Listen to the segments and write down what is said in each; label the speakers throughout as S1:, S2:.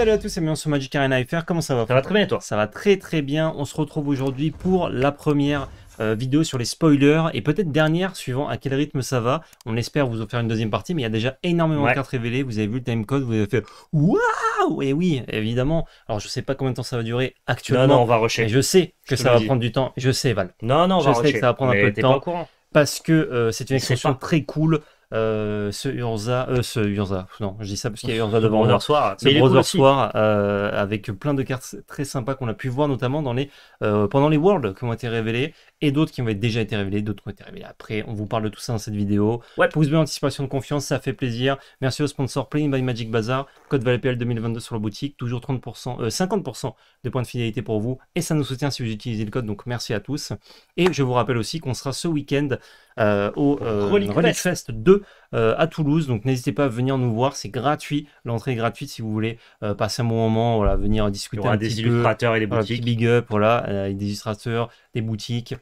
S1: Salut à tous et bienvenue sur Magic Arena FR, comment ça va Ça va très bien toi Ça va très très bien, on se retrouve aujourd'hui pour la première euh, vidéo sur les spoilers et peut-être dernière suivant à quel rythme ça va. On espère vous faire une deuxième partie, mais il y a déjà énormément de cartes révélées. Vous avez vu le timecode, vous avez fait waouh Et oui, évidemment. Alors je sais pas combien de temps ça va durer actuellement. Non, non, on va rusher. Je sais que ça va prendre du temps. Je sais, Val. Non, non, on je va sais que ça va prendre un peu de temps. courant. Parce que euh, c'est une extension très cool euh, ce Urza, euh, ce Urza, non, je dis ça parce qu'il y a Urza devant hier soir, Soir, euh, avec plein de cartes très sympas qu'on a pu voir notamment dans les, euh, pendant les Worlds qui ont été révélées et d'autres qui ont déjà été révélés, d'autres qui ont été révélés après. On vous parle de tout ça dans cette vidéo. Ouais, pouce bleu, anticipation de confiance, ça fait plaisir. Merci au sponsor Playing by Magic Bazaar, code ValPL 2022 sur la boutique, toujours 30%, 50% euh, de points de fidélité pour vous, et ça nous soutient si vous utilisez le code, donc merci à tous. Et je vous rappelle aussi qu'on sera ce week-end euh, au euh, Fest. 2 euh, à Toulouse. Donc n'hésitez pas à venir nous voir, c'est gratuit. L'entrée est gratuite si vous voulez passer un bon moment, venir discuter. Il y aura des illustrateurs et des boutiques. big up, avec des illustrateurs, des boutiques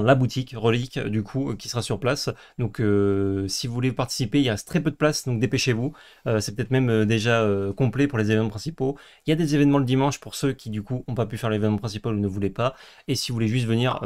S1: la boutique relique du coup euh, qui sera sur place. Donc euh, si vous voulez participer, il reste très peu de place, donc dépêchez-vous. Euh, c'est peut-être même déjà complet pour les événements principaux. Il y a des événements le dimanche pour ceux qui du coup n'ont pas pu faire l'événement principal ou ne voulaient pas. Et si vous voulez juste venir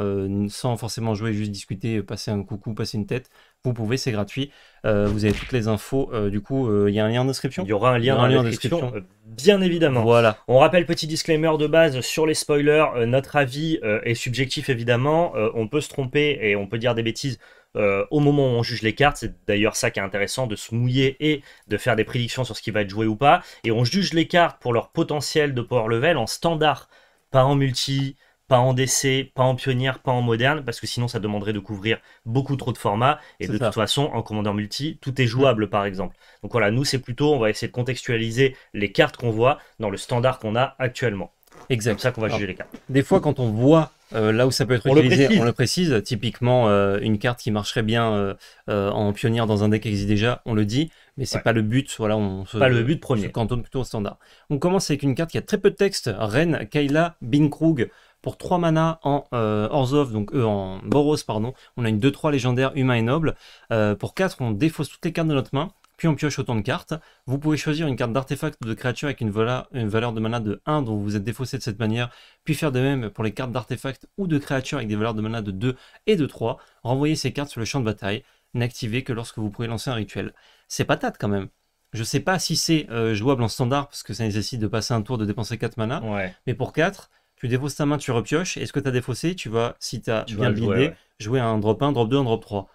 S1: sans forcément jouer, juste discuter, passer un coucou, passer une tête, vous pouvez, c'est gratuit. Euh, vous avez toutes les infos. Euh, du coup, euh, il y a un lien en description. Il y aura un lien, en description, description. bien évidemment. Voilà. On rappelle petit disclaimer de base sur les spoilers. notre avis est subjectif évidemment. on peut se tromper et on peut dire des bêtises. au moment où on juge les cartes, c'est d'ailleurs ça qui est intéressant de se mouiller et de faire des prédictions sur ce qui va être joué ou pas. Et on juge les cartes pour leur potentiel de power level en standard, pas en multi, pas en DC, pas en pionnière, pas en moderne, parce que sinon ça demanderait de couvrir beaucoup trop de formats. Et de toute façon, en commandant multi, tout est mm. jouable, par exemple. Donc voilà, nous, c'est plutôt, on va essayer de contextualiser les cartes qu'on voit dans le standard qu'on a actuellement. Exact. C'est ça qu'on va juger les cartes. Des fois, quand on voit euh, là où ça peut être utilisé, on le précise. Typiquement, euh, une carte qui marcherait bien euh, en pionnière dans un deck qui existe déjà, on le dit, mais c'est n'est pas le but. Voilà, on pas le but premier. On se plutôt au standard. On commence avec une carte qui a très peu de texte. Reine Kayla Binkrug. Pour 3 mana en euh, donc euh, en Boros, pardon, on a une 2-3 légendaire humain et noble. Euh, pour 4, on défausse toutes les cartes de notre main, puis on pioche autant de cartes. Vous pouvez choisir une carte d'artefact ou de créature avec une, valeur de mana de 1 dont vous êtes défaussé de cette manière, puis faire de même pour les cartes d'artefact ou de créature avec des valeurs de mana de 2 et de 3. Renvoyer ces cartes sur le champ de bataille, n'activez que lorsque vous pourrez lancer un rituel. C'est patate quand même. Je sais pas si c'est euh, jouable en standard parce que ça nécessite de passer un tour de dépenser 4 mana. Mais pour 4, tu défausses ta main, tu repioches, et ce que tu as défaussé, tu vas, si tu as bien le jouer, un drop 1, drop 2, un drop 3.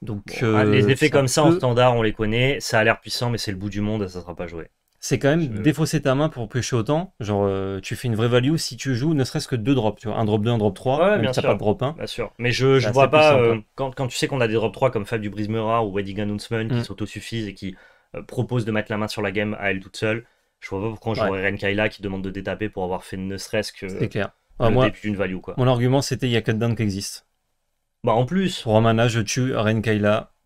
S1: Donc, ah, euh, les effets comme ça en standard, on les connaît, ça a l'air puissant, mais c'est le bout du monde, ça sera pas joué. C'est quand même défausser ta main pour piocher autant. Genre, euh, tu fais une vraie value si tu joues ne serait-ce que deux drops. Tu vois, un drop 2, un drop 3. Ouais, pas de drop 1. Bien sûr. Mais je, vois pas. Euh, quand, tu sais qu'on a des drop 3 comme Fab du Brismera ou Wedding Announcement qui mm. s'autosuffisent et qui proposent de mettre la main sur la game à elle toute seule, je vois pas pourquoi j'aurais qui demande de détaper pour avoir fait ne serait-ce que clair. Ah, d'une value. Quoi. Mon argument c'était il y a 4 qui existe. Bah en plus. Romana, je tue Ren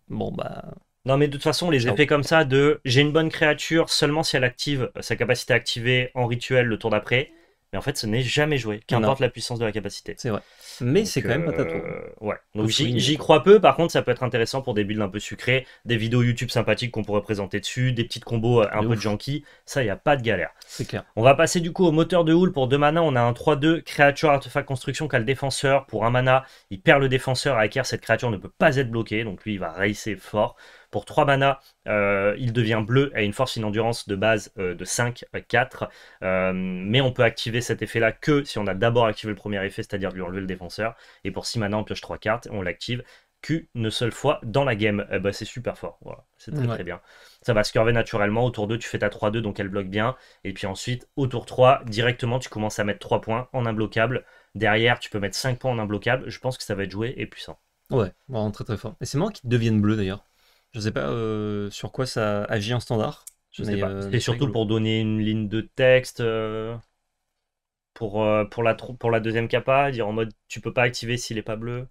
S1: Bon bah. Non mais de toute façon, les effets comme ça de j'ai une bonne créature seulement si elle active sa capacité à activer en rituel le tour d'après mais en fait ce n'est jamais joué, qu'importe la puissance de la capacité. C'est vrai. Mais c'est quand même pas tatoué. Euh, ouais. Donc j'y crois peu, par contre ça peut être intéressant pour des builds un peu sucrés, des vidéos YouTube sympathiques qu'on pourrait présenter dessus, des petites combos euh, un peu janky, ça il n'y a pas de galère. C'est clair. On va passer du coup au moteur de houle pour deux manas, on a un 3-2 créature artefact construction qu'a le défenseur pour un mana, il perd le défenseur à acquérir cette créature ne peut pas être bloquée, donc lui il va racer fort. Pour 3 mana, euh, il devient bleu et une force, une endurance de base euh, de 5, 4. Euh, mais on peut activer cet effet-là que si on a d'abord activé le premier effet, c'est-à-dire lui enlever le défenseur. Et pour 6 mana, on pioche 3 cartes et on l'active qu'une seule fois dans la game. Eh ben, c'est super fort. C'est très très bien. Ça va se curver naturellement. autour tour 2, tu fais ta 3-2, donc elle bloque bien. Et puis ensuite, au tour 3, directement, tu commences à mettre 3 points en imbloquable. Derrière, tu peux mettre 5 points en imbloquable. Je pense que ça va être joué et puissant. Ouais, très très fort. Et c'est marrant qui deviennent bleu d'ailleurs. Je sais pas euh, sur quoi ça agit en standard. Je sais pas. Euh, C'était surtout pour donner une ligne de texte euh, pour, pour, la, pour la deuxième capa, dire en mode tu peux pas activer s'il est pas bleu.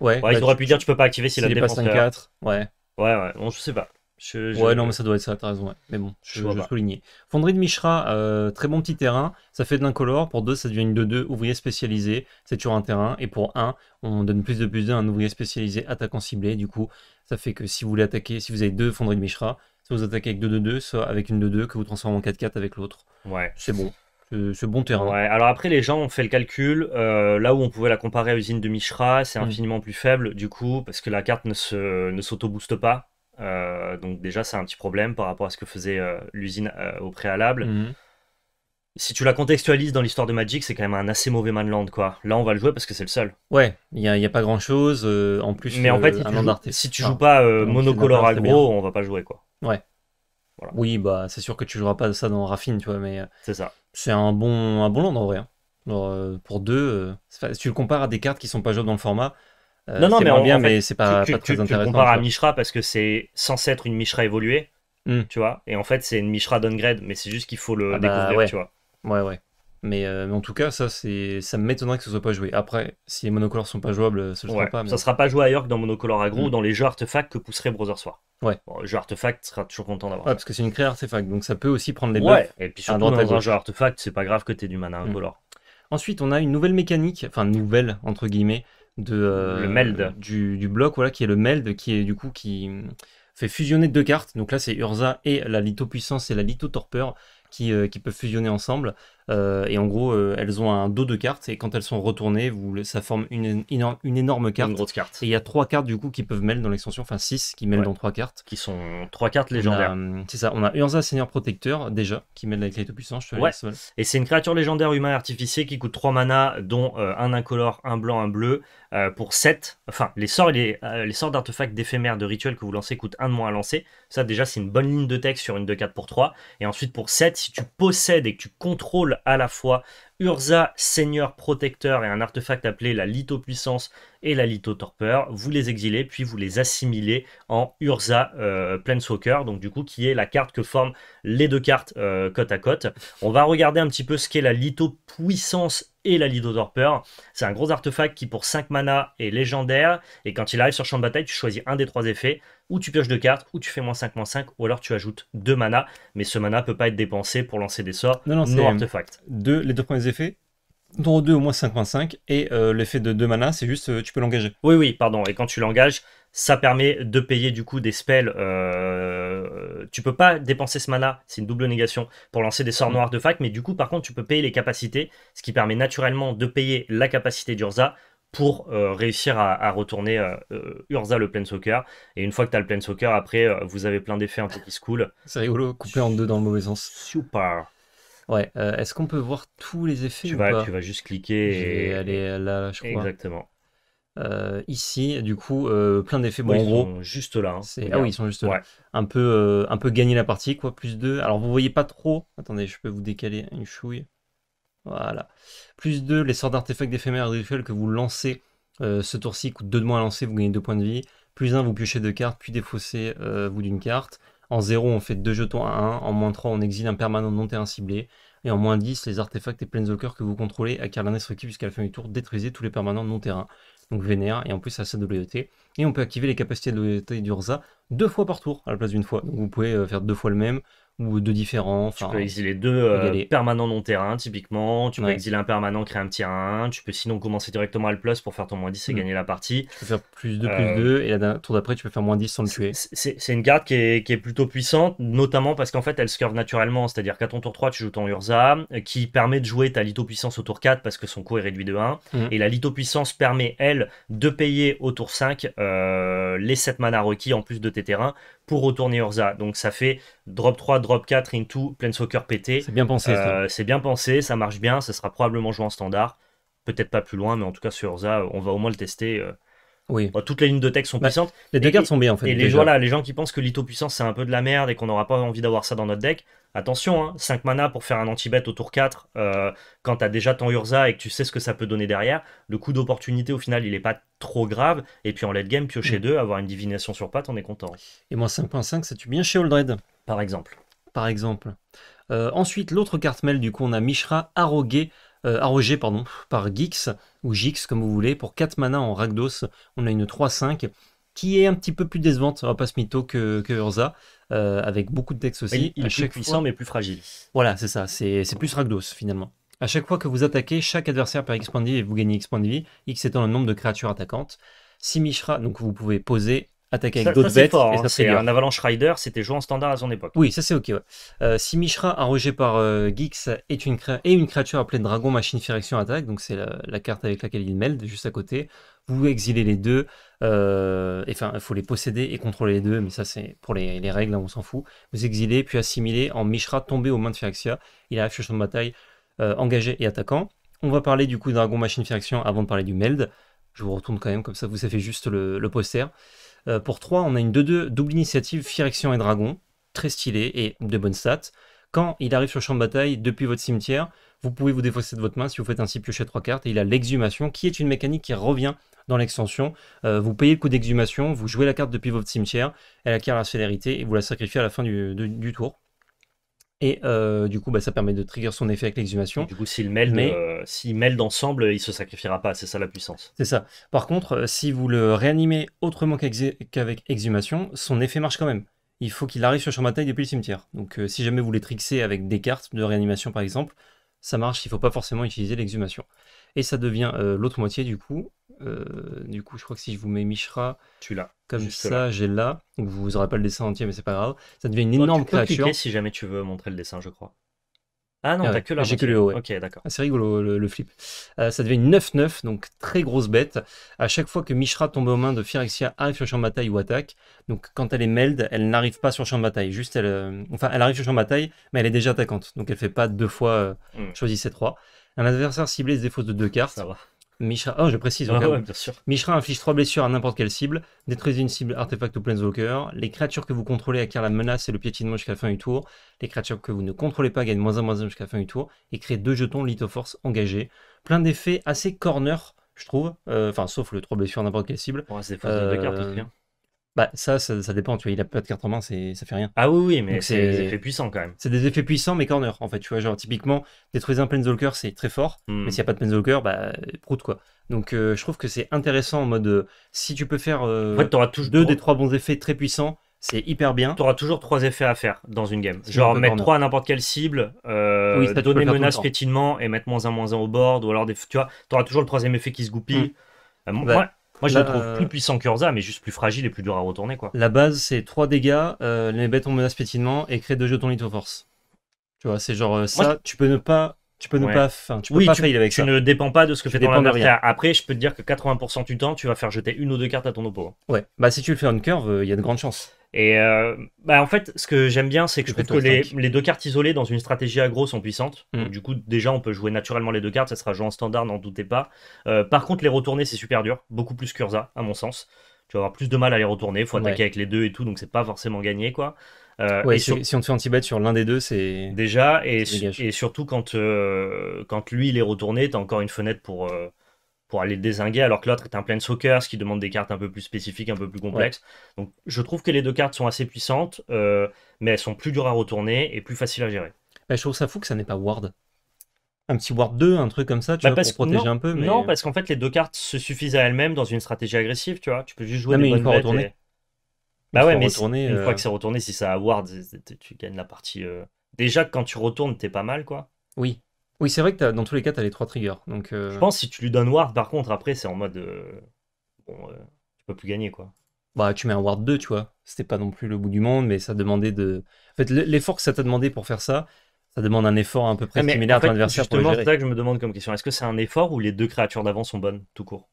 S1: Ouais, ouais bah, aurait pu dire tu peux pas activer s'il si a un 4. Ouais. Ouais, ouais, bon, je sais pas. Ouais, non, mais ça doit être ça, t'as raison. Ouais. Mais bon, je, je, souligner. Fonderie de Mishra, euh, très bon petit terrain. Ça fait de l'incolore, Pour deux, ça devient une 2-2. ouvrier spécialisé, c'est toujours un terrain. Et pour un, on donne plus de plus d'un un ouvrier spécialisé attaquant ciblé. Du coup, ça fait que si vous voulez attaquer, si vous avez deux Fonderie de Mishra, soit vous attaquez avec 2-2-2, soit avec une 2-2 que vous transformez en 4-4 avec l'autre. Ouais. C'est bon. Ce bon terrain. Ouais, alors après, les gens ont fait le calcul. Euh, là où on pouvait la comparer à usine de Mishra, c'est mm. infiniment plus faible, du coup, parce que la carte ne s'auto-booste pas. Euh, donc déjà, c'est un petit problème par rapport à ce que faisait euh, l'usine euh, au préalable. Mhm. Si tu la contextualises dans l'histoire de Magic, c'est quand même un assez mauvais Manland, quoi. Là, on va le jouer parce que c'est le seul. Ouais, il n'y a, pas grand-chose. en plus, mais en fait, si tu, joues, joues pas monocolore agro, on va pas jouer, quoi. Ouais. Oui, bah, c'est sûr que tu joueras pas ça dans Raffine, tu mais... C'est ça. C'est un bon, un bon land, en vrai. Hein. pour deux, si tu le compares à des cartes qui sont pas jouables dans le format, euh, non, non, mais bien, mais c'est pas, pas très intéressant. Tu compares à Mishra parce que c'est censé être une Mishra évoluée, hmm. tu vois, et en fait c'est une Mishra downgrade, mais c'est juste qu'il faut le ah bah découvrir, tu vois. Ouais, ouais. Mais, euh, en tout cas, ça, ça m'étonnerait que ce soit pas joué. Après, si les monocolores sont pas jouables, ça ne sera pas. Ça sera pas joué ailleurs que dans Monocolore Agro hmm. dans les jeux artefacts que pousserait Brother Soir. Ouais. Bon, le jeu artefact sera toujours content d'avoir. parce que c'est une créa artefact, donc ça peut aussi prendre les buffs. et puis surtout, dans un jeu artefact, c'est pas grave que tu aies du mana incolore. Hmm. Ensuite, on a une nouvelle mécanique, enfin nouvelle entre guillemets, de le euh, meld du, bloc voilà qui est le meld qui est du coup qui fait fusionner deux cartes donc là c'est Urza et la puissance et la lithotorpeur qui, euh, qui peuvent fusionner ensemble euh, et en gros, euh, elles ont un dos de cartes et quand elles sont retournées, vous, ça forme une, une, énorme carte. Une grosse carte. Et il y a trois cartes du coup qui peuvent mêler dans l'extension, enfin six qui mêlent dans trois cartes. Qui sont trois cartes légendaires. Euh, c'est ça, on a Urza Seigneur Protecteur déjà qui mêle avec les Tout-Puissants, ouais. Et c'est une créature légendaire humain artificier qui coûte trois mana, dont un incolore, un blanc, un bleu, pour 7. Enfin, les sorts, les, sorts d'artefacts d'éphémère de rituel que vous lancez coûtent 1 de moins à lancer. Ça déjà, c'est une bonne ligne de texte sur une 2-4 pour 3. Et ensuite pour 7, si tu possèdes et que tu contrôles à la fois Urza, Seigneur Protecteur et un artefact appelé la lithopuissance et la lithotorpeur. Vous les exilez, puis vous les assimilez en Urza euh, Planeswalker, donc du coup qui est la carte que forment les deux cartes euh, côte à côte. On va regarder un petit peu ce qu'est la lithopuissance et la Lido Dorper. C'est un gros artefact qui, pour 5 mana, est légendaire. Et quand il arrive sur champ de bataille, tu choisis un des trois effets. Ou tu pioches deux cartes, ou tu fais moins 5, moins 5, ou alors tu ajoutes 2 mana. Mais ce mana peut pas être dépensé pour lancer des sorts non, non, artefact. Deux, les deux premiers effets dont 2 au moins 5.5 et euh, l'effet de 2 mana, c'est juste euh, tu peux l'engager. Oui, oui, pardon. Et quand tu l'engages, ça permet de payer du coup des spells. Euh, tu peux pas dépenser ce mana, c'est une double négation, pour lancer des sorts mm. noirs de fac, mais du coup, par contre, tu peux payer les capacités, ce qui permet naturellement de payer la capacité d'Urza pour euh, réussir à, retourner euh, Urza le soccer Et une fois que tu as le soccer, après, vous avez plein d'effets un peu qui se coulent. C'est rigolo, coupé en deux dans le mauvais sens. Super. Ouais, est-ce qu'on peut voir tous les effets tu, vas, tu vas juste cliquer et aller là, je crois. Exactement. Euh, ici, du coup, euh, plein d'effets. Bon, gros, juste là. Hein. Ah oui, ils sont juste là. Un peu, euh, un peu gagner la partie, quoi. Plus 2. Alors, vous voyez pas trop. Attendez, je peux vous décaler une chouille. Voilà. Plus 2, les sorts d'artefacts d'éphémère et que vous lancez ce tour-ci coûte 2 de moins à lancer, vous gagnez 2 points de vie. Plus 1, vous piochez 2 cartes, puis défaussez vous d'une carte. En 0, on fait 2 jetons à 1. En moins 3, on exile un permanent non terrain ciblé. Et en moins 10, les artefacts et cœur que vous contrôlez acquièrent l'indestructible jusqu'à la fin du tour. Détruisez tous les permanents non terrain donc Vénère, et en plus ça a Et on peut activer les capacités de loyauté d'Urza deux fois par tour à la place d'une fois. Donc vous pouvez euh, faire deux fois le même, ou deux différents. Tu peux exiler deux euh, permanents non terrain, typiquement. Tu peux exiler un permanent, créer un petit 1. Tu peux sinon commencer directement à le plus pour faire ton moins 10 et hmm. gagner la partie. Tu peux faire plus 2, plus 2. Euh, et un tour d'après, tu peux faire moins 10 sans le tuer. C'est une carte qui est, plutôt puissante, notamment parce qu'en fait, elle se naturellement. C'est-à-dire qu'à ton tour 3, tu joues ton Urza, euh, qui permet de jouer ta litho puissance au tour 4 parce que son coût est réduit de 1. Hmm. Et la litho puissance permet, elle, de payer au tour 5 les 7 mana requis en plus de tes terrains pour retourner Urza. Donc ça fait drop 3, drop 4, into, Planeswalker pété. C'est bien pensé. Euh, c'est bien pensé, ça marche bien, ça sera probablement joué en standard. Peut-être pas plus loin, mais en tout cas sur Urza, on va au moins le tester. Euh, oui. toutes les lignes de tech sont bah, puissantes. Les deux cartes sont bien en fait. Et les, gens, là, les gens qui pensent que l'ito puissance c'est un peu de la merde et qu'on n'aura pas envie d'avoir ça dans notre deck, attention, 5 hein, mana pour faire un anti-bet au tour 4 euh, quand t'as déjà ton Urza et que tu sais ce que ça peut donner derrière, le coup d'opportunité au final il est pas trop grave. Et puis en late game, piocher 2, mm. avoir une divination sur patte, on est content. Et moi, 5.5, ça tue bien chez Oldred. Par exemple. Par exemple. Euh, ensuite, l'autre carte mail, du coup, on a Mishra Arrogé, euh, arrogé pardon, par Gix, ou Gix comme vous voulez, pour 4 mana en Ragdos, On a une 3-5 qui est un petit peu plus décevante, on va pas mytho, que, Urza, euh, avec beaucoup de textes aussi. il, plus puissant mais plus fragile. Voilà, c'est ça, c'est plus Ragdos finalement. À chaque fois que vous attaquez, chaque adversaire perd X points de vie et vous gagnez X points de vie, X étant le nombre de créatures attaquantes. Si Mishra, donc vous pouvez poser Attaque avec d'autres bêtes. Fort, ça, hein, c'est un Avalanche Rider, c'était joué en standard à son époque. Oui, ça c'est ok. Euh, si Mishra, arrogé par euh, Geeks, est une, et une créature appelée Dragon Machine Firection attaque, donc c'est la, carte avec laquelle il meld, juste à côté, vous exilez les deux. Euh, enfin, il faut les posséder et contrôler les deux, mais ça c'est pour les, les règles, hein, on s'en fout. Vous exilez, puis assimilez en Mishra tombé aux mains de Phyrexia. Il arrive sur son bataille engagé et attaquant. On va parler du coup Dragon Machine Firection avant de parler du meld. Je vous retourne quand même, comme ça vous avez juste le, le poster. Euh, pour 3, on a une 2-2 double initiative Firexion et Dragon, très stylé et de bonnes stats. Quand il arrive sur le champ de bataille depuis votre cimetière, vous pouvez vous défausser de votre main si vous faites ainsi piocher 3 cartes. Et il a l'exhumation, qui est une mécanique qui revient dans l'extension. Euh, vous payez le coup d'exhumation, vous jouez la carte depuis votre cimetière, elle acquiert la célérité et vous la sacrifiez à la fin du tour. Et euh, du coup, bah, ça permet de trigger son effet avec l'exhumation. Du coup, s'il mêle, mais... Euh, s'il mêle d'ensemble, il se sacrifiera pas. C'est ça la puissance. C'est ça. Par contre, euh, si vous le réanimez autrement qu'avec exhumation, son effet marche quand même. Il faut qu'il arrive sur le champ bataille depuis le cimetière. Donc, si jamais vous les trixez avec des cartes de réanimation, par exemple, ça marche. Il faut pas forcément utiliser l'exhumation. Et ça devient l'autre moitié, du coup, euh, du coup, je crois que si je vous mets Mishra, tu l'as. Comme ça, j'ai là. vous n'aurez aurez pas le dessin entier, mais c'est pas grave. Ça devient une énorme tu peux créature. si jamais tu veux montrer le dessin, je crois. Ah non, ah t'as que J'ai que le haut. Ok, d'accord. Ah, c'est rigolo le, flip. Euh, ça devient une 9-9, donc très grosse bête. À chaque fois que Mishra tombe aux mains de Phyrexia, arrive sur le champ de bataille ou attaque. Donc quand elle est meld, elle n'arrive pas sur le champ de bataille. Juste, elle, euh, enfin, elle arrive sur le champ de bataille, mais elle est déjà attaquante. Donc elle fait pas deux fois choisir ses hmm. choisissez trois. Un adversaire ciblé se défausse de deux cartes. Ça va. Mishra, oh, je précise, ah bien sûr. inflige 3 blessures à n'importe quelle cible, détruise une cible, artefact ou planeswalker, les créatures que vous contrôlez acquièrent la menace et le piétinement jusqu'à la fin du tour, les créatures que vous ne contrôlez pas gagnent moins 1 moins 1 jusqu'à la fin du tour, et créent deux jetons Force engagés. Plein d'effets assez corner, je trouve, euh, enfin sauf le 3 blessures à n'importe quelle cible. c'est de bah, ça, ça, ça, dépend, tu vois, il a pas de carte en main, c'est, ça fait rien. Ah oui, oui, mais c'est des effets puissants quand même. C'est des effets puissants, mais corner, en fait, tu vois, genre, typiquement, détruire un Planeswalker, c'est très fort, hmm. mais s'il n'y a pas de Planeswalker, bah, prout, quoi. Donc, euh, je trouve que c'est intéressant en mode, euh, si tu peux faire euh, en fait, auras toujours deux des trois bons effets très puissants, c'est hyper bien. Tu auras toujours trois effets à faire dans une game. Genre mettre trois à n'importe quelle cible, euh, donner menace pétinement et mettre moins un, moins un au board, ou alors des, tu vois, tu auras toujours le troisième effet qui se goupille. Hmm. Moi, je le trouve plus puissant qu'Urza, mais juste plus fragile et plus dur à retourner. quoi. La base, c'est 3 dégâts, euh, les bêtes ont menace pétinement et crée 2 jetons Little Force. Tu vois, c'est genre euh, ça, tu peux ne pas. Tu peux ne pas, enfin oui, tu, avec tu ne dépends pas de ce que tu fait ton adversaire. Après, je peux te dire que 80% du temps, tu vas faire jeter une ou deux cartes à ton opposant. Hein. Ouais, bah si tu le fais en curve, euh, il y a de grandes chances. Et euh, bah, en fait, ce que j'aime bien, c'est que les, deux cartes isolées dans une stratégie agro sont puissantes. Mm. du coup, déjà, on peut jouer naturellement les deux cartes, ça sera joué en standard, n'en doutez pas. Euh, par contre, les retourner, c'est super dur, beaucoup plus qu'Urza, à mon sens. Tu vas avoir plus de mal à les retourner, il faut attaquer avec les deux et tout, donc c'est pas forcément gagné, quoi. Euh, si on te fait anti-bet sur l'un des deux, c'est. Déjà, et, et, surtout quand, quand lui, il est retourné, t'as encore une fenêtre pour pour aller le désinguer, alors que l'autre est un soccer, ce qui demande des cartes un peu plus spécifiques, un peu plus complexes. Donc je trouve que les deux cartes sont assez puissantes, euh, mais elles sont plus dures à retourner et plus faciles à gérer. Bah, je trouve ça fou que ça n'est pas Ward. Un petit Ward 2, un truc comme ça, tu vas bah, vois, pour protéger un peu. Non, parce qu'en fait, les deux cartes se suffisent à elles-mêmes dans une stratégie agressive, tu vois. Tu peux juste jouer non, des mais bonnes retourner. Bah ouais, mais une fois euh, que c'est retourné, si ça a Ward, tu gagnes la partie. Euh, déjà, quand tu retournes, t'es pas mal, quoi. Oui, oui, c'est vrai que dans tous les cas, tu as les trois triggers. Donc, euh, Je pense que si tu lui donnes Ward, par contre, après, c'est en mode. Euh, bon, euh, tu peux plus gagner, quoi. Bah, tu mets un Ward 2, tu vois. C'était pas non plus le bout du monde, mais ça demandait de. En fait, l'effort que ça t'a demandé pour faire ça, ça demande un effort à peu près similaire à ton adversaire. c'est ça que je me demande comme question. Est-ce que c'est un effort ou les deux créatures d'avant sont bonnes, tout court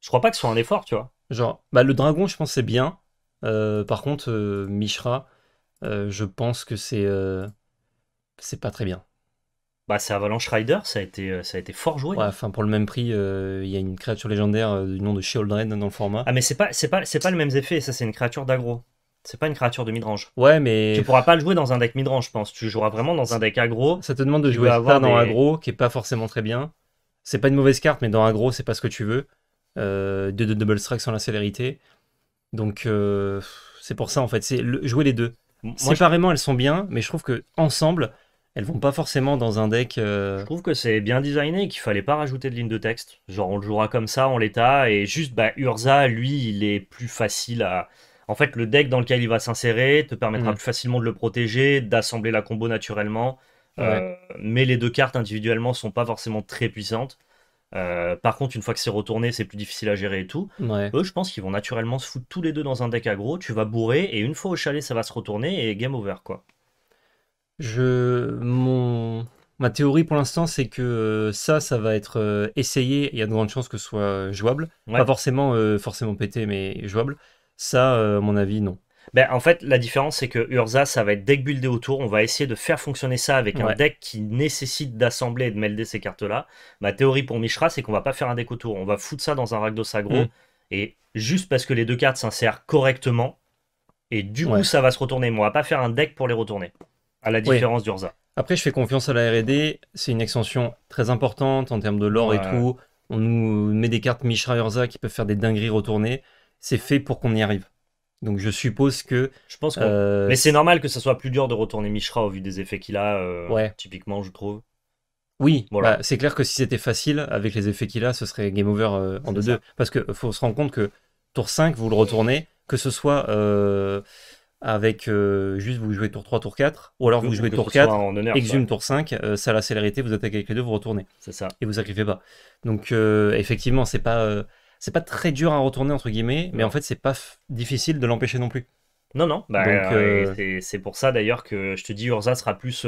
S1: Je crois pas que ce soit un effort, tu vois. Genre, bah, le dragon, je pense, c'est bien. par contre, Mishra, je pense que c'est. c'est pas très bien. Bah, c'est Avalanche Rider, ça a été, euh, ça a été fort joué. enfin, pour le même prix, euh, il y a une créature légendaire euh, du nom de Sheoldred dans le format. Ah, mais c'est pas, c'est pas, c'est pas le même effet. Ça, c'est une créature d'agro. C'est pas une créature de midrange. Ouais, mais tu pourras pas le jouer dans un deck midrange, je pense. Tu joueras vraiment dans un deck agro. Ça te demande de jouer ça dans aggro, agro, qui est pas forcément très bien. C'est pas une mauvaise carte, mais dans agro, c'est pas ce que tu veux. deux de double strike sans la célérité. Donc c'est pour ça en fait. C'est jouer les deux. Séparément, elles sont bien, mais je trouve que ensemble, elles vont pas forcément dans un deck. Euh, je trouve que c'est bien designé et qu'il fallait pas rajouter de ligne de texte. Genre, on le jouera comme ça, en l'état, et juste, bah, Urza, lui, il est plus facile à. En fait, le deck dans lequel il va s'insérer te permettra mm. plus facilement de le protéger, d'assembler la combo naturellement. Euh, mais les deux cartes individuellement sont pas forcément très puissantes. Euh, par contre, une fois que c'est retourné, c'est plus difficile à gérer et tout. Ouais. Eux, je pense qu'ils vont naturellement se foutre tous les deux dans un deck aggro. Tu vas bourrer et une fois au chalet, ça va se retourner et game over quoi je, mon, ma théorie pour l'instant, c'est que euh, ça, ça va être euh, essayé. Il y a de grandes chances que ce soit euh, jouable. Pas forcément, forcément pété, mais jouable. Ça, à mon avis, non. Ben, en fait, la différence, c'est que Urza, ça va être deck buildé autour. On va essayer de faire fonctionner ça avec un deck qui nécessite d'assembler et de melder ces cartes-là. Ma théorie pour Mishra, c'est qu'on va pas faire un deck autour. On va foutre ça dans un Ragdos aggro. Mm. Et juste parce que les deux cartes s'insèrent correctement, et du coup, ça va se retourner. Mais on va pas faire un deck pour les retourner. À la différence d'Urza. Après, je fais confiance à la RD. C'est une extension très importante en termes de lore et tout. On nous met des cartes Mishra Urza qui peuvent faire des dingueries retournées. C'est fait pour qu'on y arrive. Donc je suppose que. Je pense euh, Mais c'est normal que ça soit plus dur de retourner Mishra au vu des effets qu'il a, euh, ouais. typiquement, je trouve. Oui, voilà. Bah, c'est clair que si c'était facile, avec les effets qu'il a, ce serait game over euh, en 2-2. Parce que faut se rendre compte que tour 5, vous le retournez, que ce soit avec euh, juste vous jouez tour 3, tour 4, ou alors vous, jouez tour 4, en exhume tour 5, euh, ça la célérité, vous attaquez avec les deux, vous retournez. C'est ça. Et vous sacrifiez pas. Donc euh, effectivement, c'est pas c'est pas très dur à retourner entre guillemets, mais en fait c'est pas difficile de l'empêcher non plus. Non, non, bah, c'est pour ça d'ailleurs que je te dis Urza sera plus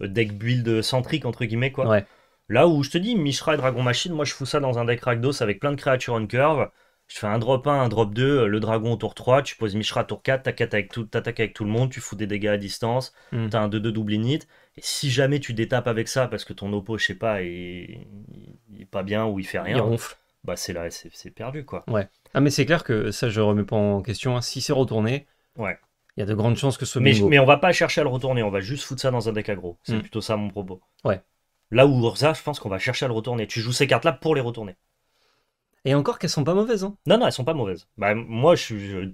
S1: deck build centrique entre guillemets quoi. Là où je te dis Mishra et Dragon Machine, moi je fous ça dans un deck Ragdos avec plein de créatures on curve. Tu fais un drop 1, un drop 2, euh, le dragon au tour 3, tu poses Mishra tour 4, t'attaques avec, tout, avec tout le monde, tu fous des dégâts à distance, hmm. t'as un 2-2 double init. Et si jamais tu détapes avec ça parce que ton oppo, je sais pas, il est pas bien ou il fait rien, bah c'est là, c'est perdu quoi. Ouais. Ah mais c'est clair que ça, je remets pas en question. Hein. Si c'est retourné, ouais. Il y a de grandes chances que ce mais, mais on va pas chercher à le retourner, on va juste foutre ça dans un deck aggro. C'est hmm. plutôt ça mon propos. Ouais. Là où Urza, je pense qu'on va chercher à le retourner. Tu joues ces cartes-là pour les retourner. Et encore qu'elles sont pas mauvaises. Hein. Non, non, elles sont pas mauvaises. Bah, moi, je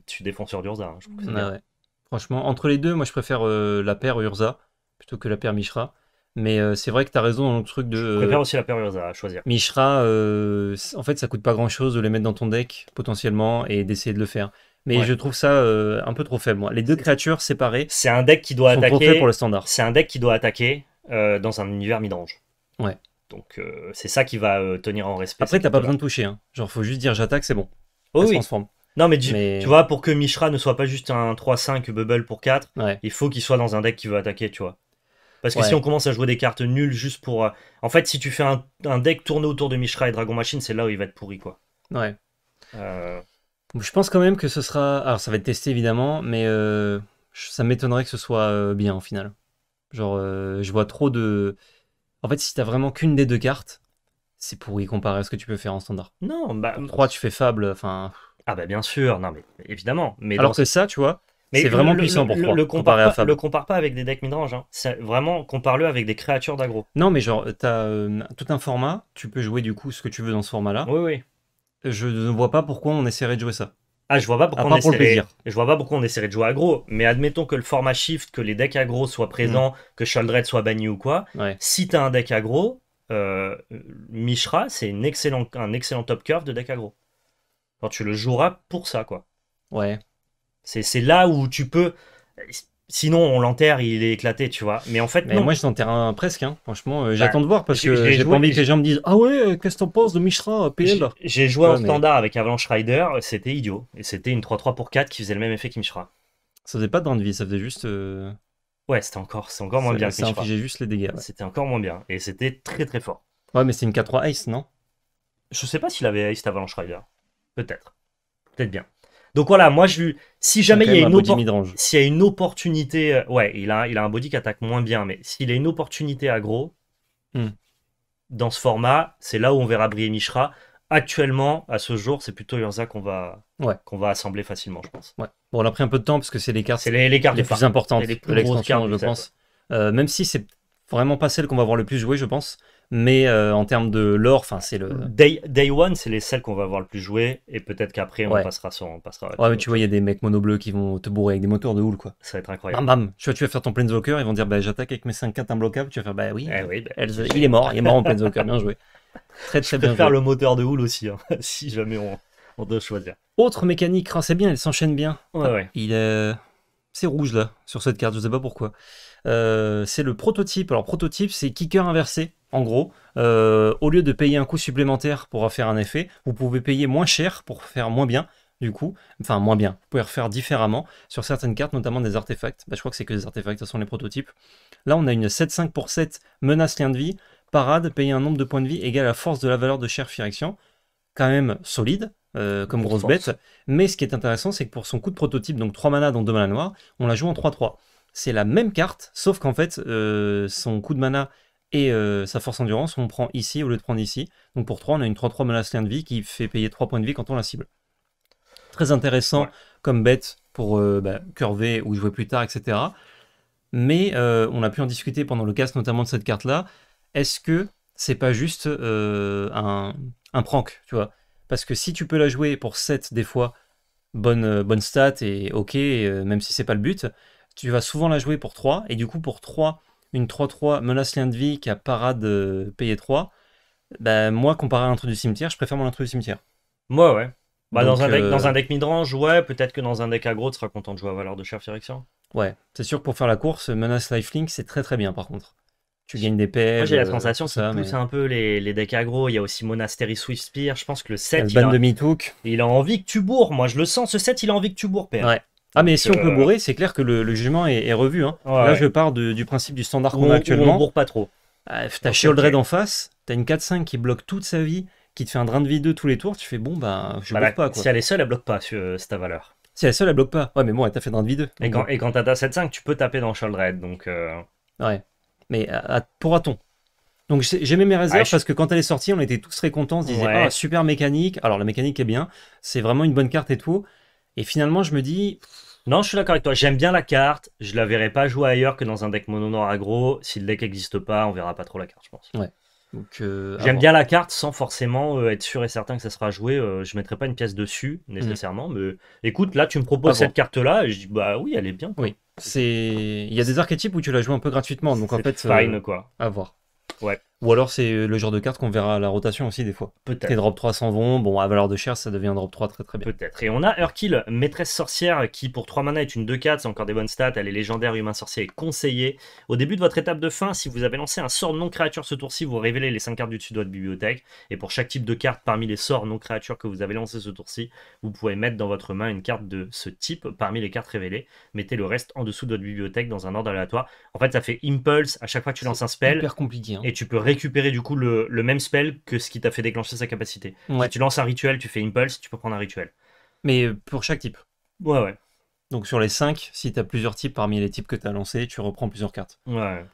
S1: suis, défenseur d'Urza. Hein, Franchement, entre les deux, moi, je préfère euh, la paire Urza plutôt que la paire Mishra. Mais euh, c'est vrai que tu as raison dans le truc de. Je préfère aussi la paire Urza à choisir. Mishra, euh, en fait, ça coûte pas grand chose de les mettre dans ton deck potentiellement et d'essayer de le faire. Mais je trouve ça un peu trop faible. Les deux créatures séparées. C'est un deck qui doit attaquer. pour le standard. C'est un deck qui doit attaquer dans un univers midrange. Ouais. Donc euh, c'est ça qui va euh, tenir en respect. Après, t'as pas besoin de toucher. Hein. Genre, faut juste dire j'attaque, c'est bon. Oh transforme. Non, mais, tu vois, pour que Mishra ne soit pas juste un 3-5 bubble pour 4, il faut qu'il soit dans un deck qui veut attaquer, tu vois. Parce que si on commence à jouer des cartes nulles juste pour. Euh, en fait, si tu fais un, deck tourné autour de Mishra et Dragon Machine, c'est là où il va être pourri, quoi. Ouais. Je pense quand même que ce sera. Alors, ça va être testé évidemment, mais ça m'étonnerait que ce soit bien au final. Genre, je vois trop de. En fait, si t'as vraiment qu'une des deux cartes, c'est y comparer à ce que tu peux faire en standard. Non, bah. 3, tu fais fable, enfin. Ah, bah bien sûr, non, mais évidemment. Mais Alors c'est que ça, tu vois, c'est vraiment puissant pour Le, comparer à le compare pas avec des decks midrange. Hein. Vraiment, compare-le avec des créatures d'agro. Non, mais genre, t'as as euh, tout un format, tu peux jouer du coup ce que tu veux dans ce format-là. Oui, oui. Je ne vois pas pourquoi on essaierait de jouer ça. Ah, je vois pas pourquoi on Je vois pas pourquoi on de jouer aggro, mais admettons que le format shift, que les decks aggro soient présents, mm. que shaldred soit banni ou quoi. Si t'as un deck aggro, euh, Mishra, c'est excellent, un excellent top curve de deck aggro. Quand tu le joueras pour ça, quoi. Ouais. C'est là où tu peux. Sinon, on l'enterre, il est éclaté, tu vois. Mais en fait, mais non. moi, je l'enterre presque. Hein. Franchement, euh, j'attends bah, de voir parce que j'ai pas envie que les gens me disent Ah ouais, euh, qu'est-ce que t'en penses de Mishra euh, PL J'ai joué en standard avec Avalanche Rider, c'était idiot. Et c'était une 3-3 pour 4 qui faisait le même effet que Mishra. Ça faisait pas de vie, ça faisait juste. Ouais, c'était encore, encore moins bien. Ça infligeait juste les dégâts. C'était encore moins bien. Et c'était très très fort. Ouais, mais c'est une 4-3 Ice, non Je sais pas s'il avait Ice Avalanche Rider. Peut-être. Peut-être bien. Donc voilà, moi je si jamais il y, a une s'il y a une opportunité, euh, ouais, il a, il a un body qui attaque moins bien, mais s'il a une opportunité aggro hmm. dans ce format, c'est là où on verra briller Mishra. Actuellement, à ce jour, c'est plutôt Urza qu'on va, qu'on va assembler facilement, je pense. Bon, on a pris un peu de temps parce que c'est les cartes les, les, les plus importantes je pense. Euh, même si c'est vraiment pas celle qu'on va voir le plus jouer, je pense. Mais euh, en termes de lore, enfin, c'est le. Mm. Day, Day One, c'est les celles qu'on va voir le plus jouer, et peut-être qu'après, on passera On ouais, mais tu vois, il y a des mecs mono bleus qui vont te bourrer avec des moteurs de houle, quoi. Ça va être incroyable. Bam, Tu, tu vas faire ton Planeswalker, ils vont dire, bah, j'attaque avec mes 5 imbloquables. Tu vas faire, bah oui, eh bah, il est mort, il est mort en Planeswalker, bien joué. Très, très je bien. faire le moteur de houle aussi, hein, si jamais on, doit choisir. Autre mécanique, hein, c'est bien, elle s'enchaîne bien. Ouais, ouais. Il c'est rouge là sur cette carte, je sais pas pourquoi. Euh, c'est le prototype. Alors prototype, c'est kicker inversé. En gros, euh, au lieu de payer un coût supplémentaire pour faire un effet, vous pouvez payer moins cher pour faire moins bien, du coup, enfin moins bien, vous pouvez refaire différemment sur certaines cartes, notamment des artefacts. Bah, je crois que c'est que des artefacts, ce sont les prototypes. Là, on a une 7-5 pour 7 menace lien de vie, parade, payer un nombre de points de vie égal à la force de la valeur de chair Firection. Quand même solide, euh, comme grosse bête. Mais ce qui est intéressant, c'est que pour son coup de prototype, donc 3 mana dans 2 mana noirs, on la joue en 3-3. C'est la même carte, sauf qu'en fait, euh, son coup de mana et euh, sa force endurance, on prend ici au lieu de prendre ici. Donc pour 3, on a une 3-3 menace lien de vie qui fait payer 3 points de vie quand on la cible. Très intéressant comme bête pour euh, bah, curver ou jouer plus tard, etc. Mais euh, on a pu en discuter pendant le cast, notamment de cette carte-là. Est-ce que c'est pas juste un, prank, tu vois Parce que si tu peux la jouer pour 7 des fois, bonne, bonne stat et ok, même si c'est pas le but, tu vas souvent la jouer pour 3, et du coup pour 3 une 3-3 menace lien de vie qui a parade de euh, payé 3, Ben bah, moi, comparé à l'intrus du cimetière, je préfère mon intrus du cimetière. Moi, ouais. Bah, dans, un deck, euh, dans un deck midrange, ouais, peut-être que dans un deck aggro, tu seras content de jouer à valeur de chef direction. Ouais, c'est sûr, que pour faire la course, menace lifelink, c'est très très bien par contre. Tu gagnes des PL. Moi, j'ai la euh, sensation que ça pousse un peu les, les, decks aggro. Il y a aussi Monastery Swift Spear. Je pense que le 7. Il, il, a, de il a envie que tu bourres. Moi, je le sens. Ce 7, il a envie que tu bourres, Ouais. Ah mais si on euh, peut bourrer, c'est clair que le, jugement est, revu. Hein. Là je pars du principe du standard qu'on a actuellement. on bourre pas trop. Ah, t'as okay. en face, t'as une 4-5 qui bloque toute sa vie, qui te fait un drain de vie 2 tous les tours, tu fais bon bah je bah, bloque pas quoi. Si elle est seule, elle bloque pas euh, c'est ta valeur. Si elle est seule, elle bloque pas. Ouais mais bon, elle t'a fait drain de vie 2. Et quand, et quand t'as ta 7-5, tu peux taper dans Sheldred donc... Euh. Ouais, mais pourra-t-on donc j'aimais mes réserves ah, parce que quand elle est sortie, on était tous très contents, on se disait ah super mécanique. Alors la mécanique est bien, c'est vraiment une bonne carte et tout. Et finalement, je me dis, non, je suis d'accord avec toi. J'aime bien la carte. Je la verrai pas jouer ailleurs que dans un deck mono noir aggro. Si le deck n'existe pas, on verra pas trop la carte, je pense. Ouais. Euh, J'aime bien la carte sans forcément euh, être sûr et certain que ça sera joué. je euh, je mettrai pas une pièce dessus mm. nécessairement, mais écoute, là tu me proposes cette carte-là et je dis bah oui, elle est bien. Oui, c'est il y a des archétypes où tu la joues un peu gratuitement, donc en fait fine, quoi. À voir. Ouais. Ou alors c'est euh, le genre de carte qu'on verra à la rotation aussi des fois. Peut-être. Les drop 3 s'en vont, bon à valeur de chair ça devient drop 3 très très bien. Peut-être. Et on a Urkill, maîtresse sorcière, qui pour 3 mana est une 2-4, c'est encore des bonnes stats, elle est légendaire, humain sorcier et conseillée Au début de votre étape de fin, si vous avez lancé un sort non créature ce tour-ci, vous révélez les 5 cartes du dessus de votre bibliothèque. Et pour chaque type de carte parmi les sorts non créatures que vous avez lancé ce tour-ci, vous pouvez mettre dans votre main une carte de ce type parmi les cartes révélées. Mettez le reste en dessous de votre bibliothèque dans un ordre aléatoire. En fait ça fait impulse, à chaque fois que tu lances un spell. Hyper compliqué. Hein. Et tu récupérer du coup le, même spell que ce qui t'a fait déclencher sa capacité. Si tu lances un rituel, tu fais impulse, tu peux prendre un rituel. Mais euh, pour chaque type Ouais, ouais. Donc sur les 5, si tu as plusieurs types parmi les types que tu as lancés, tu reprends plusieurs cartes. Ouais.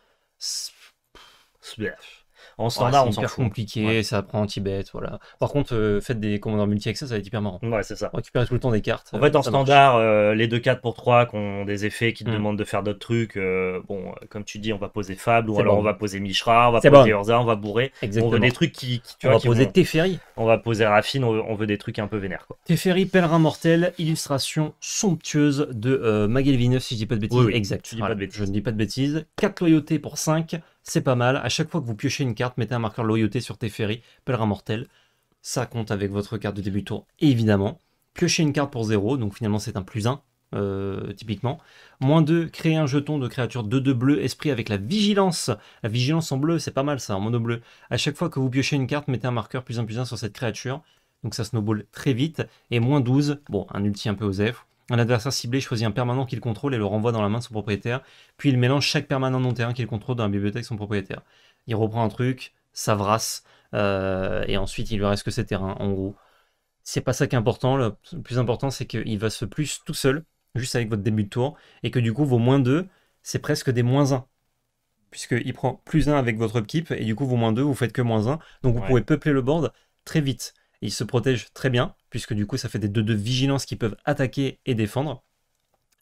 S1: En standard, on s'en fout. compliqué, ça prend anti Tibet, voilà. Par contre, euh, faites des commandants multi access, ça, va être hyper marrant. Ouais, c'est ça. récupère tout le temps des cartes. En fait, en standard, euh, les deux 4 pour 3 qui ont des effets qui te hmm. demandent de faire d'autres trucs, euh, bon, comme tu dis, on va poser Fable, ou alors on va poser Mishra, on va poser on va bourrer. On veut des trucs qui. on va poser Teferi. On va poser Raffine, on veut, des trucs un peu vénères, quoi. Teferi, Pèlerin Mortel, illustration somptueuse de Magelvinus, si je dis pas de bêtises. Exact. Je, dis pas de bêtises. je ne dis pas de bêtises. 4 loyautés pour 5 c'est pas mal. À chaque fois que vous piochez une carte, mettez un marqueur loyauté sur Teferi, pèlerin mortel. Ça compte avec votre carte de début tour, évidemment. Piochez une carte pour 0, donc finalement c'est un plus 1, euh, typiquement. Moins 2, créez un jeton de créature 2-2 bleu, esprit avec la vigilance. La vigilance en bleu, c'est pas mal ça, en mono bleu. À chaque fois que vous piochez une carte, mettez un marqueur plus 1 plus 1 sur cette créature. Donc ça snowball très vite. Et moins 12, bon, un ulti un peu aux F, un adversaire ciblé choisit un permanent qu'il contrôle et le renvoie dans la main de son propriétaire, puis il mélange chaque permanent non terrain qu'il contrôle dans la bibliothèque de son propriétaire. Il reprend un truc, ça vrasse, euh, et ensuite il lui reste que ses terrains, en gros. C'est pas ça qui est important, le plus important c'est qu'il va se plus tout seul, juste avec votre début de tour, et que du coup vos moins 2, c'est presque des moins 1. Puisqu'il prend plus 1 avec votre upkeep, et du coup vos moins 2, vous faites que moins 1, donc vous pouvez peupler le board très vite. Il se protège très bien, puisque du coup, ça fait des 2 de vigilance qui peuvent attaquer et défendre,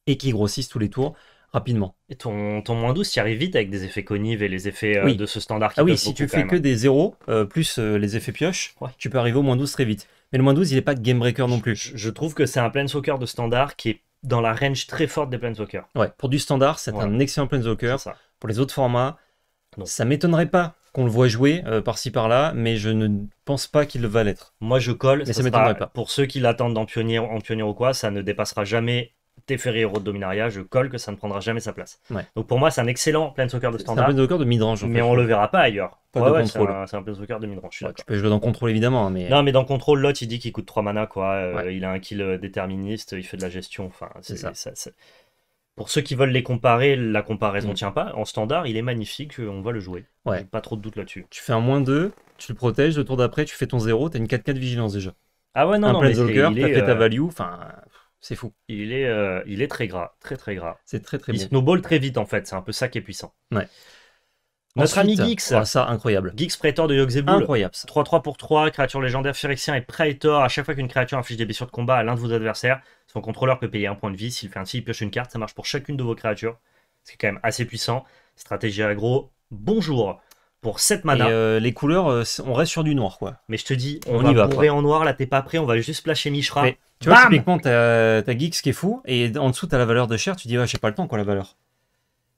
S1: et qui grossissent tous les tours rapidement. Et ton, ton moins 12, il arrive vite avec des effets connives et les effets euh, de ce standard qui Ah oui, si tu fais que hein. des 0, euh, plus euh, les effets pioche, tu peux arriver au moins 12 très vite. Mais le moins 12, il n'est pas game breaker non plus. Je, trouve que c'est un planeswalker de standard qui est dans la range très forte des planeswalkers. Ouais, pour du standard, c'est un excellent planeswalker. Pour les autres formats, ça ça m'étonnerait pas qu'on le voit jouer euh, par-ci par-là, mais je ne pense pas qu'il va l'être. Moi, je colle. ça, m'étonnerait pas. Pour ceux qui l'attendent en pionnier, en ou quoi, ça ne dépassera jamais Teferi héros de Dominaria. Je colle que ça ne prendra jamais sa place. Donc pour moi, c'est un excellent plein de standard. C'est un plein de midrange. Mais on le verra pas ailleurs. c'est un, de soccer de midrange. Je tu peux jouer dans contrôle évidemment, hein, mais non, mais dans contrôle, Lot il dit qu'il coûte 3 mana quoi. Euh, il a un kill euh, déterministe, il fait de la gestion. Enfin, c'est ça pour ceux qui veulent les comparer, la comparaison mm. tient pas. En standard, il est magnifique, euh, on va le jouer. Ouais. Pas trop de doute là-dessus. Tu fais un moins 2, tu le protèges, le tour d'après, tu fais ton 0, t'as une 4-4 vigilance déjà. Ah ouais, non, non, mais t'as fait ta euh, value, enfin, c'est fou. Il est, euh, il est très gras, très très gras. C'est très très il snowball très vite en fait, c'est un peu ça qui est puissant. Ouais.
S2: Notre ami Geeks.
S1: Oh, ça, incroyable. Geeks, Praetor de Yogzebul. Incroyable. 3-3 pour 3, créature légendaire, Phyrexien et Praetor. À chaque fois qu'une créature inflige des blessures de combat à l'un de vos adversaires, son contrôleur peut payer un point de vie. S'il fait ainsi, il pioche une carte. Ça marche pour chacune de vos créatures. C'est quand même assez puissant. Stratégie agro, bonjour. Pour cette mana. Euh, les couleurs, euh, on reste sur du noir, quoi. Mais je te dis, on, va y va. en noir, là, t'es pas prêt, on va juste splasher Mishra. tu vois, typiquement, t'as Geeks qui est fou, et en dessous, t'as la valeur de chair, tu dis, ouais, j'ai pas le temps, quoi, la valeur.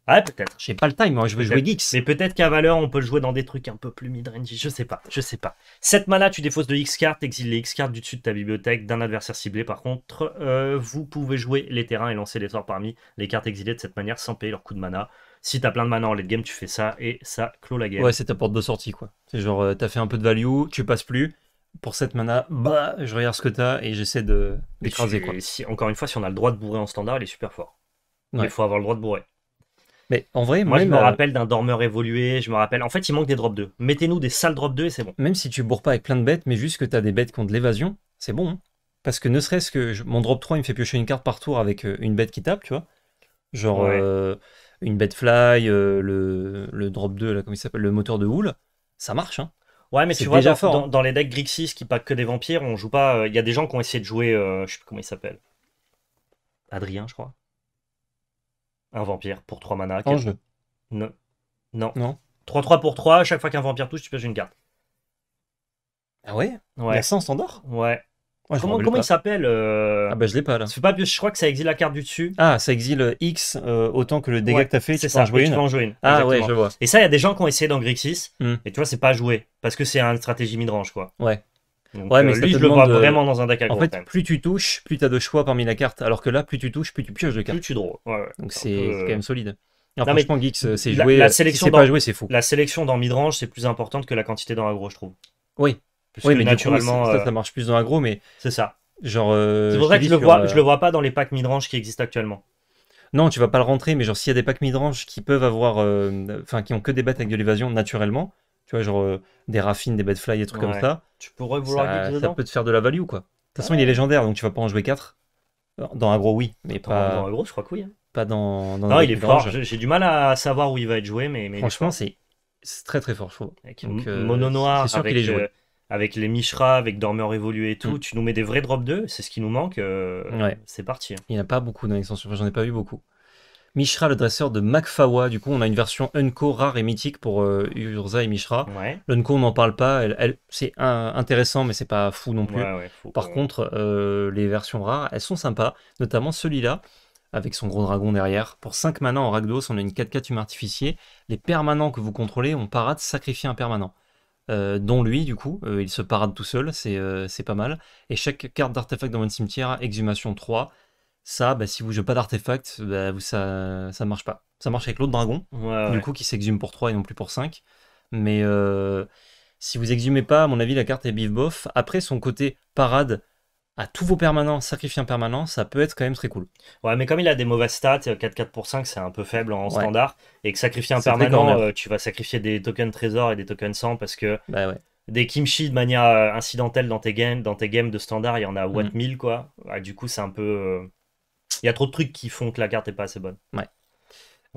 S1: Ouais, peut-être. J'ai pas le time, moi je veux jouer X. Mais peut-être qu'à valeur, on peut le jouer dans des trucs un peu plus mid-range. Je sais pas, je sais pas. Cette mana, tu défausses de X cartes, exiles les X cartes du dessus de ta bibliothèque d'un adversaire ciblé. Par contre, euh, vous pouvez jouer les terrains et lancer les sorts parmi les cartes exilées de cette manière sans payer leur coup de mana. Si t'as plein de mana en late game, tu fais ça et ça clôt la game Ouais, c'est ta porte de sortie quoi. C'est genre, euh, t'as fait un peu de value, tu passes plus pour cette mana, bah, je regarde ce que t'as et j'essaie de d'écraser quoi. encore une fois, si on a le droit de bourrer en standard, il est super fort. Il faut avoir le droit de bourrer en vrai, moi, je me euh, rappelle d'un dormeur évolué, je me rappelle. En fait, il manque des drop 2. Mettez-nous des sales drop 2 et c'est bon. Même si tu bourres pas avec plein de bêtes, mais juste que tu as des bêtes contre l'évasion, c'est bon. Hein. Parce que ne serait-ce que mon drop 3, il me fait piocher une carte par tour avec euh, une bête qui tape, tu vois. Genre euh, une bête fly, le... drop 2, là, comment il s'appelle, le moteur de houle, ça marche. Hein. ouais, mais tu vois, dans, fort, hein. dans, les decks Grixis qui packent que des vampires, on joue pas. Il y a des gens qui ont essayé de jouer, je sais plus comment il s'appelle. Adrien, je crois un vampire pour 3 mana. En jeu. Non. Non. Non. 3-3 pour 3, chaque fois qu'un vampire touche, tu pioches une carte. Ah ouais, ouais. Il ça en standard Ouais. comment, il s'appelle euh, Ah bah je l'ai pas là. pas, je crois que ça exile la carte du dessus. Ah, ça exile euh, X euh, autant que le dégât que t'as fait, c'est ça, en une. Ah ouais, je vois. Et ça, il y a des gens qui ont essayé dans Grixis, hmm. et tu vois, c'est pas joué, parce que c'est une stratégie midrange quoi. Ouais ouais, mais euh, je le vois vraiment dans un deck En fait, plus tu touches, plus tu as de choix parmi la carte. Alors que là, plus tu touches, plus tu pioches de cartes. Plus tu draws. Ouais, Donc c'est quand même solide. Alors, franchement, Geeks, euh, c'est joué. La, sélection dans... pas joué, c'est fou. La sélection dans midrange, c'est plus important que la quantité dans aggro, je trouve. Oui. oui, mais naturellement. Euh, ça, marche plus dans aggro, mais. C'est ça. Genre. c'est vrai que je le, vois, je le vois pas dans les packs midrange qui existent actuellement. Non, tu vas pas le rentrer, mais genre s'il y a des packs midrange qui peuvent avoir, enfin qui ont que des bêtes avec de l'évasion naturellement, tu vois, genre euh, des raffines, des Bedfly, des trucs comme ça. Tu pourrais vouloir ça, peut te faire de la value, quoi. De toute façon, il est légendaire, donc tu vas pas en jouer 4. Dans un gros, oui, mais pas. Dans un gros, je crois que oui. Hein. Pas dans. non, il est fort. J'ai du mal à savoir où il va être joué, mais. mais Franchement, c'est très très fort, je Avec euh, mono noir, euh, avec, les Mishra, avec Dormeur évolué et tout. Mm. Tu nous mets des vrais drop 2, c'est ce qui nous manque. C'est parti. Hein. Il n'y en a pas beaucoup dans l'extension, j'en ai pas vu beaucoup. Mishra, le dresseur de Macfawa. Du coup, on a une version Unko rare et mythique pour euh, Urza et Mishra. L'Unko, on n'en parle pas. Elle, c'est intéressant, mais c'est pas fou non plus. Par contre, euh, les versions rares, elles sont sympas, notamment celui-là avec son gros dragon derrière. Pour 5 manas en Ragdos, on a une 4-4 humain artificier. Les permanents que vous contrôlez, on parade sacrifier un permanent. Euh, dont lui, du coup, il se parade tout seul, c'est pas mal. Et chaque carte d'artefact dans votre cimetière, exhumation 3, ça, bah, si vous jouez pas d'artefact, bah, vous, ça ça marche pas. Ça marche avec l'autre dragon, du coup, qui s'exhume pour 3 et non plus pour 5. Mais euh, si vous exhumez pas, à mon avis, la carte est bif bof. Après, son côté parade à tous vos permanents, sacrifiant un permanent, ça peut être quand même très cool. Ouais, mais comme il a des mauvaises stats, 4-4 pour 5, c'est un peu faible en standard. Et que sacrifier un permanent, euh, tu vas sacrifier des tokens trésor et des tokens sang, parce que. Bah, des kimchi de manière euh, incidentelle dans tes games, dans tes games de standard, il y en a 1000 mm. quoi. Ah, du coup, c'est un peu il y a trop de trucs qui font que la carte est pas assez bonne. Ouais.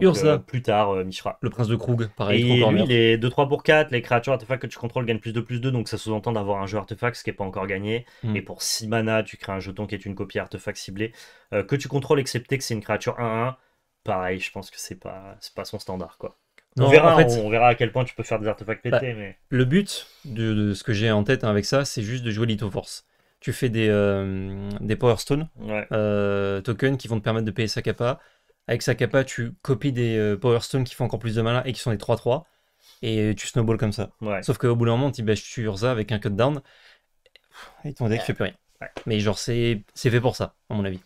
S1: Euh, plus tard, euh, Mishra. Le prince de Krug, pareil. Et lui, il est 2-3 pour 4. Les créatures artefacts que tu contrôles gagnent plus de plus 2, donc ça sous-entend d'avoir un jeu artefact, qui n'est pas encore gagné. Hmm. Et pour 6 mana, tu crées un jeton qui est une copie artefact ciblée euh, que tu contrôles, excepté que c'est une créature 1-1. Pareil, je pense que c'est pas, pas son standard, quoi. on, verra, on, verra à quel point tu peux faire des artefacts bah, pétés. mais... Le but de, ce que j'ai en tête hein, avec ça, c'est juste de jouer Lito Force tu fais des, euh, des Power Stone euh, tokens qui vont te permettre de payer sa capa. Avec sa capa, tu copies des euh, Power Stones qui font encore plus de malin et qui sont des 3-3. Et tu snowball comme ça. Sauf Sauf qu'au bout d'un moment, tu bâches Urza avec un cut down. Et ton deck ne fait plus rien. Mais genre, c'est fait pour ça, à mon avis.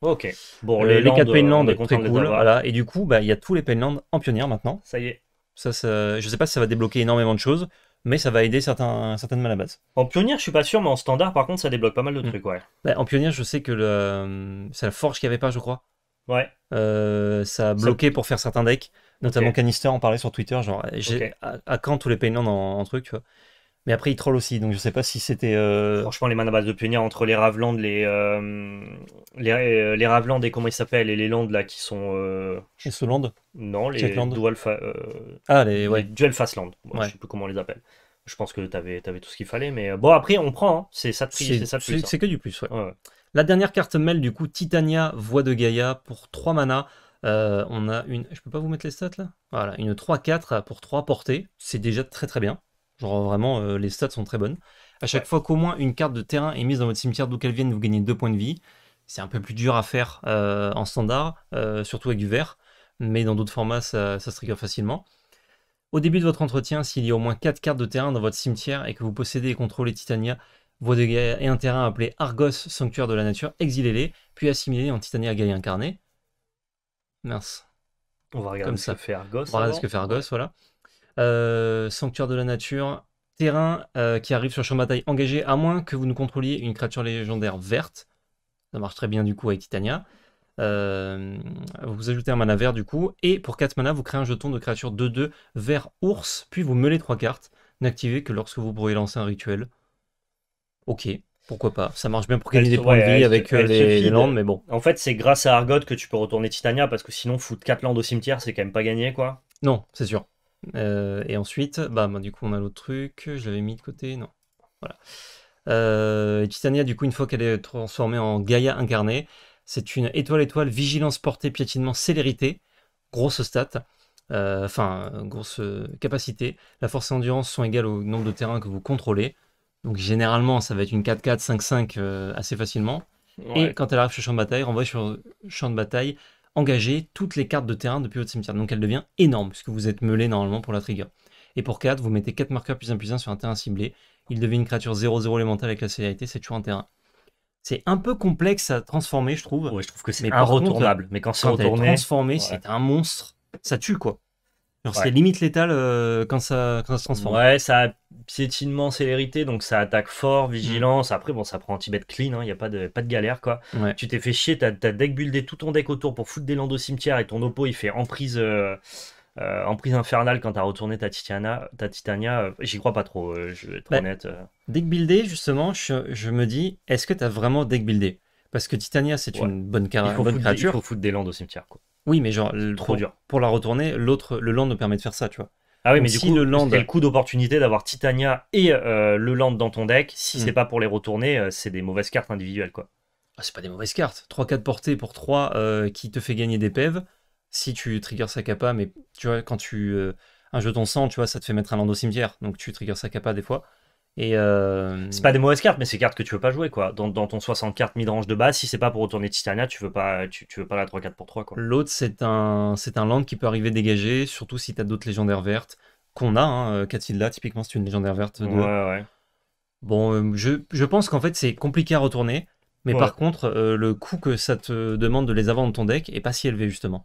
S1: Ok. Bon, les, les 4 Painland, très cool. Voilà. Et du coup, bah, il y a tous les Painland en pionnière maintenant. Ça y est. Ça, ça, je sais pas si ça va débloquer énormément de choses mais ça va aider certains, mains à base. En pionnière, je suis pas sûr, mais en standard, par contre, ça débloque pas mal de mm. trucs, ouais. Bah, en pionnière, je sais que le... c'est la forge qu'il n'y avait pas, je crois. Ouais. Euh, ça a bloqué pour faire certains decks, notamment Canister en parlait sur Twitter, genre, à, quand tous les painlands en, en truc, tu vois. Mais après, il troll aussi, donc je sais pas si c'était. Euh, Franchement, les mana base de pionniers entre les Ravland, les, euh, les, euh, les et comment ils s'appellent et les Landes là qui sont. Chez Les Soland Non, les Dual. ah, les, ouais. Je sais plus comment on les appelle. Je pense que tu avais, tout ce qu'il fallait, mais bon, après, on prend, hein. c'est ça c'est ça plus. Hein. C'est que du plus, ouais. La dernière carte mêle, du coup, Titania, Voix de Gaïa, pour 3 manas. on a une. Je peux pas vous mettre les stats là Voilà, une 3-4 pour 3 portées. C'est déjà très très bien. Genre vraiment, euh, les stats sont très bonnes. À chaque fois qu'au moins une carte de terrain est mise dans votre cimetière d'où qu'elle vienne, vous gagnez 2 points de vie. C'est un peu plus dur à faire euh, en standard, euh, surtout avec du vert, mais dans d'autres formats, ça, se trigger facilement. Au début de votre entretien, s'il y a au moins 4 cartes de terrain dans votre cimetière et que vous possédez et contrôlez Titania, vos dégâts et un terrain appelé Argos, Sanctuaire de la Nature, exilez-les, puis assimilez en Titania Gaïa incarnée. Mince. On va regarder Comme ça. fait Argos. On va regarder ce que fait Argos, voilà. Euh, sanctuaire de la nature, terrain euh, qui arrive sur champ de bataille engagé, à moins que vous ne contrôliez une créature légendaire verte. Ça marche très bien du coup avec Titania. Euh, vous ajoutez un mana vert du coup, et pour 4 mana, vous créez un jeton de créature 2-2 vert ours, puis vous meulez 3 cartes, n'activez que lorsque vous pourrez lancer un rituel. Ok, pourquoi pas, ça marche bien pour gagner des points de vie avec les, landes, mais bon. En fait, c'est grâce à Argot que tu peux retourner Titania, parce que sinon, foutre 4 landes au cimetière, c'est quand même pas gagné quoi. Non, c'est sûr. Euh, et ensuite, bah, du coup, on a l'autre truc. Je l'avais mis de côté. Non. Voilà. Euh, Titania, du coup, une fois qu'elle est transformée en Gaïa incarnée, c'est une étoile-étoile, vigilance, portée, piétinement, célérité. Grosse stat. Euh, enfin, grosse euh, capacité. La force et l'endurance sont égales au nombre de terrains que vous contrôlez. Donc, généralement, ça va être une 4-4, 5-5 assez facilement. Et quand elle arrive sur le champ de bataille, renvoie sur le champ de bataille engager toutes les cartes de terrain depuis votre cimetière. Donc elle devient énorme, puisque vous êtes meulé normalement pour la trigger. Et pour 4, vous mettez 4 marqueurs plus 1 plus 1 sur un terrain ciblé. Il devient une créature 0-0 élémentale avec la célérité, c'est toujours un terrain. C'est un peu complexe à transformer, je trouve. Ouais, je trouve que c'est retournable. mais quand c'est transformé, c'est un monstre. Ça tue, quoi c'est limite létal euh, quand, ça, se transforme. Ouais, ça a piétinement, célérité, donc ça attaque fort, mm. vigilance. Après, bon, ça prend anti-bet clean, il hein, n'y a pas de, pas de galère quoi. Tu t'es fait chier, t'as as deck buildé tout ton deck autour pour foutre des landes au cimetière et ton oppo il fait emprise. Euh, euh, emprise infernale quand t'as retourné ta Titania, ta Titania j'y crois pas trop, je vais être bah, honnête. Deck buildé, justement, je, je me dis, est-ce que t'as vraiment deck buildé Parce que Titania, c'est une bonne, bonne créature. il faut foutre des landes au cimetière. Quoi. Oui, mais genre, trop dur. Pour la retourner, l'autre, le land nous permet de faire ça, tu vois. Ah oui, mais du coup, le coup d'opportunité d'avoir Titania et euh, le land dans ton deck. Si hmm. c'est pas pour les retourner, euh, c'est des mauvaises cartes individuelles, quoi. Ah, c'est pas des mauvaises cartes. 3-4 portées pour 3 euh, qui te fait gagner des pèves. Si tu triggers sa capa, mais tu vois, quand tu. un jeton sang, tu vois, ça te fait mettre un land au cimetière. Donc tu triggers sa capa des fois. Et euh, c'est pas des mauvaises cartes, mais c'est cartes que tu veux pas jouer quoi. Dans, dans ton 60 cartes midrange de base, si c'est pas pour retourner Titania, tu veux pas, tu, veux pas la 3-4 pour 3 quoi. L'autre c'est un c'est un land qui peut arriver dégagé, surtout si t'as d'autres légendaires vertes qu'on a. Hein, euh, là, typiquement c'est une légendaire verte. Ouais ouais. Bon, euh, je, pense qu'en fait c'est compliqué à retourner, mais par contre le coût que ça te demande de les avoir dans ton deck est pas si élevé justement.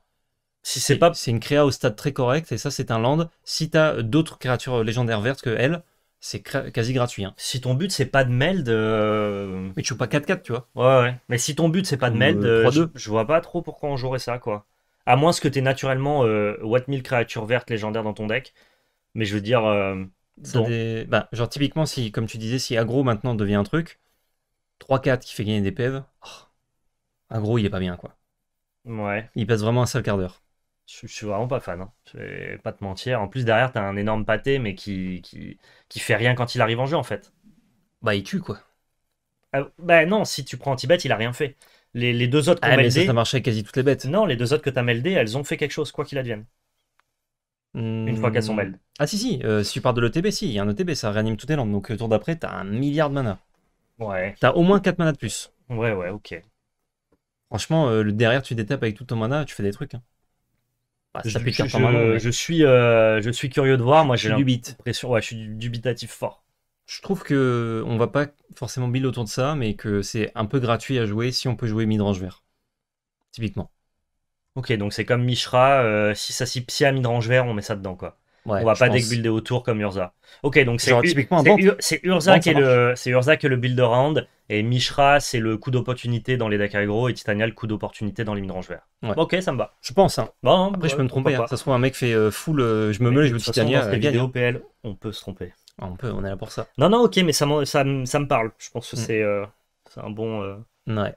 S1: Si c'est pas, c'est une créa au stade très correct et ça c'est un land. Si t'as d'autres créatures légendaires vertes que elle c'est quasi gratuit. Hein. Si ton but c'est pas de meld. Euh, Mais tu joues pas 4-4, tu vois. Ouais, ouais. Mais si ton but c'est pas de meld, euh, euh, je, vois pas trop pourquoi on jouerait ça, quoi. À moins que t'aies naturellement euh, What Mille créatures vertes légendaires dans ton deck. Mais je veux dire. Bah, genre, typiquement, si, comme tu disais, si aggro maintenant devient un truc, 3-4 qui fait gagner des pèves, oh, aggro il est pas bien, quoi. Ouais. Il passe vraiment un sale quart d'heure je, suis vraiment pas fan. Hein. Je vais pas te mentir. En plus, derrière, t'as un énorme pâté, mais qui, qui, qui, fait rien quand il arrive en jeu, en fait. Bah, il tue, quoi. Ah, bah, non, si tu prends anti-bête, il a rien fait. Les, deux autres que ah, mais ça, quasi toutes les bêtes. Non, les deux autres que t'as meldé, elles ont fait quelque chose, quoi qu'il advienne. Une fois qu'elles sont meldées. Hmm. Ah, si, si. Euh, si tu pars de l'ETB, si, il y a un ETB, ça réanime tout élan. Donc, euh, tour d'après, t'as un milliard de mana. Ouais. T'as au moins 4 mana de plus. Ouais, ouais, ok. Franchement, euh, le derrière, tu détapes avec tout ton mana, tu fais des trucs. Hein je, suis, curieux de voir. Moi, j'ai l'impression, ouais, je suis dubitatif fort. Je trouve que on va pas forcément build autour de ça, mais que c'est un peu gratuit à jouer si on peut jouer midrange vert, typiquement. Ok, donc c'est comme Mishra, euh, si ça s'y si à midrange vert, on met ça dedans quoi. on va pas débuilder autour comme Urza. Ok, donc c'est c'est Urza qui est le build around et Mishra, c'est le coup d'opportunité dans les decks Gros. et Titania, le coup d'opportunité dans les midrange verts. Ok, ça me va. Je pense. Hein. Bon, hein, Après, je peux me tromper. Hein. Ça se un mec fait euh, full, euh, je me meule, je me Titania. Façon, dans euh, vidéo PL, on peut se tromper. Ah, on peut, on est là pour ça. Non, non, ok, mais ça, ça, ça me parle. Je pense que mm. c'est un bon. Ouais.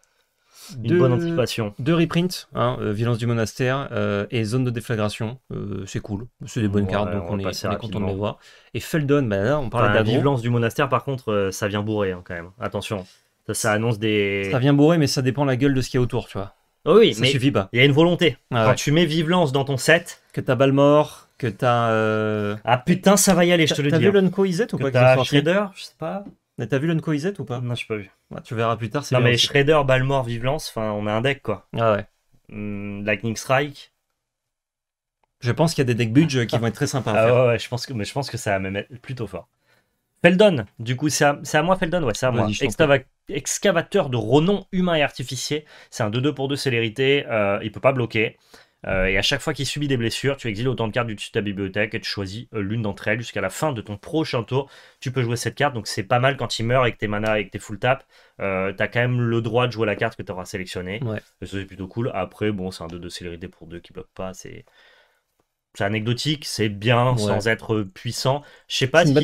S1: Une bonne anticipation. Deux reprints, hein, Violence du monastère et Zone de déflagration. c'est cool. C'est des bonnes cartes, donc on, est, on content de les voir. Et Feldon, bah, on parle de la Violence du monastère, par contre, ça vient bourrer quand même. Attention. Ça, annonce des. Ça vient bourré, mais ça dépend la gueule de ce qu'il y a autour, tu vois. Oh oui, ça mais suffit pas. Il y a une volonté. Ah Quand tu mets vivlance dans ton set. Que t'as balmor, que t'as. Euh, ah putain, ça va y aller, je te le dis. Hein. T'as vu l'Unco ou pas T'as Shredder, je sais pas. T'as vu l'Unco ou pas Non, je pas vu. Ouais, tu verras plus tard. Non, mais Shredder, Balmore, Vivlance, enfin, on a un deck quoi. Ah ouais. Hmm, Lightning Strike. Je pense qu'il y a des decks budge qui vont être très sympas. à ah faire. ouais, ouais, je pense que, mais je pense que ça va même être plutôt fort. Feldon, du coup, c'est à, moi, Feldon Ouais, c'est à moi. excavateur de renom humain et artificier. C'est un 2-2 pour 2 célérité. Il euh, il peut pas bloquer. Euh, et à chaque fois qu'il subit des blessures, tu exiles autant de cartes du dessus de ta bibliothèque et tu choisis euh, l'une d'entre elles jusqu'à la fin de ton prochain tour. Tu peux jouer cette carte, donc c'est pas mal quand il meurt avec tes manas, avec tes full tap. Tu as quand même le droit de jouer la carte que tu auras sélectionnée. Ouais. C'est plutôt cool. Après, bon, c'est un 2 2 célérité pour deux qui bloque pas. C'est c'est anecdotique, c'est bien sans être puissant. Je sais pas si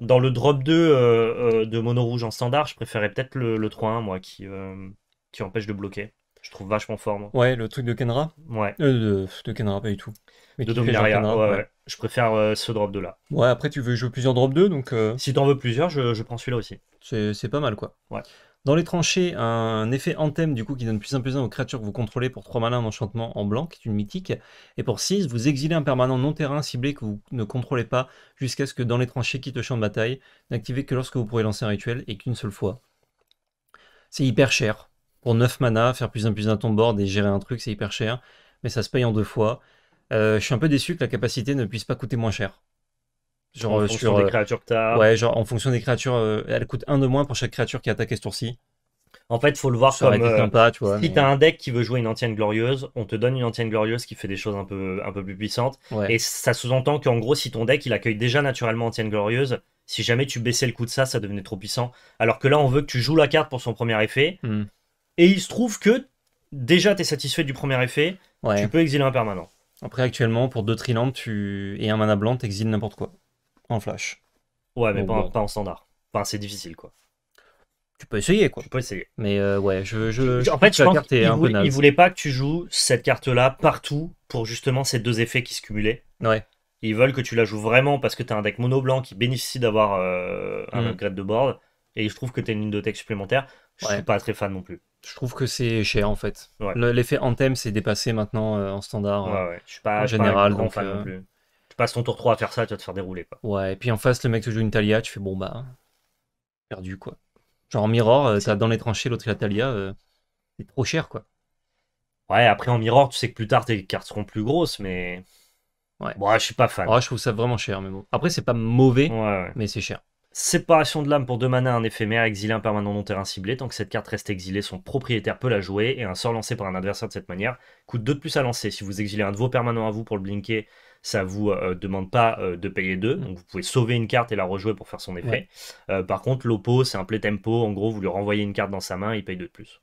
S1: dans le drop 2 euh, euh, de mono rouge en standard, je préférais peut-être le, 3-1 moi euh, qui, empêche de bloquer. Je trouve vachement fort. Ouais, le truc de Kenra Ouais. de, Kenra, pas du tout. Mais de Dominaria, ouais, Je préfère ce drop 2 là. Ouais, après tu veux jouer plusieurs drop 2 donc. Si t'en veux plusieurs, je, je prends celui-là aussi. C'est pas mal quoi. Ouais. Dans les tranchées, un effet anthème du coup qui donne plus un plus un aux créatures que vous contrôlez pour 3 malins d'enchantement en blanc, qui est une mythique. Et pour 6, vous exilez un permanent non terrain ciblé que vous ne contrôlez pas jusqu'à ce que dans les tranchées quitte le champ de bataille, n'activez que lorsque vous pourrez lancer un rituel et qu'une seule fois. C'est hyper cher. Pour 9 mana, faire plus un plus un ton board et gérer un truc, c'est hyper cher. Mais ça se paye en deux fois. Euh, je suis un peu déçu que la capacité ne puisse pas coûter moins cher. Genre, en euh, fonction des euh, créatures que t'as. Ouais, genre en fonction des créatures, euh, elle coûte un de moins pour chaque créature qui attaque ce tour-ci. En fait, faut le voir sur comme euh, tu si t'as un deck qui veut jouer une ancienne glorieuse, on te donne une antienne glorieuse qui fait des choses un peu, un peu plus puissantes. Et ça sous-entend qu'en gros, si ton deck il accueille déjà naturellement antienne glorieuse, si jamais tu baissais le coup de ça, ça devenait trop puissant. Alors que là, on veut que tu joues la carte pour son premier effet. Hmm. Et il se trouve que déjà t'es satisfait du premier effet, tu peux exiler un permanent. Après, actuellement, pour deux trilandes tu... et un mana blanc, t'exiles n'importe quoi en Flash. Ouais, mais pas, en standard. Enfin, c'est difficile, quoi. Tu peux essayer, quoi. Tu peux essayer. Mais euh, ouais, je, je, En fait, je pense qu'il voulait, voulait, pas que tu joues cette carte-là partout pour justement ces deux effets qui se cumulaient. Ouais. Ils veulent que tu la joues vraiment parce que t'as un deck mono blanc qui bénéficie d'avoir euh, un mm. upgrade de board. Et je trouve que t'as une ligne de tech supplémentaire. Je suis pas très fan non plus. Je trouve que c'est cher en fait. Ouais. L'effet Anthem s'est dépassé maintenant euh, en standard. Ouais, ouais. Je suis pas général. donc, fan non plus. Passe ton tour 3 à faire ça, tu vas te faire dérouler. Quoi. Ouais, et puis en face, le mec se joue une Talia, tu fais bon bah, perdu quoi. Genre en Mirror, ça euh, dans les tranchées l'autre la Talia, euh, c'est trop cher quoi. Ouais, après en Mirror, tu sais que plus tard tes cartes seront plus grosses, mais. Ouais. Bon, je suis pas fan. je trouve ça vraiment cher, mais bon. Après, c'est pas mauvais, mais c'est cher. Séparation de l'âme pour deux manas, un éphémère, exilé un permanent non terrain ciblé. Tant que cette carte reste exilée, son propriétaire peut la jouer. Et un sort lancé par un adversaire de cette manière coûte 2 de plus à lancer. Si vous exilez un de vos permanents à vous pour le blinker ça vous euh, euh, demande pas euh, de payer deux. Mm. Donc vous pouvez sauver une carte et la rejouer pour faire son effet. par contre, l'Oppo, c'est un play tempo. En gros, vous lui renvoyez une carte dans sa main, il paye deux de plus.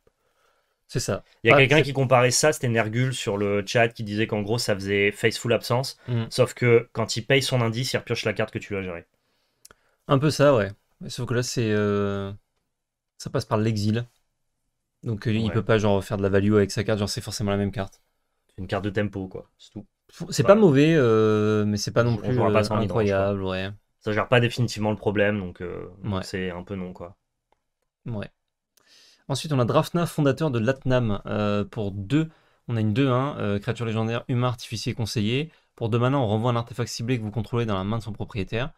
S1: C'est ça. Il y a ah, quelqu'un qui comparait ça, c'était Nergul sur le chat qui disait qu'en gros ça faisait Faceful Absence, mm. sauf que quand il paye son indice, il repioche la carte que tu lui as gérée. Un peu ça, ouais. Sauf que là, c'est. Ça passe par l'exil. Donc il ne il peut pas genre faire de la value avec sa carte, genre c'est forcément la même carte. C'est une carte de tempo, quoi, c'est tout. C'est pas, mauvais, euh, mais c'est pas non plus euh, incroyable, ouais. Ça gère pas définitivement le problème, donc euh, c'est un peu non, quoi. Ouais. Ensuite, on a Drafna, fondateur de Latnam. pour 2, on a une 2-1, créature légendaire, humain, artificier, conseiller. Pour 2 mana, on renvoie un artefact ciblé que vous contrôlez dans la main de son propriétaire.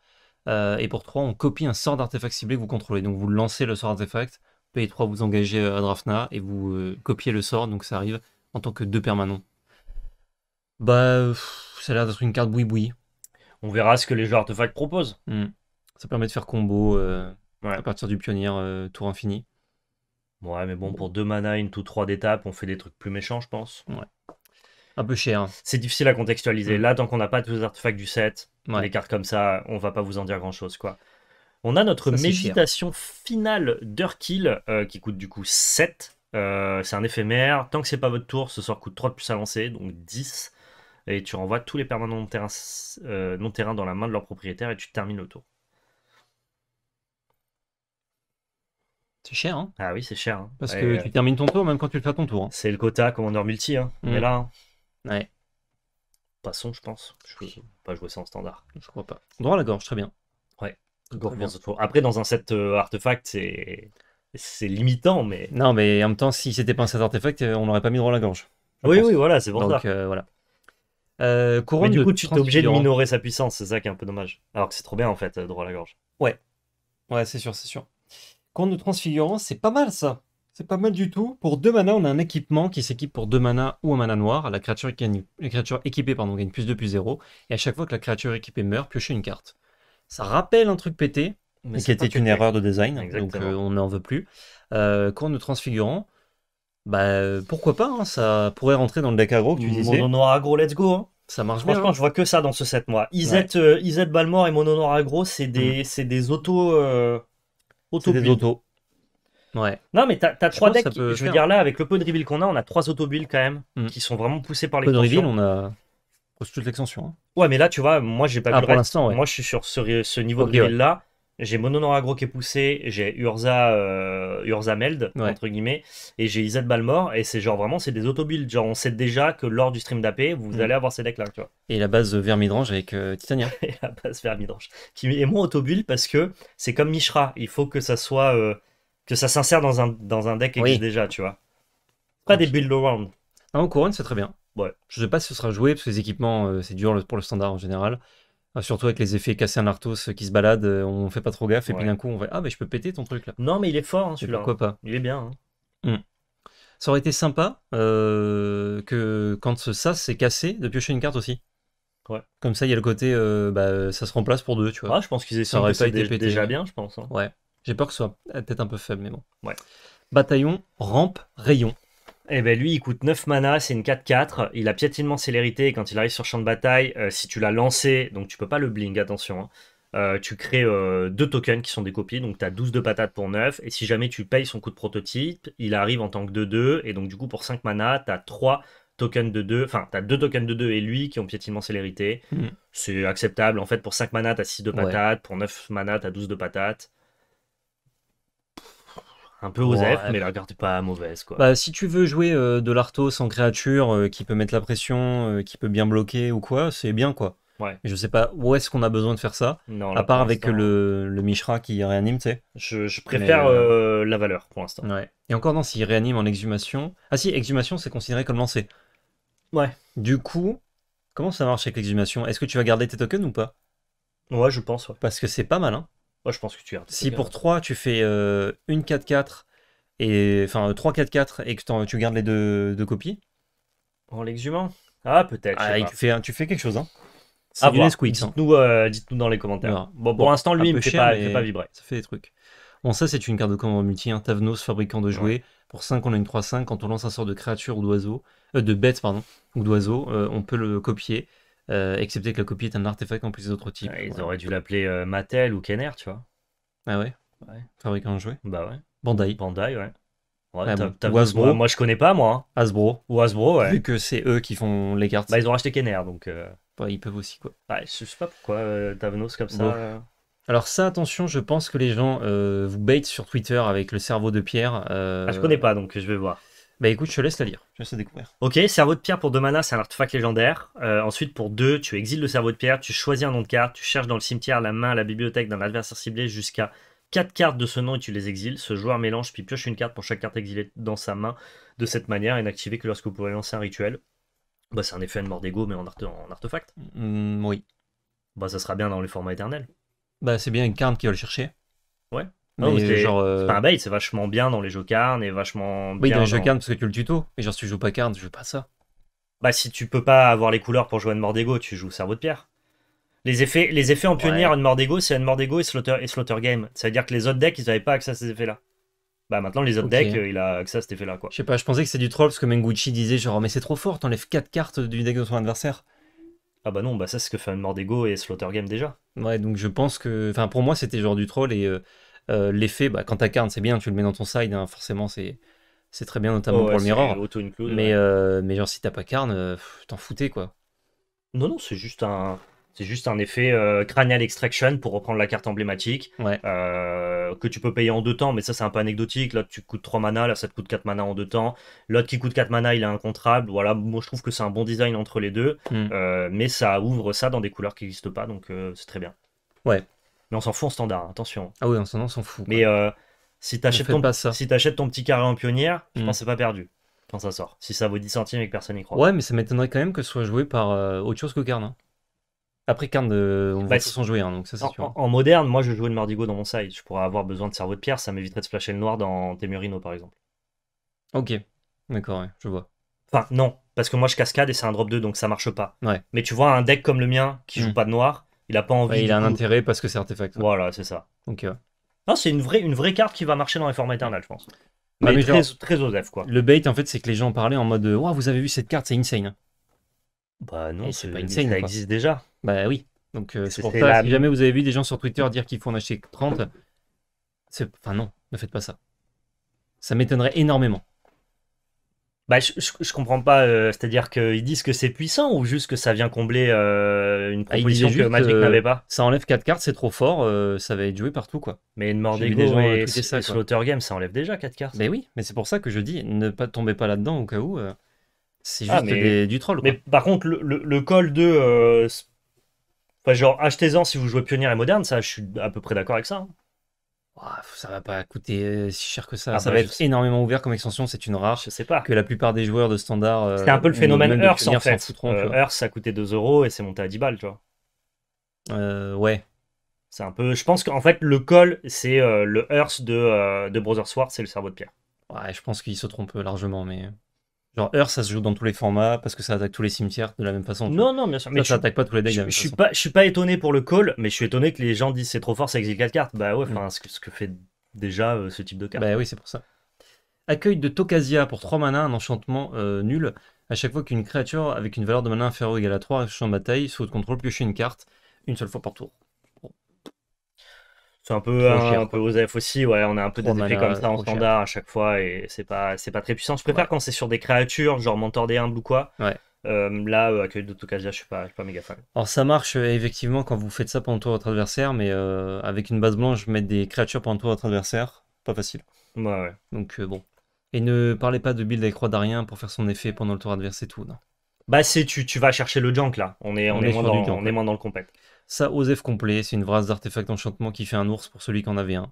S1: et pour 3, on copie un sort d'artefact ciblé que vous contrôlez. Donc vous lancez le sort d'artefact, payez 3, vous engagez à Drafna et vous copiez le sort, donc ça arrive en tant que 2 permanents. Bah, ça a l'air d'être une carte boui-boui. On verra ce que les jeux artefacts proposent. Hmm. Ça permet de faire combo euh, à partir du pionnier euh, tour infini. Ouais, mais bon, pour deux mana, une tout trois d'étape, on fait des trucs plus méchants, je pense. Ouais. Un peu cher. Hein. C'est difficile à contextualiser. Hmm. Là, tant qu'on n'a pas tous les artefacts du set, les cartes comme ça, on va pas vous en dire grand chose, quoi. On a notre méditation finale d'Urkill euh, qui coûte du coup 7. c'est un éphémère. Tant que c'est pas votre tour, ce sort coûte 3 de plus à lancer, donc 10 et tu renvoies tous les permanents non terrain, euh, dans la main de leur propriétaire et tu termines le tour. C'est cher, hein Ah oui, c'est cher. Hein. Parce que euh, tu termines ton tour même quand tu le fais à ton tour. Hein. C'est le quota commandeur multi, hein. Mais mm. là. Hein. Ouais. Passons, je pense. Je peux pas jouer ça en standard. Je crois pas. Droit à la gorge, très bien. Ouais. Gorge Après, dans un set euh, artefact, c'est. limitant, mais. Non, mais en même temps, si c'était pas un set artefact, on n'aurait pas mis droit à la gorge. Oui, oui, voilà, c'est pour ça. voilà. Euh, du coup, tu es obligé de minorer sa puissance, c'est ça qui est un peu dommage. Alors que c'est trop bien en fait, euh, droit à la gorge. Ouais, ouais, c'est sûr, c'est sûr. quand nous transfigurant, c'est pas mal ça. C'est pas mal du tout. Pour deux manas, on a un équipement qui s'équipe pour deux manas ou un mana noir. La créature, la créature équipée pardon, gagne plus 2 plus 0. Et à chaque fois que la créature équipée meurt, piochez une carte. Ça rappelle un truc pété, mais qui était une erreur de design, donc euh, on n'en veut plus. Euh, nous de transfigurant, bah euh, pourquoi pas, hein, ça pourrait rentrer dans le deck agro que tu disais. Mono noir agro, let's go. Hein. Ça marche Franchement, bien. Hein. je vois que ça dans ce set, moi. Izet ouais. Balmore et mono noir agro, c'est des, autos... Mm. des auto. Euh, des autos. Ouais. Non, mais t'as as trois decks. Je veux dire, là, avec le peu de reveal qu'on a, on a trois auto quand même mm. qui sont vraiment poussés par les Peu de reveal, on a toute l'extension. Ouais, mais là, tu vois, moi, j'ai pas ah, vu le Moi, je suis sur ce, niveau de reveal là j'ai Noragro qui est poussé, j'ai Urza, euh, Urza Meld, entre guillemets, et j'ai Izet Balmor, et c'est genre vraiment, c'est des autobuilds. Genre, on sait déjà que lors du stream d'AP, vous mm. allez avoir ces decks-là, tu Et la base Vermidrange avec euh, Titania. et la base Vermidrange, qui est moins build parce que c'est comme Mishra, il faut que ça soit. Euh, que ça s'insère dans un, dans un deck qui déjà, tu vois. Pas des build around. Non, ah, couronne, c'est très bien. Ouais. Je sais pas si ce sera joué, parce que les équipements, c'est dur pour le standard en général. Ah, surtout avec les effets casser un Arthos euh, qui se balade, euh, on fait pas trop gaffe, et puis d'un coup on voit Ah, mais je peux péter ton truc là. Non, mais il est fort hein, celui-là. Pourquoi pas Il est bien. Hein. Hmm. Ça aurait été sympa euh, que quand ça s'est cassé, de piocher une carte aussi. Ouais. Comme ça, il y a le côté bah, ça se remplace pour deux, tu vois. Ah, je pense qu'ils aient ça pas été déjà bien, je pense. Hein. Ouais. J'ai peur que ce soit peut-être un peu faible, mais bon. Ouais. Bataillon, rampe, rayon eh ben lui, il coûte 9 mana, c'est une 4-4. Il a piétinement célérité et quand il arrive sur champ de bataille, euh, si tu l'as lancé, donc tu peux pas le bling, attention. Hein, euh, tu crées 2 euh, deux tokens qui sont des copies, donc tu as 12 de patates pour 9. Et si jamais tu payes son coup de prototype, il arrive en tant que 2-2. Et donc, du coup, pour 5 mana, tu as 3 tokens de 2. Enfin, tu as 2 tokens de 2 et lui qui ont piétinement célérité. Hmm. C'est acceptable. En fait, pour 5 mana, tu as 6 de patates. Pour 9 mana, tu as 12 de patates. Un peu aux mais la garde pas mauvaise. Quoi. Bah, si tu veux jouer euh, de l'arto sans créature euh, qui peut mettre la pression, euh, qui peut bien bloquer ou quoi, c'est bien quoi. Ouais. je sais pas où est-ce qu'on a besoin de faire ça, non, à part avec le, Mishra qui réanime, tu sais. Je, préfère la valeur pour l'instant. Ouais. Et encore, non, s'il réanime en exhumation. Ah si, exhumation, c'est considéré comme lancé. Ouais. Du coup, comment ça marche avec l'exhumation Est-ce que tu vas garder tes tokens ou pas Ouais, je pense, Parce que c'est pas malin. Moi, je pense que tu gardes. Si pour 3, hein. tu fais euh, une 4-4, et enfin 3-4-4, euh, et que tu gardes les deux, copies. En l'exhumant Ah, peut-être. tu, ah, fais, tu fais quelque chose, hein. hein. Euh, dites-nous dans les commentaires. Bon, pour l'instant, lui, il ne fait, pas vibrer. Ça fait des trucs. Bon, ça, c'est une carte de commande multi, hein. Tavnos, fabricant de jouets. Pour 5, on a une 3-5. Quand on lance un sort de créature ou d'oiseau, de bête, pardon, ou d'oiseau, on peut le copier. Euh, excepté que la copie est un artefact en plus des autres types. ils auraient dû l'appeler euh, Mattel ou Kenner, tu vois. Ah ouais, ouais. Fabricant de jouets Bah ouais. Bandai. Bandai, ouais. ouais Hasbro. Moi, je connais pas, moi. Hein. Hasbro. Ou Hasbro, ouais. Vu que c'est eux qui font les cartes. Bah, ils ont racheté Kenner, donc. Euh, ils peuvent aussi, quoi. Bah, je sais pas pourquoi Tavenos comme ça. Alors ça, attention, je pense que les gens vous baitent sur Twitter avec le cerveau de pierre. Ah, je connais pas, donc je vais voir. Bah écoute, je te laisse la lire. Je laisse découvrir. Ok, cerveau de pierre pour 2 mana, c'est un artefact légendaire. Euh, ensuite, pour 2, tu exiles le cerveau de pierre, tu choisis un nom de carte, tu cherches dans le cimetière la main, la bibliothèque d'un adversaire ciblé jusqu'à quatre cartes de ce nom et tu les exiles. Ce joueur mélange puis pioche une carte pour chaque carte exilée dans sa main de cette manière et n'activée que lorsque vous pouvez lancer un rituel. Bah, c'est un effet de mort d'ego, mais en, en artefact. Mm, oui. Bah, ça sera bien dans le format éternel. Bah, c'est bien une carte qui va le chercher. Ouais. Non, genre, euh, c'est vachement bien dans les jeux carnes vachement Oui, dans les jeux parce que tu le tuto. Mais genre, si tu joues pas carnes, tu joues pas ça. Bah, si tu peux pas avoir les couleurs pour jouer à Mordego, tu joues Cerveau de Pierre. Les effets, les effets en pionnière ouais. Mordego, c'est Mordego et Slaughter, et Slaughter Game. Ça veut dire que les autres decks, ils avaient pas accès à ces effets-là. Bah maintenant, les autres decks, euh, il a accès à cet effet-là. quoi. Je sais pas, je pensais que c'est du troll parce que Menguchi disait genre, mais c'est trop fort, t'enlèves 4 cartes du deck de ton adversaire. Ah bah non, bah ça, c'est ce que fait Mordego et Slaughter Game déjà. Ouais, donc je pense que. Enfin, pour moi, c'était genre du troll et. Euh, euh, l'effet, bah, quand carne, c'est bien, tu le mets dans ton side, hein, forcément, c'est c'est très bien, notamment oh, pour le mirror. mais, euh, mais genre, si t'as pas carne, euh, t'en foutais, quoi. Non, non, c'est juste un. C'est juste un effet cranial extraction pour reprendre la carte emblématique que tu peux payer en deux temps, mais ça c'est un peu anecdotique. Là tu coûtes 3 mana, là ça te coûte 4 mana en deux temps. L'autre qui coûte 4 mana il est incontrable. Voilà, moi je trouve que c'est un bon design entre les deux, hmm. mais ça ouvre ça dans des couleurs qui n'existent pas donc c'est très bien. Ouais, mais on s'en fout en standard, hein, attention. Ah oui, on s'en fout. Mais euh, si t'achètes ton, si ton petit carré en pionnière, je mm. pense c'est pas perdu quand ça sort. Si ça vaut 10 centimes et que personne n'y croit. Ouais, mais ça m'étonnerait quand même que ce soit joué par euh, autre chose que Karn. Hein. Après Karn, euh, on on va s'en jouer, hein, donc ça c'est sûr. En, moderne, moi je jouais le Mardigo dans mon side. Je pourrais avoir besoin de cerveau de pierre, ça m'éviterait de splasher le noir dans Temurino par exemple. Ok, d'accord, ouais, je vois. Enfin, non, parce que moi je cascade et c'est un drop 2, donc ça marche pas. Mais tu vois, un deck comme le mien qui joue mm. pas de noir, il a pas envie. il a un intérêt parce que c'est artefact. Voilà, c'est ça. c'est une vraie, une vraie carte qui va marcher dans les formats éternels, je pense. Ah, mais, très, genre, très quoi. Le bait, en fait, c'est que les gens parlaient en mode "Wow, euh, vous avez vu cette carte, c'est insane. Bah non, eh, c'est pas insane. Ça existe déjà. Bah oui. Donc euh, si jamais vous avez vu des gens sur Twitter dire qu'il faut en acheter 30, enfin non, ne faites pas ça. Ça m'étonnerait énormément. Bah, je, comprends pas, euh, c'est-à-dire qu'ils disent que c'est puissant ou juste que ça vient combler euh, une ah, proposition que Magic euh, n'avait pas Ça enlève 4 cartes, c'est trop fort, ça va être joué partout quoi. Mais une mort des gens et, ça, sur Game, ça enlève déjà 4 cartes. Mais oui, mais c'est pour ça que je dis, ne pas tomber pas là-dedans au cas où. c'est ah, juste du troll. Quoi. Mais par contre, le, le, call de. Enfin, genre, achetez-en si vous jouez pionnière et Moderne, ça, je suis à peu près d'accord avec ça. Hein ça va pas coûter euh, si cher que ça. Ah, ça bah, va être énormément ouvert comme extension, c'est une rare. Je sais pas. Que la plupart des joueurs de standard. Euh, C'était un peu le phénomène Earth en fait. Euh, Earth, ça coûtait 2 euros et c'est monté à 10 balles, tu vois. Euh, ouais. C'est un peu. Je pense qu'en fait, le col, c'est le Earth de, de Brothers Wars c'est le cerveau de pierre. Ouais, je pense qu'il se trompe largement, mais. Genre Hearth, ça se joue dans tous les formats parce que ça attaque tous les cimetières de la même façon. Non, non, bien sûr. mais ça, attaque pas tous les decks je, de Suis pas, suis pas étonné pour le call, mais je suis étonné que les gens disent c'est trop fort, ça exige 4 cartes. Bah ouais, enfin, ce, que, fait déjà euh, ce type de carte. Bah oui, c'est pour ça. Accueil de Tokasia pour 3 manas, un enchantement euh, nul. À chaque fois qu'une créature avec une valeur de mana inférieure ou égale à 3 champ en bataille, sous de contrôle, piochez une carte une seule fois par tour. C'est un peu un, un peu OZF aussi, ouais, on a un peu des effets comme ça en standard à chaque fois et c'est pas c'est pas très puissant. Je préfère quand c'est sur des créatures, genre mentor des humbles ou quoi. Euh, là, euh, accueil d'Autocasia, je suis pas, je suis pas méga fan. Alors ça marche euh, effectivement quand vous faites ça pendant le tour de votre adversaire, mais avec une base blanche, mettre des créatures pendant le tour de votre adversaire, pas facile. Ouais, ouais. Donc bon. Et ne parlez pas de build avec Croix d'Arien pour faire son effet pendant le tour adversaire et tout, non. Bah, c'est tu, tu vas chercher le junk là. On est, on, est, moins, dans, le compète. Ça, Osef complet, c'est une vraie d'artefacts d'enchantement qui fait un ours pour celui qui en avait un.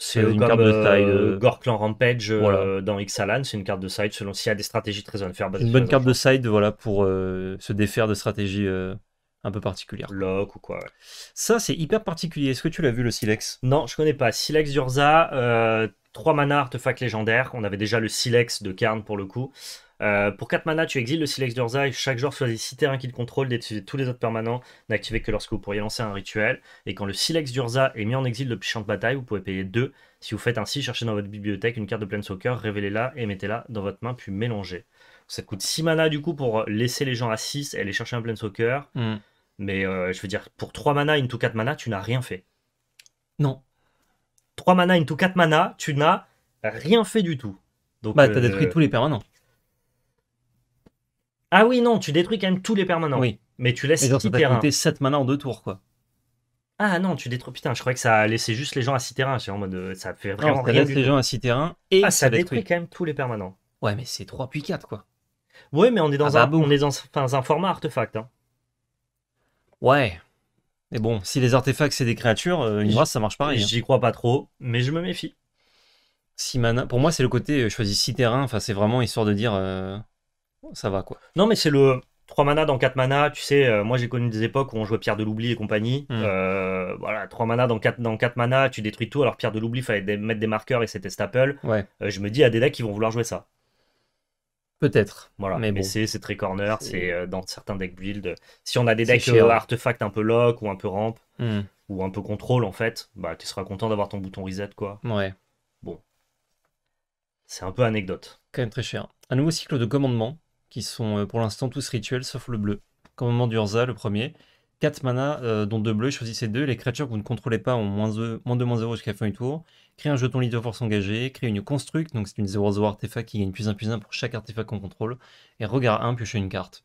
S1: C'est euh, une carte de euh, taille. Euh, Gorklan Rampage dans Xalan c'est une carte de side selon s'il y a des stratégies très faire Une bonne carte de side voilà, pour se défaire de stratégies un peu particulières. Lock ou quoi. Ouais. Ça, c'est hyper particulier. Est-ce que tu l'as vu le Silex Non, je connais pas. Silex d'Urza, 3 mana artefact légendaire. On avait déjà le Silex de Karn pour le coup. Euh, pour 4 mana, tu exiles le Silex et Chaque joueur choisit 6 terrains qu'il contrôle d'étudier tous les autres permanents, n'activez que lorsque vous pourriez lancer un rituel. Et quand le Silex d'Urza est mis en exil depuis champ de bataille, vous pouvez payer 2. Si vous faites ainsi, cherchez dans votre bibliothèque une carte de Planeswalker, révélez-la et mettez-la dans votre main, puis mélangez. Ça coûte 6 mana du coup pour laisser les gens à 6 et aller chercher un Planeswalker. Mm. Mais euh, je veux dire, pour 3 mana, into 4 mana, tu n'as rien fait. Non. 3 mana, into 4 mana, tu n'as rien fait du tout. Donc, bah, t'as détruit euh, tous les permanents. Ah oui, non, tu détruis quand même tous les permanents. Oui. Mais tu laisses. Et genre, ça 7 mana en deux tours, quoi. Ah non, tu détruis. Putain, je croyais que ça laissait juste les gens à 6 terrains. C'est en mode. Euh, ça fait vraiment rien. les gens à 6 terrains et. Ah, ça, détruit. quand même tous les permanents. Ouais, mais c'est 3 puis 4, quoi. Ouais, mais on est dans, ah un, bah, on est enfin, un format artefact. Hein. Ouais. Mais bon, si les artefacts c'est des créatures, euh, une ça marche pareil. Hein. J'y crois pas trop, mais je me méfie. Si mana... Pour moi, c'est le côté je euh, choisis 6 terrains. Enfin, c'est vraiment histoire de dire ça va quoi. Non, mais c'est le 3 mana dans 4 mana Tu sais, euh, moi j'ai connu des époques où on jouait Pierre de l'Oubli et compagnie. Hmm. Euh, voilà, 3 mana dans 4, dans mana, tu détruis tout. Alors Pierre de l'Oubli, fallait mettre des marqueurs et c'était staple. Ouais. Euh, je me dis, à y a des decks qui vont vouloir jouer ça. Peut-être. Voilà, mais, bon. c'est très corner, c'est dans certains deck build. Si on a des decks artefacts un peu lock ou un peu rampe hmm. ou un peu contrôle en fait, bah tu seras content d'avoir ton bouton reset quoi. Ouais. Bon. C'est un peu anecdote. Quand même très cher. Un nouveau cycle de commandement qui sont euh, pour l'instant tous rituels sauf le bleu. Commandement d'Urza, le premier. 4 mana euh, dont 2 bleus, choisissez 2. Les créatures que vous ne contrôlez pas ont moins 2, moins 0 jusqu'à la fin du tour. Créez un jeton leader force engagé, créez une construct, donc c'est une 0-0 artefact qui gagne plus 1 plus 1 pour chaque artefact qu'on contrôle. Et regarde 1, piochez une carte.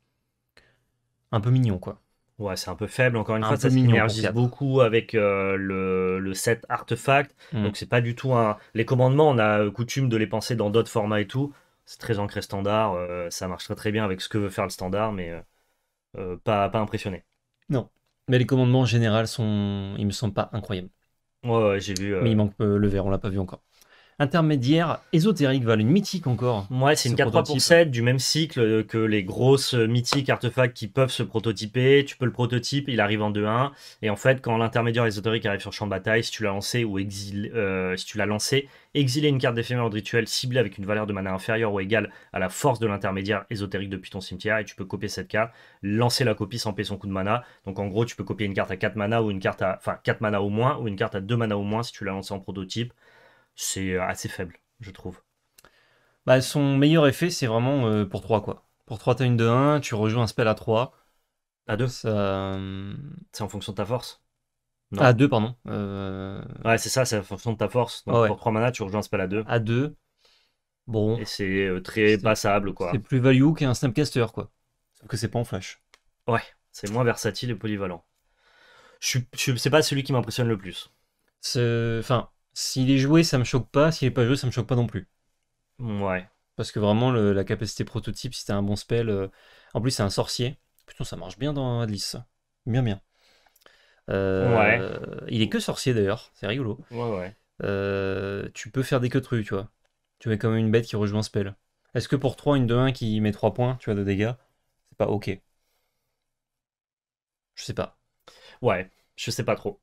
S1: Un peu mignon, quoi. Ouais, c'est un peu faible, encore une fois, ça s'énergise beaucoup avec euh, le, set artefact. Mm. Donc c'est pas du tout un. Les commandements, on a coutume de les penser dans d'autres formats et tout c'est très ancré standard, euh, ça marche très très bien avec ce que veut faire le standard, mais euh, euh, pas, pas impressionné. Non, mais les commandements en général sont, ils me semblent pas incroyables. Ouais, j'ai vu. Mais il manque le verre, on l'a pas vu encore intermédiaire ésotérique, voilà, une mythique encore. Ouais, c'est une carte 3 pour 7 du même cycle que les grosses mythiques artefacts qui peuvent se prototyper. Tu peux le prototyper il arrive en 2-1. Et en fait, quand l'intermédiaire ésotérique arrive sur champ de bataille, si tu l'as lancé ou exil, euh, si tu l'as lancé, exiler une carte d'éphémère de rituel ciblée avec une valeur de mana inférieure ou égale à la force de l'intermédiaire ésotérique depuis ton cimetière et tu peux copier cette carte, lancer la copie sans payer son coup de mana. Donc en gros, tu peux copier une carte à 4 mana ou une carte à enfin 4 mana au moins ou une carte à 2 mana au moins si tu l'as lancé en prototype c'est euh, assez faible, je trouve. Bah, son meilleur effet, c'est vraiment euh, pour 3, quoi. Pour 3, as une de 1, tu rejoins un spell à 3. À 2 ça... Euh, c'est en fonction de ta force À 2, pardon. Ouais, c'est ça, c'est en fonction de ta force. Donc, ah Pour 3 mana, tu rejoins un spell à 2. À 2. Bon. Et c'est très passable, quoi. C'est plus value qu'un Snapcaster, quoi. Sauf que c'est pas en flash. Ouais, c'est moins versatile et polyvalent. Je, je c'est pas celui qui m'impressionne le plus. Enfin, s'il est joué, ça me choque pas. S'il est pas joué, ça me choque pas non plus. Ouais. Parce que vraiment, la capacité prototype, si t'as un bon spell. Euh, en plus, c'est un sorcier. Putain, ça marche bien dans Adlis Bien, bien. Euh, ouais. il est que sorcier d'ailleurs, c'est rigolo. Ouais, ouais. Euh, tu peux faire des queutrues, tu vois. Tu mets comme une bête qui rejoint spell. Est-ce que pour 3, une 2-1 qui met 3 points, tu as de dégâts, c'est pas ok Je sais pas. Ouais, je sais pas trop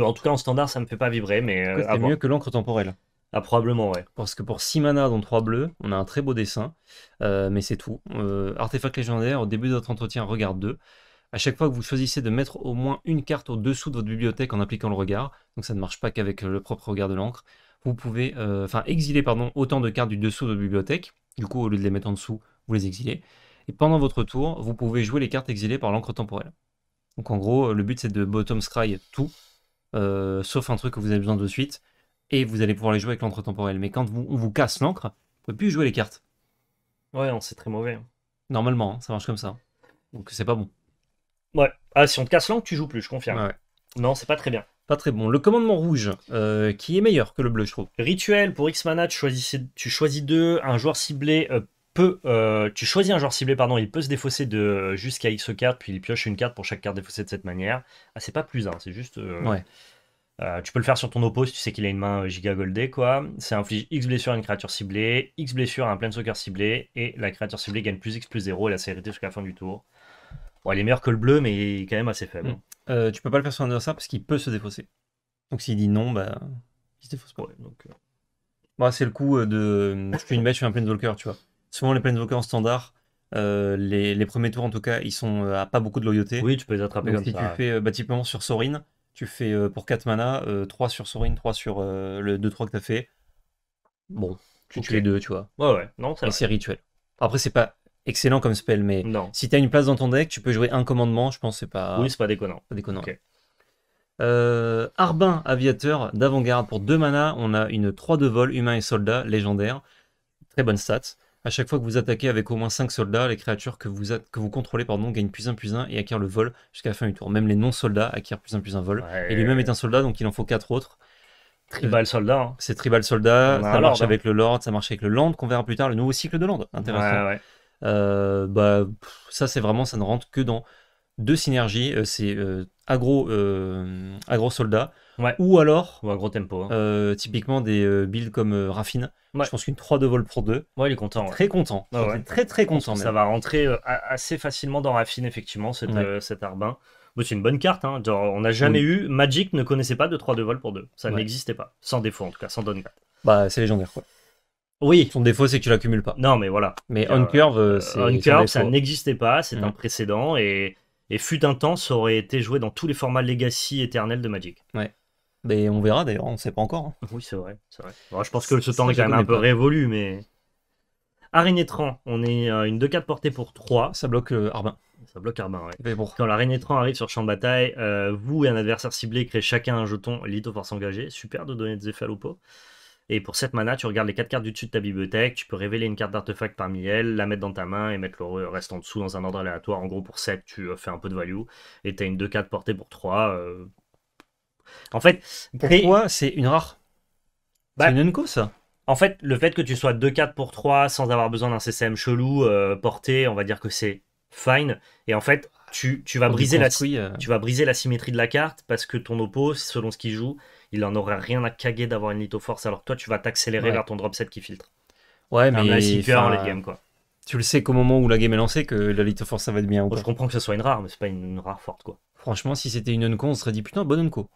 S1: en tout cas, en standard, ça me fait pas vibrer, mais. Euh, c'est mieux que l'encre temporelle. Ah, probablement, ouais. Parce que pour 6 manas, dont 3 bleus, on a un très beau dessin, euh, mais c'est tout. Euh, artefact légendaire, au début de votre entretien, regarde 2. À chaque fois que vous choisissez de mettre au moins une carte au-dessous de votre bibliothèque en appliquant le regard, donc ça ne marche pas qu'avec euh, le propre regard de l'encre, vous pouvez enfin exiler pardon, autant de cartes du dessous de votre bibliothèque. Du coup, au lieu de les mettre en dessous, vous les exilez. Et pendant votre tour, vous pouvez jouer les cartes exilées par l'encre temporelle. Donc en gros, le but c'est de bottom scry tout, euh, sauf un truc que vous avez besoin de suite, et vous allez pouvoir les jouer avec l'entre temporel Mais quand vous, on vous casse l'encre, vous pouvez plus jouer les cartes. Ouais, non, c'est très mauvais. Hein. Normalement, hein, ça marche comme ça. Donc c'est pas bon. Ouais. Ah, si on te casse l'encre, tu joues plus, je confirme. Ouais. Non, c'est pas très bien. Pas très bon. Le commandement rouge, euh, qui est meilleur que le bleu, je trouve. Rituel, pour X-Mana, tu choisis, tu choisis deux. Un joueur ciblé euh, peut, euh, tu choisis un joueur ciblé, pardon, il peut se défausser de jusqu'à X cartes, puis il pioche une carte pour chaque carte défaussée de cette manière. Ah, c'est pas plus hein, c'est juste. Euh, ouais. Euh, tu peux le faire sur ton oppo si tu sais qu'il a une main giga goldée, quoi. C'est inflige X blessure à une créature ciblée, X blessure à un planeswalker ciblé, et la créature ciblée gagne plus X plus 0 et la sécurité jusqu'à la fin du tour. Bon, il est meilleur que le bleu, mais il est quand même assez faible. Mm. tu peux pas le faire sur un adversaire parce qu'il peut se défausser. Donc s'il dit non, bah, il se défausse pas. donc, bah, c'est le coup de. Je fais une mèche, je fais un planeswalker, tu vois souvent les planeswalkers standards, euh, les, les, premiers tours en tout cas, ils sont euh, à pas beaucoup de loyauté. Oui, tu peux les attraper comme si ça. Si tu fais euh, bah, typiquement sur Sorin, tu fais euh, pour 4 mana, 3 sur Sorin, 3 sur le 2-3 que tu as fait. Bon, tu tues les deux, tu vois. Ouais, ouais, non, c'est Et c'est rituel. Après, c'est pas excellent comme spell, mais si tu as une place dans ton deck, tu peux jouer un commandement, je pense, c'est pas. Oui, c'est pas déconnant. Pas déconnant. Arbin, aviateur d'avant-garde pour 2 mana, on a une 3 de vol, humain et soldat, légendaire. Très bonne stat. À chaque fois que vous attaquez avec au moins 5 soldats, les créatures que vous, que vous contrôlez pardon, gagnent plus 1 plus 1 et acquièrent le vol jusqu'à la fin du tour. Même les non-soldats acquièrent plus 1 plus 1 vol. et lui-même est un soldat, donc il en faut 4 autres. Tribal euh, soldat. Hein. C'est tribal soldat, ça marche hein. avec le lord, ça marche avec le land, qu'on verra plus tard, le nouveau cycle de land. Intéressant. Euh, bah, ça, c'est vraiment, ça ne rentre que dans deux synergies. Euh, c'est agro, agro soldat. Ou alors. agro tempo. Hein. typiquement des builds comme Raffine je pense qu'une 3 2 vol pour 2. Ouais, il est content. Très content. Ah très très content. Ça va rentrer euh, assez facilement dans Raffine, effectivement, euh, cet, euh, Arbin. C'est une bonne carte. Hein. on n'a jamais eu. Magic ne connaissait pas de 3 de vol pour 2. Ça n'existait pas. Sans défaut, en tout cas, sans down Bah, c'est légendaire, quoi. Oui. Son défaut, c'est que tu l'accumules pas. Non, mais voilà. Mais on curve, euh, c'est. On curve, ça n'existait pas. C'est mm. un précédent. Et, fut intense ça aurait été joué dans tous les formats Legacy éternels de Magic. Ouais. Mais on verra d'ailleurs, on ne sait pas encore. Hein. Oui, c'est vrai. vrai. je pense que ce temps est quand même un peu révolu, mais. Arène on est euh, une 2-4 portée pour 3. Ça bloque euh, Arbin. Ça bloque Arbin, oui. Quand l'arène arrive sur champ de bataille, euh, vous et un adversaire ciblé crée chacun un jeton Lito Force engagée. Super de donner des effets à l'oppo. Et pour cette mana, tu regardes les 4 cartes du dessus de ta bibliothèque, tu peux révéler une carte d'artefact parmi elles, la mettre dans ta main et mettre le reste en dessous dans un ordre aléatoire. En gros, pour 7, tu fais un peu de value. Et tu as une 2-4 portée pour 3. En fait, pourquoi c'est une rare C'est bah, une unco, ça En fait, le fait que tu sois 2-4 pour 3 sans avoir besoin d'un CCM chelou euh, porté, on va dire que c'est fine. Et en fait, tu, vas briser la, euh. tu vas briser la symétrie de la carte parce que ton oppo, selon ce qu'il joue, il en aurait rien à caguer d'avoir une force alors que toi, tu vas t'accélérer vers ton drop set qui filtre.
S2: Ouais, mais. Un quoi.
S1: Tu le sais qu'au moment où la game est lancée que la force ça va être bien. Ou je comprends que ce soit une rare, mais c'est pas une, rare forte, quoi. Franchement, si c'était une unco, on serait dit putain, bonne unco.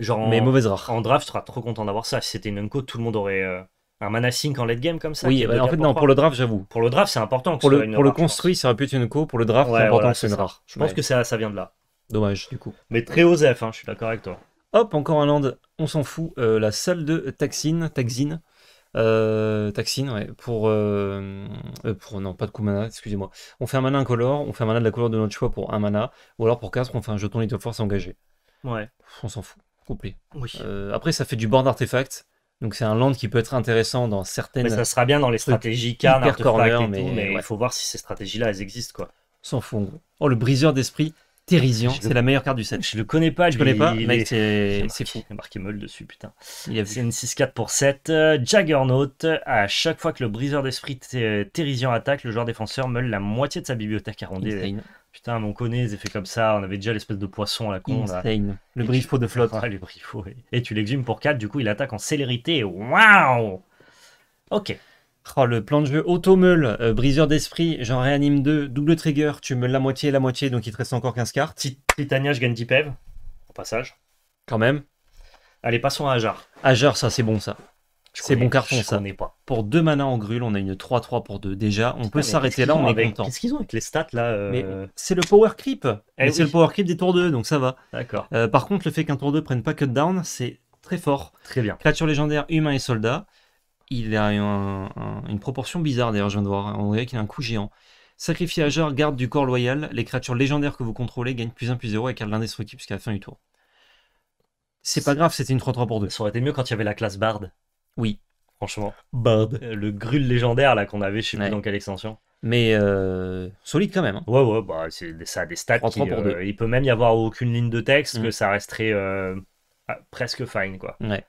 S1: Genre mais mauvaise rare. En draft, tu seras trop content d'avoir ça. Si c'était une unco, tout le monde aurait euh, un mana sync en late game comme ça. Oui, bah, en fait, non, pour le draft, j'avoue. Pour le draft, c'est important. pour le, le construit, ça aurait pu être une unco. Pour le draft, c'est important que c'est une rare. Je pense que ça, ça vient de là. Dommage. Du coup. Mais très Osef, hein, je suis d'accord avec toi. Hop, encore un land, on s'en fout. Euh, la salle de Taxine, Taxine. Euh, taxine, ouais, pour, pour. Non, pas de coup mana, excusez-moi. On fait un mana incolore, on fait un mana de la couleur de notre choix pour un mana, ou alors pour 4, on fait un jeton Little Force engagé. Ouais. On s'en fout. Oui. Euh, après, ça fait du board d'artefacts Donc c'est un land qui peut être intéressant dans certaines. Mais ça sera bien dans les stratégies car mais, il faut voir si ces stratégies-là elles existent quoi. S'en fout. Oh le briseur d'esprit, Terrisian, c'est la meilleure carte du set. Je le connais pas, je connais pas. mais c'est fou. Il marqué Meul dessus, putain. Il une 6-4 pour 7. Euh, Jaggernaut, à chaque fois que le briseur d'esprit Terrisian attaque, le joueur défenseur meule la moitié de sa bibliothèque arrondie Putain, on connaît les effets comme ça. On avait déjà l'espèce de poisson à la con. Le brifo de flotte. Ah, et tu l'exhumes pour 4, du coup, il attaque en célérité. Waouh Ok. Oh, le plan de jeu auto-meule, euh, briseur d'esprit, j'en réanime 2, double trigger, tu meules la moitié et la moitié, donc il te reste encore 15 cartes. Titania, je gagne 10 pev, au passage. Quand même. Allez, passons à Ajar. Ajar, ça c'est bon ça. C'est bon carton, ça. Pas. Pour 2 mana en grûle on a une 3-3 pour 2. Déjà, on peut s'arrêter là, on est content. Qu'est-ce qu'ils ont avec les stats là euh C'est le power creep. Eh c'est le power creep des tours 2, donc ça va. D'accord. Euh, par contre, le fait qu'un tour 2 prenne pas cut down, c'est très fort. Très bien. Créature légendaire, humain et soldat. Il a une proportion bizarre d'ailleurs, je viens de voir. Hein. On dirait qu'il a un coup géant. Sacrifié garde du corps loyal. Les créatures légendaires que vous contrôlez gagnent plus 1 plus 0 avec l'indestructible jusqu'à la fin du tour. C'est pas grave, c'était une 3-3 pour 2. Ça aurait été mieux quand il y avait la classe barde. Oui. Franchement. Bob, euh, Le grul légendaire là qu'on avait, chez sais plus dans quelle extension. Mais euh, solide quand même. Hein. Ouais, ouais, bah, ça a des stats. Euh, il peut même y avoir aucune ligne de texte, mm. que ça resterait ah, presque fine, quoi. Ouais.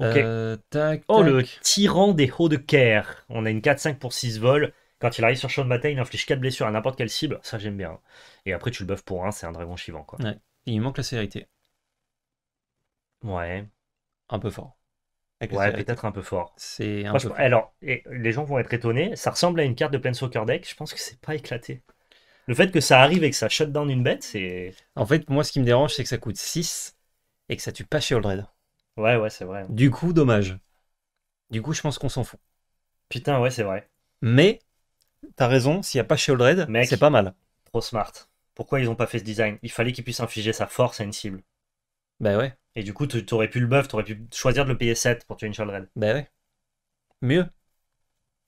S2: oh, le
S1: tyran des hauts de care. On a une 4-5 pour 6 vols. Quand il arrive sur de bataille il inflige 4 blessures à n'importe quelle cible. Ça, j'aime bien. Et après, tu le buffes pour 1, c'est un dragon chivant, quoi. Ouais. il manque la célérité. Ouais. Un peu fort. Ouais, peut-être un peu fort. C'est un peu Alors, les gens vont être étonnés. Ça ressemble à une carte de plein Soccer Deck. Je pense que c'est pas éclaté. Le fait que ça arrive et que ça shut down une bête, c'est. En fait, moi, ce qui me dérange, c'est que ça coûte 6 et que ça tue pas chez Oldred. Ouais, ouais, c'est vrai. Du coup, dommage. Du coup, je pense qu'on s'en fout. Putain, ouais, c'est vrai. Mais, t'as raison, s'il n'y a pas chez Oldred, c'est pas mal. Trop smart. Pourquoi ils ont pas fait ce design Il fallait qu'ils puissent infliger sa force à une cible. Bah ouais. Et du coup, tu t'aurais pu le buff, t'aurais pu choisir de le payer 7 pour tuer une Child bah ouais. Mieux.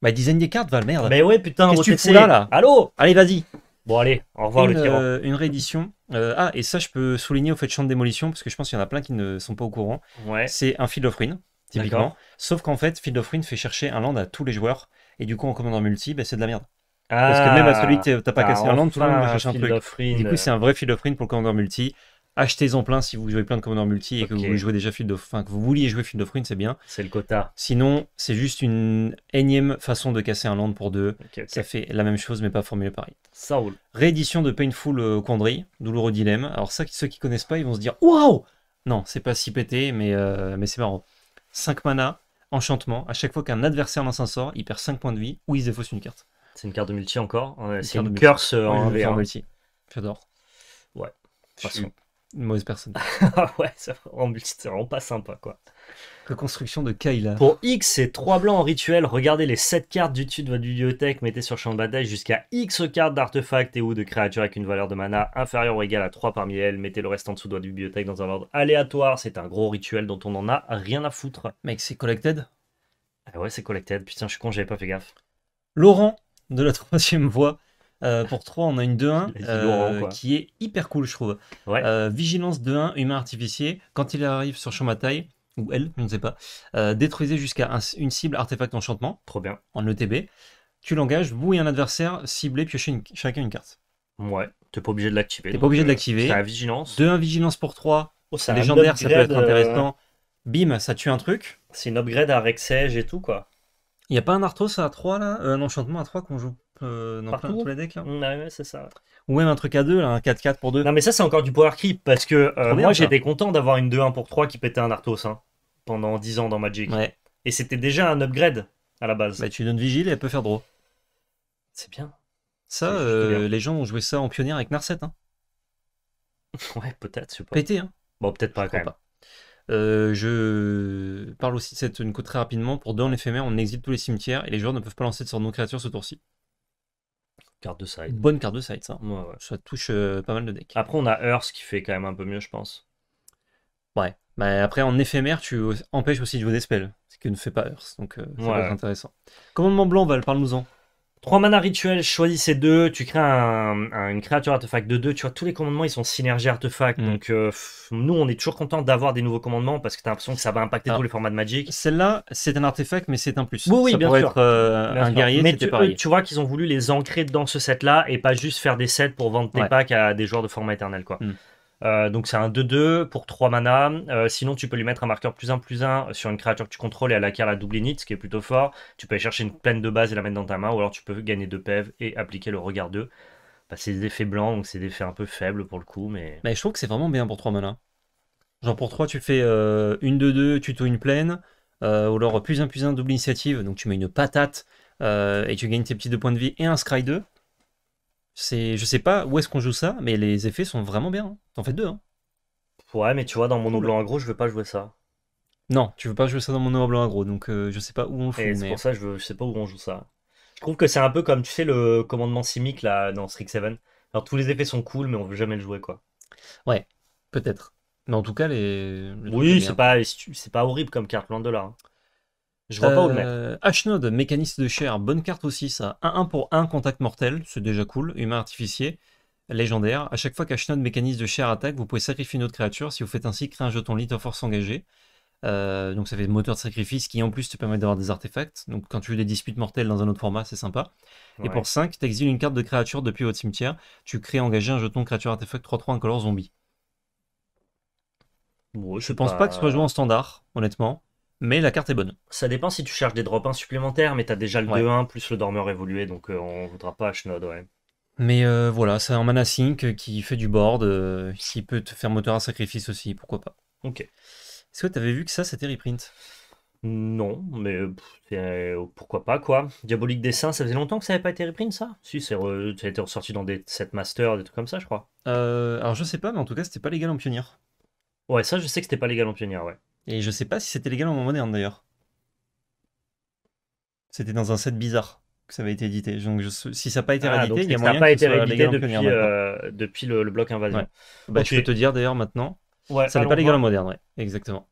S1: Bah design des cartes, va le merde. Mais bah ouais, putain, qu'est-ce que tu là, là Allô Allez, vas-y. Bon, allez, au revoir une, le tyran. Euh, une réédition. Euh, ah, et ça, je peux souligner au fait de champ de démolition, parce que je pense qu'il y en a plein qui ne sont pas au courant. Ouais. C'est un Field of Ruin, typiquement. Sauf qu'en fait, Field of Ruin fait chercher un land à tous les joueurs, et du coup, en commandant multi, bah, c'est de la merde. parce que ah. même à celui que t'as pas ah, cassé un land, tout le monde va chercher un truc. Du coup, euh. c'est un vrai Field of Ruin pour le commandant multi achetez-en plein si vous jouez plein de Commandeurs Multi et que vous jouez déjà de que vous vouliez jouer Field of Rune, c'est bien. C'est le quota. Sinon, c'est juste une énième façon de casser un land pour deux. Ça fait la même chose, mais pas formule pareil. Ça Réédition de Painful Condry, euh, douloureux dilemme. Alors ça, ceux qui connaissent pas, ils vont se dire waouh. Non, c'est pas si pété, mais euh, mais c'est marrant. 5 mana, enchantement. À chaque fois qu'un adversaire lance un sort, il perd 5 points de vie ou il défausse une carte. C'est une carte de multi encore. c'est une, curse multi. Euh, en ouais, hein. multi. J'adore. Ouais. Une mauvaise personne. Ah ouais, c'est vraiment, pas sympa, quoi. Reconstruction de Kaila. Pour X, et 3 blancs en rituel. Regardez les 7 cartes du dessus de votre bibliothèque. Mettez sur champ de bataille jusqu'à X cartes d'artefacts et ou de créatures avec une valeur de mana inférieure ou égale à 3 parmi elles. Mettez le reste en dessous de votre bibliothèque dans un ordre aléatoire. C'est un gros rituel dont on en a rien à foutre. Mec, c'est collected Ah ouais, c'est collected. Putain, je suis con, j'avais pas fait gaffe. Laurent, de la troisième voie. Euh, pour 3, on a une 2-1 euh, qui est hyper cool, je trouve. Euh, vigilance 2-1, humain artificier. Quand il arrive sur champ bataille ou elle, je ne sais pas, détruisez jusqu'à une cible artefact enchantement. Trop bien. En ETB. Tu l'engages, vous et un adversaire ciblez, piochez chacun une carte. Ouais, t'es pas obligé de l'activer. T'es pas obligé de l'activer. vigilance. 2-1 vigilance pour 3. légendaire, ça peut être intéressant. Bim, ça tue un truc. C'est une upgrade à Rexège et tout, quoi. Il y a pas un Arthos à 3 là Un enchantement à 3 qu'on joue tous les decks là. Ouais, c'est ça. Ou même un truc à 2, là, un 4-4 pour 2. Non, mais ça, c'est encore du power creep parce que euh, moi, j'étais content d'avoir une 2-1 pour 3 qui pétait un Arthos hein, pendant 10 ans dans Magic. Et c'était déjà un upgrade à la base. Bah, tu donnes Vigile et elle peut faire draw. C'est bien. Ça, euh, les gens ont joué ça en pionnier avec Narset. Hein. ouais, peut-être, je sais Pété, hein. Bon, peut-être pas Pas. Euh, je parle aussi de cette une très rapidement. Pour deux en éphémère, on exile tous les cimetières et les joueurs ne peuvent pas lancer de sort nos créatures ce tour-ci. Carte de side. Bonne carte de side, ça. Ça touche euh, pas mal de decks. Après, on a Earth qui fait quand même un peu mieux, je pense. Ouais. Mais bah, après, en éphémère, tu empêches aussi de jouer des ce qui ne fait pas Earth. Donc, c'est euh, intéressant. Commandement blanc, Val, parle-nous-en. Trois manas rituels, ces deux, tu crées une créature artefact de 2, tu vois, tous les commandements ils sont synergie artefact, mm. donc euh, nous on est toujours content d'avoir des nouveaux commandements parce que t'as l'impression que ça va impacter ah. tous les formats de Magic. Celle-là, c'est un artefact mais c'est un plus. Oui, oui, ça bien sûr. être euh, un guerrier, mais tu, euh, tu vois qu'ils ont voulu les ancrer dans ce set-là et pas juste faire des sets pour vendre tes packs à des joueurs de format éternel, quoi. Mm. Euh, donc c'est un 2-2 pour 3 mana. Euh, sinon, tu peux lui mettre un marqueur plus 1 plus 1 sur une créature que tu contrôles et à acquiert la double init, ce qui est plutôt fort. Tu peux aller chercher une plaine de base et la mettre dans ta main, ou alors tu peux gagner 2 PEV et appliquer le regard 2. Bah, c'est des effets blancs, donc c'est des effets un peu faibles pour le coup. Mais je trouve que c'est vraiment bien pour 3 mana. Genre pour 3, tu fais euh, une 2-2, tuto une plaine, euh, ou alors plus 1 plus 1 double initiative, donc tu mets une patate et tu gagnes tes petits 2 points de vie et un scry 2. C'est, je sais pas où est-ce qu'on joue ça, mais les effets sont vraiment bien. Hein. T'en fais deux. Hein. Ouais, mais tu vois, dans mon noir blanc agro, je veux pas jouer ça. Non, tu veux pas jouer ça dans mon noir blanc agro, donc euh, je sais pas où on fait. fout. C'est pour ça, je, sais pas où on joue ça. Je trouve que c'est un peu comme, tu sais, le commandement simique là dans Strix 7. Alors tous les effets sont cool, mais on veut jamais le jouer quoi. Ouais, peut-être. Mais en tout cas, les. oui, c'est pas, c'est pas horrible comme carte, loin de là. Je vois pas où le euh, Ashnod, mécaniste de chair, bonne carte aussi ça. 1-1 pour 1, contact mortel, c'est déjà cool. Humain artificier, légendaire. À chaque fois qu'Ashnod, mécaniste de chair, attaque, vous pouvez sacrifier une autre créature. Si vous faites ainsi, créez un jeton lit force Engagé. Euh, donc ça fait moteur de sacrifice qui en plus te permet d'avoir des artefacts. Donc quand tu veux des disputes mortelles dans un autre format, c'est sympa. Et pour 5, tu exiles une carte de créature depuis votre cimetière. Tu crées engagé un jeton créature artefact 3-3 incolore zombie. Je je pense pas... pas... que ce soit joué en standard, honnêtement mais la carte est bonne. Ça dépend si tu cherches des drop 1 supplémentaires, mais t'as déjà le 2-1 plus le dormeur évolué, donc euh, on voudra pas H-Node, ouais. Mais euh, voilà, c'est un mana sync euh, qui fait du board, qui peut te faire moteur à sacrifice aussi, pourquoi pas. Ok. Est-ce que t'avais vu que ça c'était reprint Non, mais pourquoi pas quoi. Diabolique Dessin, ça faisait longtemps que ça n'avait pas été reprint ça Si, ça a été ressorti dans des set master, des trucs comme ça je crois. alors je sais pas, mais en tout cas c'était pas légal en pionnière. Ouais, ça je sais que c'était pas légal en pionnière, ouais. Et je sais pas si c'était légal en moderne d'ailleurs. C'était dans un set bizarre que ça avait été édité. Donc si ça n'a pas été ah, réédité, il y a moyen ça pas été soit depuis, euh, depuis le, bloc invasion. Bah, Je peux te dire d'ailleurs maintenant, ça n'est pas légal en moderne, exactement.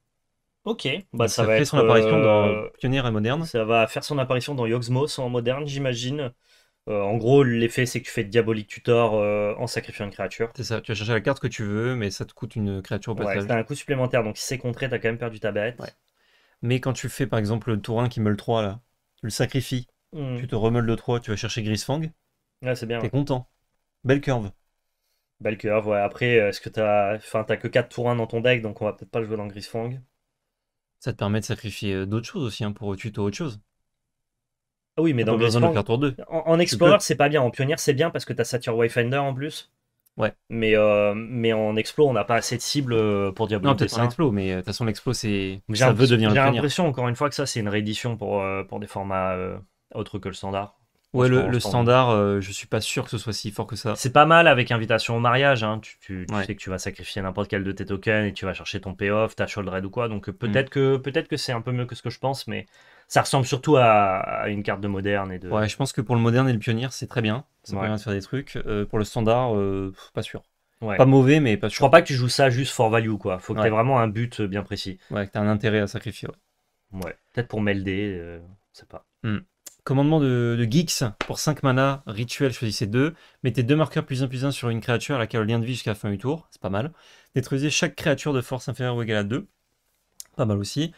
S1: Ok, bah, ça, va fait son apparition dans euh, Pionnier et moderne. Ça va faire son apparition dans Yogsmos en moderne, j'imagine. Euh, en gros, l'effet, c'est que tu fais Diabolique Tutor euh, en sacrifiant une créature. C'est ça, tu vas chercher la carte que tu veux, mais ça te coûte une créature au passage. Ouais, un coût supplémentaire, donc si c'est contré, t'as quand même perdu ta bête. Mais quand tu fais par exemple le tour qui meule 3, là, tu le sacrifies, hmm. tu te remeules de 3, tu vas chercher Grisfang. Ouais, c'est bien. T'es content. Belle curve. Belle curve, ouais. Après, euh, est-ce que t'as. Enfin, t'as que 4 tour dans ton deck, donc on va peut-être pas le jouer dans Grisfang. Ça te permet de sacrifier d'autres choses aussi, hein, pour tuto autre chose. Ah oui, mais dans, de 2. En, Explorer, c'est pas bien. En Pionnier, c'est bien parce que t'as Satyr Wayfinder en plus. Ouais. Mais, euh, mais en Explo, on n'a pas assez de cibles euh, pour Diablo. Non, peut-être en hein. Explo, mais euh, de toute façon, l'Explo, c'est. Ça veut devenir J'ai l'impression, encore une fois, que ça, c'est une réédition pour, pour des formats autres que le standard. Ouais, le, standard, je suis pas sûr que ce soit si fort que ça. C'est pas mal avec invitation au mariage. Hein. Tu, sais que tu vas sacrifier n'importe quel de tes tokens et tu vas chercher ton payoff, ta sholdred ou quoi. Donc peut-être mm. que peut-être que c'est un peu mieux que ce que je pense, mais ça ressemble surtout à, une carte de moderne et de. Ouais, je pense que pour le moderne et le pionnier, c'est très bien. Ça ouais. permet de faire des trucs. Euh, pour le standard, euh, pas sûr. Ouais. Pas mauvais, mais pas sûr. Je crois pas que tu joues ça juste for value, quoi. Faut que tu aies vraiment un but bien précis. Ouais, que tu un intérêt à sacrifier. Ouais. Peut-être pour melder, euh, sais pas. Hmm. Commandement de, Geeks pour 5 mana, rituel, choisissez 2. Mettez 2 marqueurs plus 1 plus 1 sur une créature à laquelle le lien de vie jusqu'à la fin du tour, c'est pas mal. Détruisez chaque créature de force inférieure ou égale à 2, pas mal aussi.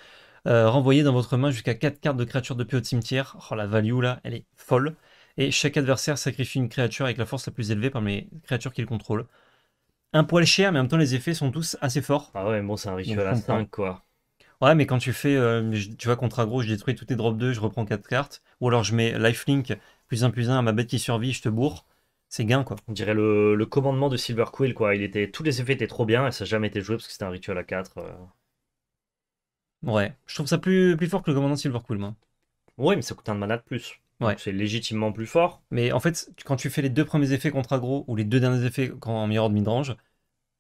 S1: Euh, renvoyez dans votre main jusqu'à 4 cartes de créatures de paix au cimetière. Oh, la value là, elle est folle. Et chaque adversaire sacrifie une créature avec la force la plus élevée parmi les créatures qu'il contrôle. Un poil cher, mais en même temps, les effets sont tous assez forts. Ah ouais, mais bon, c'est un rituel à 5, quoi. Ouais, mais quand tu fais, euh, tu vois, contre aggro, je détruis tous tes drops 2, je reprends 4 cartes. Ou alors je mets lifelink, plus 1 plus 1 à ma bête qui survit, je te bourre. C'est gain, quoi. On dirait le, commandement de Silver Quill, quoi. Il était, tous les effets étaient trop bien et ça n'a jamais été joué parce que c'était un rituel à 4. Ouais, je trouve ça plus, plus fort que le commandant Silvercool, moi. Ouais, mais ça coûte un mana de plus. Ouais. C'est légitimement plus fort. Mais en fait, quand tu fais les deux premiers effets contre aggro ou les deux derniers effets quand en meilleur de midrange,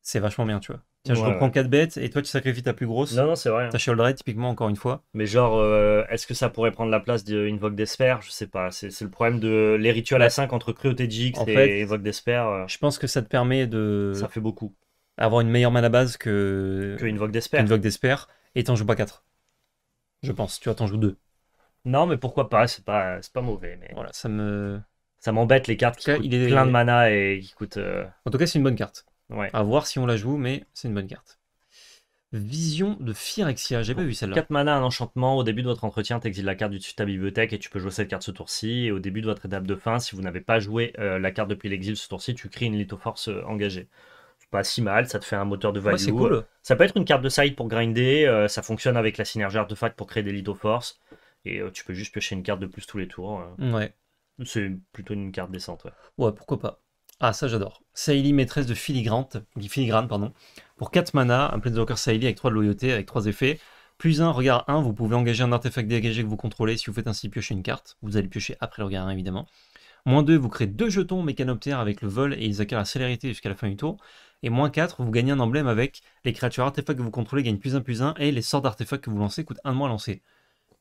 S1: c'est vachement bien, tu vois. Tiens, je reprends quatre 4 bêtes et toi tu sacrifies ta plus grosse. Non, non, c'est vrai. Hein. T'as Shield typiquement, encore une fois. Mais genre, euh, est-ce que ça pourrait prendre la place d'Invoke d'Esper Je sais pas. C'est le problème de les rituels à 5 entre Cryo TGX et Invoke euh. Je pense que ça te permet de. Ça fait beaucoup. Avoir une meilleure mana base que. Que Invoke d'Esper et t'en joues pas 4. Je pense, tu vois, t'en joues 2. Non, mais pourquoi pas, c'est pas, pas mauvais. Mais... Voilà, ça me. Ça m'embête les cartes qui il est... plein de mana et qui coûtent. Euh, en tout cas, c'est une bonne carte. Ouais. À voir si on la joue, mais c'est une bonne carte. Vision de Phyrexia, j'ai pas vu celle-là. 4 mana, un enchantement. Au début de votre entretien, t'exiles la carte du dessus de ta bibliothèque et tu peux jouer cette carte ce tour-ci. Et au début de votre étape de fin, si vous n'avez pas joué euh, la carte depuis l'exil ce tour-ci, tu crées une lithoforce force euh, engagée pas si mal, ça te fait un moteur de value. c'est cool. Ça peut être une carte de side pour grinder, euh, ça fonctionne avec la synergie artefact pour créer des Lido Force, et euh, tu peux juste piocher une carte de plus tous les tours. Euh. Ouais. C'est plutôt une carte décente. Ouais, pourquoi pas. Ah, ça j'adore. Sailly, maîtresse de Filigrante, filigrane pardon. pour 4 mana, un Planeswalker Sailly avec 3 de loyauté, avec 3 effets. Plus 1, regard 1, vous pouvez engager un artefact dégagé que vous contrôlez si vous faites ainsi piocher une carte. Vous allez piocher après le regard 1 évidemment. Moins 2, vous créez deux jetons mécanoptères avec le vol et ils acquièrent la célérité jusqu'à la fin du tour et moins 4, vous gagnez un emblème avec les créatures artefacts que vous contrôlez gagnent plus 1 plus 1 et les sorts d'artefacts que vous lancez coûtent 1 de moins à lancer.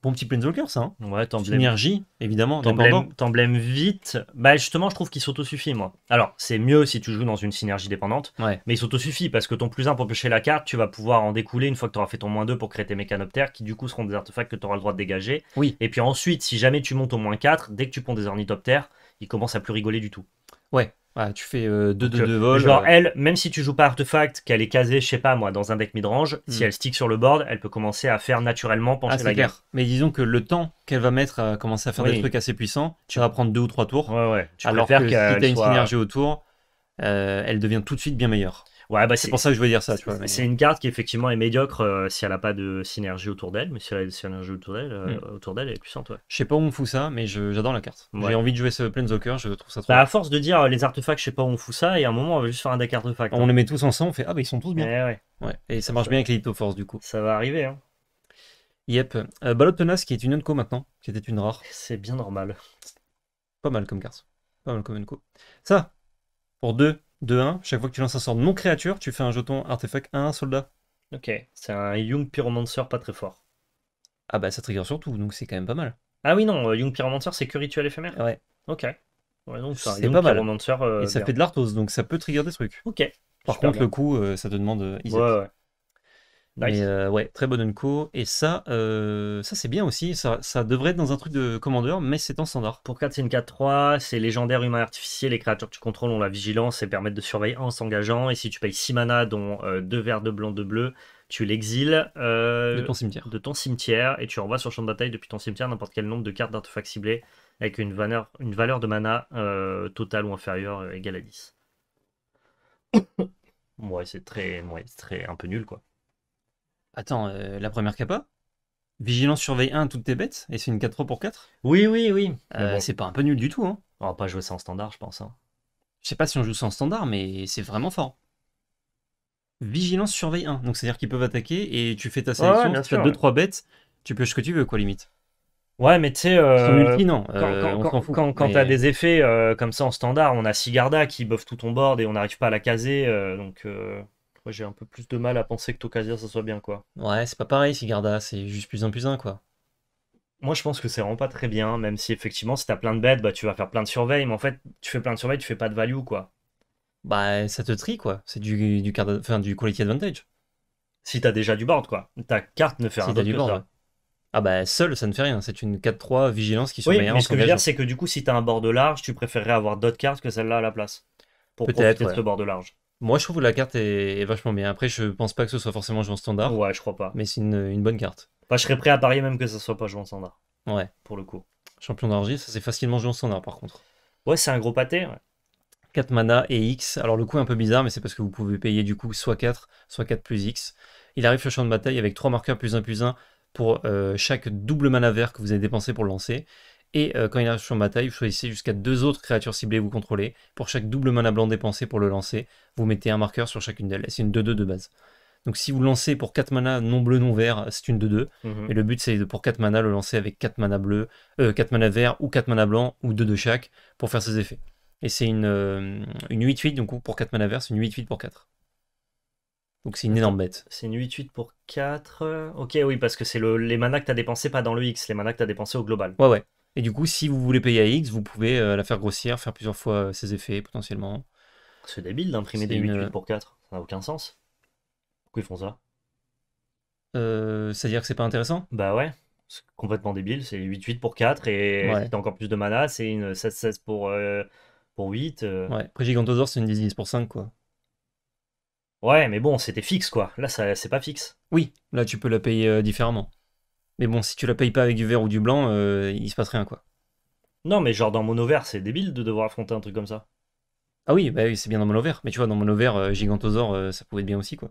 S1: Bon petit Planeswalker ça. Hein ouais, t'emblèmes. Synergie, évidemment. T'emblèmes vite. Bah justement, je trouve qu'il s'autosuffit, moi. Alors, c'est mieux si tu joues dans une synergie dépendante. Ouais. Mais il s'autosuffit parce que ton plus 1 pour pêcher la carte, tu vas pouvoir en découler une fois que tu auras fait ton moins 2 pour créer tes mécanoptères qui du coup seront des artefacts que tu auras le droit de dégager. Oui. Et puis ensuite, si jamais tu montes au moins 4, dès que tu ponds des ornithoptères, il commence à plus rigoler du tout. Ouais, ah, tu fais 2-2 euh, 2 deux, deux, euh, vols. Genre, euh. elle, même si tu joues pas artefact, qu'elle est casée, je sais pas moi, dans un deck midrange, range si hmm. elle stick sur le board, elle peut commencer à faire naturellement pencher ah, la guerre. Mais disons que le temps qu'elle va mettre à commencer à faire des trucs assez puissants, tu vas prendre deux ou trois tours. Ouais, ouais. Tu alors que si tu as une synergie autour, elle devient tout de suite bien meilleure. Ouais, bah, c'est pour ça que je veux dire ça. C'est une carte qui effectivement est médiocre euh, si elle a pas de synergie autour d'elle, mais si elle a de synergie euh, hmm. autour d'elle, elle est puissante. Ouais. Je sais pas où on fout ça, mais j'adore la carte. J'ai envie de jouer ce Planeswalker, je trouve ça trop. Bah, à force de dire euh, les artefacts, je sais pas où on fout ça, et à un moment on va juste faire un deck artefact. On hein. les met tous ensemble, on fait ah bah ils sont tous bien. Eh et, ça, marche bien avec les Force du coup. Ça va arriver. Hein. Yep. Euh, Tenace qui est une unco maintenant, qui était une rare. C'est bien normal. Pas mal comme carte. Pas mal comme unco. Ça, pour deux, de 1. Chaque fois que tu lances un sort non créature, tu fais un jeton artefact un soldat. Ok, c'est un Young Pyromancer pas très fort. Ah bah ça trigger surtout, donc c'est quand même pas mal. Ah oui, non, euh, Young Pyromancer c'est que rituel éphémère Ouais. Ok. c'est pas mal. Euh, Et ça fait de l'Arthos, donc ça peut trigger des trucs. Ok. Par contre, le coup, euh, ça te demande. Euh, ouais, très bonne unco. Et ça, euh, ça c'est bien aussi. Ça, devrait être dans un truc de commandeur, mais c'est en standard. Pour 4, c'est une 4-3. C'est légendaire, humain, artificiel. Les créatures que tu contrôles ont la vigilance et permettent de surveiller en s'engageant. Et si tu payes 6 mana, dont 2 euh, verts, de blanc, 2 bleus, tu l'exiles de, ton cimetière. et tu envoies sur champ de bataille depuis ton cimetière n'importe quel nombre de cartes d'artefacts ciblées avec une valeur, une valeur de mana totale ou inférieure égale à 10. ouais, c'est très, très un peu nul quoi. Attends, euh, la première capa Vigilance surveille 1 toutes tes bêtes et c'est une 4-3 pour 4 Oui, oui, oui. Euh, c'est pas un peu nul du tout. Hein. On va pas jouer ça en standard, je pense. Hein. Je sais pas si on joue ça en standard, mais c'est vraiment fort. Vigilance surveille 1. Donc c'est-à-dire qu'ils peuvent attaquer et tu fais ta sélection, tu as 2-3 bêtes, tu pioches ce que tu veux, quoi, limite. Ouais, mais tu sais. Euh, quand, quand, quand, t'as des effets comme ça en standard, on a Sigarda qui buff tout ton board et on n'arrive pas à la caser, donc j'ai un peu plus de mal à penser que Tokazir ça soit bien, quoi. Ouais, c'est pas pareil, si Sigarda, c'est juste plus un plus un, quoi. Moi, je pense que c'est vraiment pas très bien, même si effectivement, si t'as plein de bêtes, bah, tu vas faire plein de surveilles, mais en fait, tu fais plein de surveilles, tu fais pas de value, quoi. Bah, ça te trie, quoi. C'est du, du, enfin, du quality advantage. Si t'as déjà du board, quoi. Ta carte ne fait rien si Ah bah, seul, ça ne fait rien. C'est une 4-3 vigilance qui se Oui, mais ce que je dire, c'est que du coup, si t'as un board large, tu préférerais avoir d'autres cartes que celle-là à la place. Pour profiter de ce board large. Moi, je trouve que la carte est, vachement bien. Après, je pense pas que ce soit forcément joué en standard. Ouais, je crois pas. Mais c'est une, bonne carte. Bah, je serais prêt à parier même que ça soit pas joué en standard. Ouais. Pour le coup. Champion d'argile, ça c'est facilement joué en standard par contre. Ouais, c'est un gros pâté. 4 mana et X. Alors le coup est un peu bizarre, mais c'est parce que vous pouvez payer du coup soit 4, soit 4 plus X. Il arrive sur le champ de bataille avec 3 marqueurs plus 1 plus 1 pour euh, chaque double mana vert que vous avez dépensé pour le lancer. Et euh, quand il arrive sur bataille, vous choisissez jusqu'à deux autres créatures ciblées que vous contrôlez. Pour chaque double mana blanc dépensé pour le lancer, vous mettez un marqueur sur chacune d'elles. Et c'est une 2-2 de base. Donc si vous lancez pour 4 mana non bleu, non vert, c'est une 2-2. Mhm. Et le but c'est de pour 4 mana le lancer avec 4 mana bleu, 4 euh, mana vert ou 4 mana blanc ou 2 de chaque pour faire ses effets. Et c'est une, euh, une 8-8, donc pour 4 mana vert, c'est une 8-8 pour 4. Donc c'est une énorme bête. C'est une 8-8 pour 4. Ok, oui, parce que c'est le, les manas que tu as dépensé pas dans le X, les manas que tu as dépensé au global. Ouais, ouais. Et du coup, si vous voulez payer à X, vous pouvez euh, la faire grossir, faire plusieurs fois euh, ses effets potentiellement. C'est débile d'imprimer des 8 8 euh, pour 4, ça n'a aucun sens. Pourquoi ils font ça euh, C'est-à-dire que c'est pas intéressant Bah ouais, c'est complètement débile, c'est 8-8 pour 4 et encore plus de mana, c'est une 7 16 pour, pour 8. Ouais, après c'est une 10-10 pour 5 quoi. Ouais, mais bon, c'était fixe quoi, là c'est pas fixe. Oui, là tu peux la payer différemment. Mais bon, si tu la payes pas avec du vert ou du blanc, euh, il se passe rien, quoi. Non, mais genre dans mono vert, c'est débile de devoir affronter un truc comme ça. Ah oui, bah c'est bien dans mono vert. Mais tu vois, dans mono vert, euh, euh, ça pouvait être bien aussi, quoi.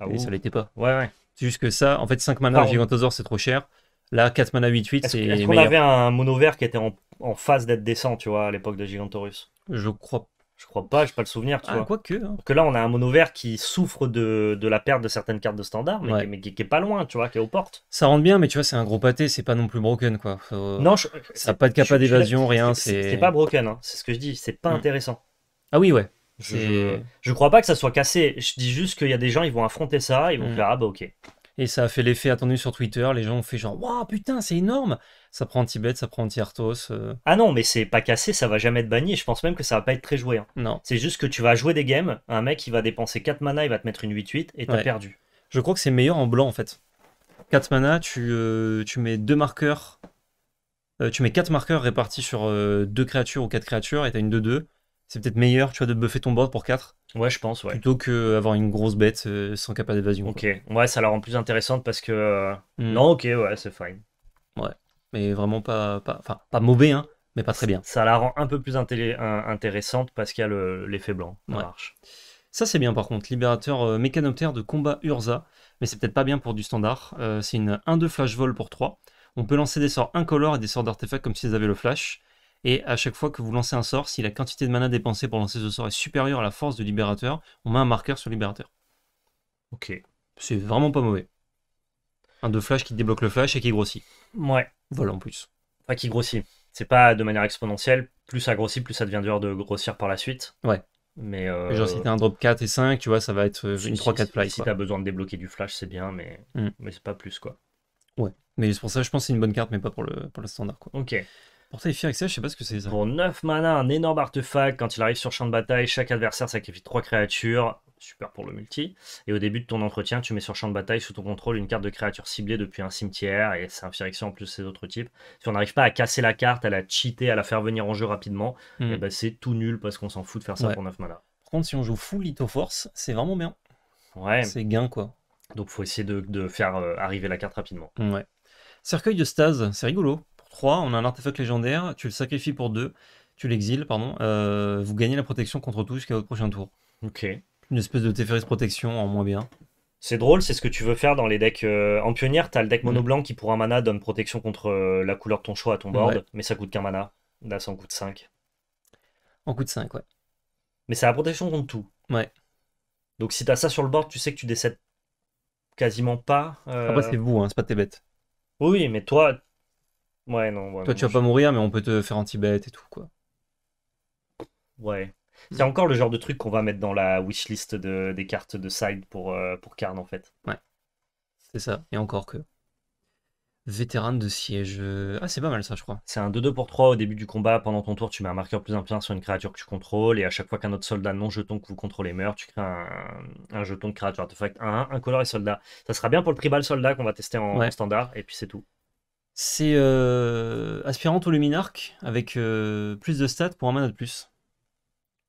S1: Ah ça l'était pas. Ouais, ouais. C'est juste que ça, en fait, 5 mana gigantosor c'est trop cher. Là, 4 mana 8-8, qu'on avait un mono vert qui était en, en phase d'être décent, tu vois, à l'époque de Gigantorus Je crois je crois pas, n'ai pas le souvenir, tu ah, vois. Quoique. Hein. que là, on a un mono vert qui souffre de, la perte de certaines cartes de standard, mais, qui, est pas loin, tu vois, qui est aux portes. Ça rentre bien, mais tu vois, c'est un gros pâté, c'est pas non plus broken, quoi. Non, ça pas de capa d'évasion, rien. C'est pas broken, hein, c'est ce que je dis, c'est pas hmm. intéressant. Ah oui, ouais. Je, je crois pas que ça soit cassé. Je dis juste qu'il y a des gens, ils vont affronter ça, ils vont hmm. faire ah bah ok. Et ça a fait l'effet attendu sur Twitter. Les gens ont fait genre waouh putain c'est énorme ça prend Tibet, ça prend Anti-Arthos. Euh. Ah non, mais c'est pas cassé, ça va jamais être banni. je pense même que ça va pas être très joué. Hein. Non. C'est juste que tu vas jouer des games, un mec, il va dépenser 4 mana, il va te mettre une 8-8 et t'as perdu. Je crois que c'est meilleur en blanc en fait. 4 mana, euh, tu, mets deux marqueurs. Euh, tu mets 4 marqueurs répartis sur 2 créatures ou 4 créatures et t'as une 2-2. C'est peut-être meilleur, tu vois, de buffer ton board pour 4. Ouais, je pense, ouais. Plutôt qu'avoir une grosse bête sans capa d'évasion. Ok, ouais, ça la rend plus intéressante parce que. Hmm. Non, ok, ouais, c'est fine. Ouais mais vraiment pas, pas, enfin, pas mauvais, hein, mais pas très bien. Ça la rend un peu plus intéressante parce qu'il y a l'effet blanc. Ça marche. Ça, c'est bien par contre. Libérateur euh, mécanoptère de combat Urza, mais c'est peut-être pas bien pour du standard. Euh, c'est une 1-2 flash vol pour 3. On peut lancer des sorts incolores et des sorts d'artefacts comme s'ils avaient le flash. Et à chaque fois que vous lancez un sort, si la quantité de mana dépensée pour lancer ce sort est supérieure à la force du libérateur, on met un marqueur sur libérateur. Ok. C'est vraiment pas mauvais. Un de flash qui débloque le flash et qui grossit. Ouais. Voilà en plus. Enfin, qui grossit. C'est pas de manière exponentielle. Plus ça grossit, plus ça devient dur de grossir par la suite. Ouais. Mais euh, Genre, si t'as un drop 4 et 5, tu vois, ça va être euh, une 3-4 place Si, t'as besoin de débloquer du flash, c'est bien, mais, mm. mais c'est pas plus, quoi. Ouais. Mais c'est pour ça, je pense c'est une bonne carte, mais pas pour le, pour le standard, quoi. Ok. Pour avec ça, je sais pas ce que c'est ça. Pour 9 mana, un énorme artefact. Quand il arrive sur champ de bataille, chaque adversaire sacrifie 3 créatures super pour le multi. Et au début de ton entretien, tu mets sur champ de bataille sous ton contrôle une carte de créature ciblée depuis un cimetière, et c'est infirmier en plus ces autres types. Si on n'arrive pas à casser la carte, à la cheater, à la faire venir en jeu rapidement, hmm. et eh ben, c'est tout nul parce qu'on s'en fout de faire ça pour 9 mana. Par contre, si on joue full Force, c'est vraiment bien. Ouais. C'est gain quoi. Donc faut essayer de, faire euh, arriver la carte rapidement. Ouais. Cercueil de stase, c'est rigolo. Pour 3, on a un artefact légendaire, tu le sacrifies pour 2, tu l'exiles, pardon. Euh, vous gagnez la protection contre tout jusqu'à votre prochain tour. Ok. Une espèce de Teferi's Protection en moins bien. C'est drôle, c'est ce que tu veux faire dans les decks. Euh, en pionnière, t'as le deck mm. mono blanc qui, pour un mana, donne protection contre euh, la couleur de ton choix à ton board, mais ça coûte qu'un mana. Là, ça en coûte 5. En coûte 5, ouais. Mais ça a protection contre tout. Ouais. Donc si t'as ça sur le board, tu sais que tu décèdes quasiment pas. Euh, Après, c'est vous, hein, c'est pas tes bêtes. Oui, mais toi. Ouais, non. toi, tu vas pas mourir, mais on peut te faire anti-bête et tout, quoi. Ouais. Mm. C'est encore le genre de truc qu'on va mettre dans la wishlist de, des cartes de side pour, euh, pour Karn, en fait. Ouais. C'est ça. Et encore que. Vétéran de siège. Ah, c'est pas mal ça, je crois. C'est un 2-2 pour 3 au début du combat. Pendant ton tour, tu mets un marqueur plus un plus sur une créature que tu contrôles. Et à chaque fois qu'un autre soldat non jeton que vous contrôlez meurt, tu crées un, jeton de créature artefact 1, un color et soldat. Ça sera bien pour le tribal soldat qu'on va tester en standard. Et puis c'est tout. C'est euh... aspirant au luminarque avec euh, plus de stats pour un mana de plus.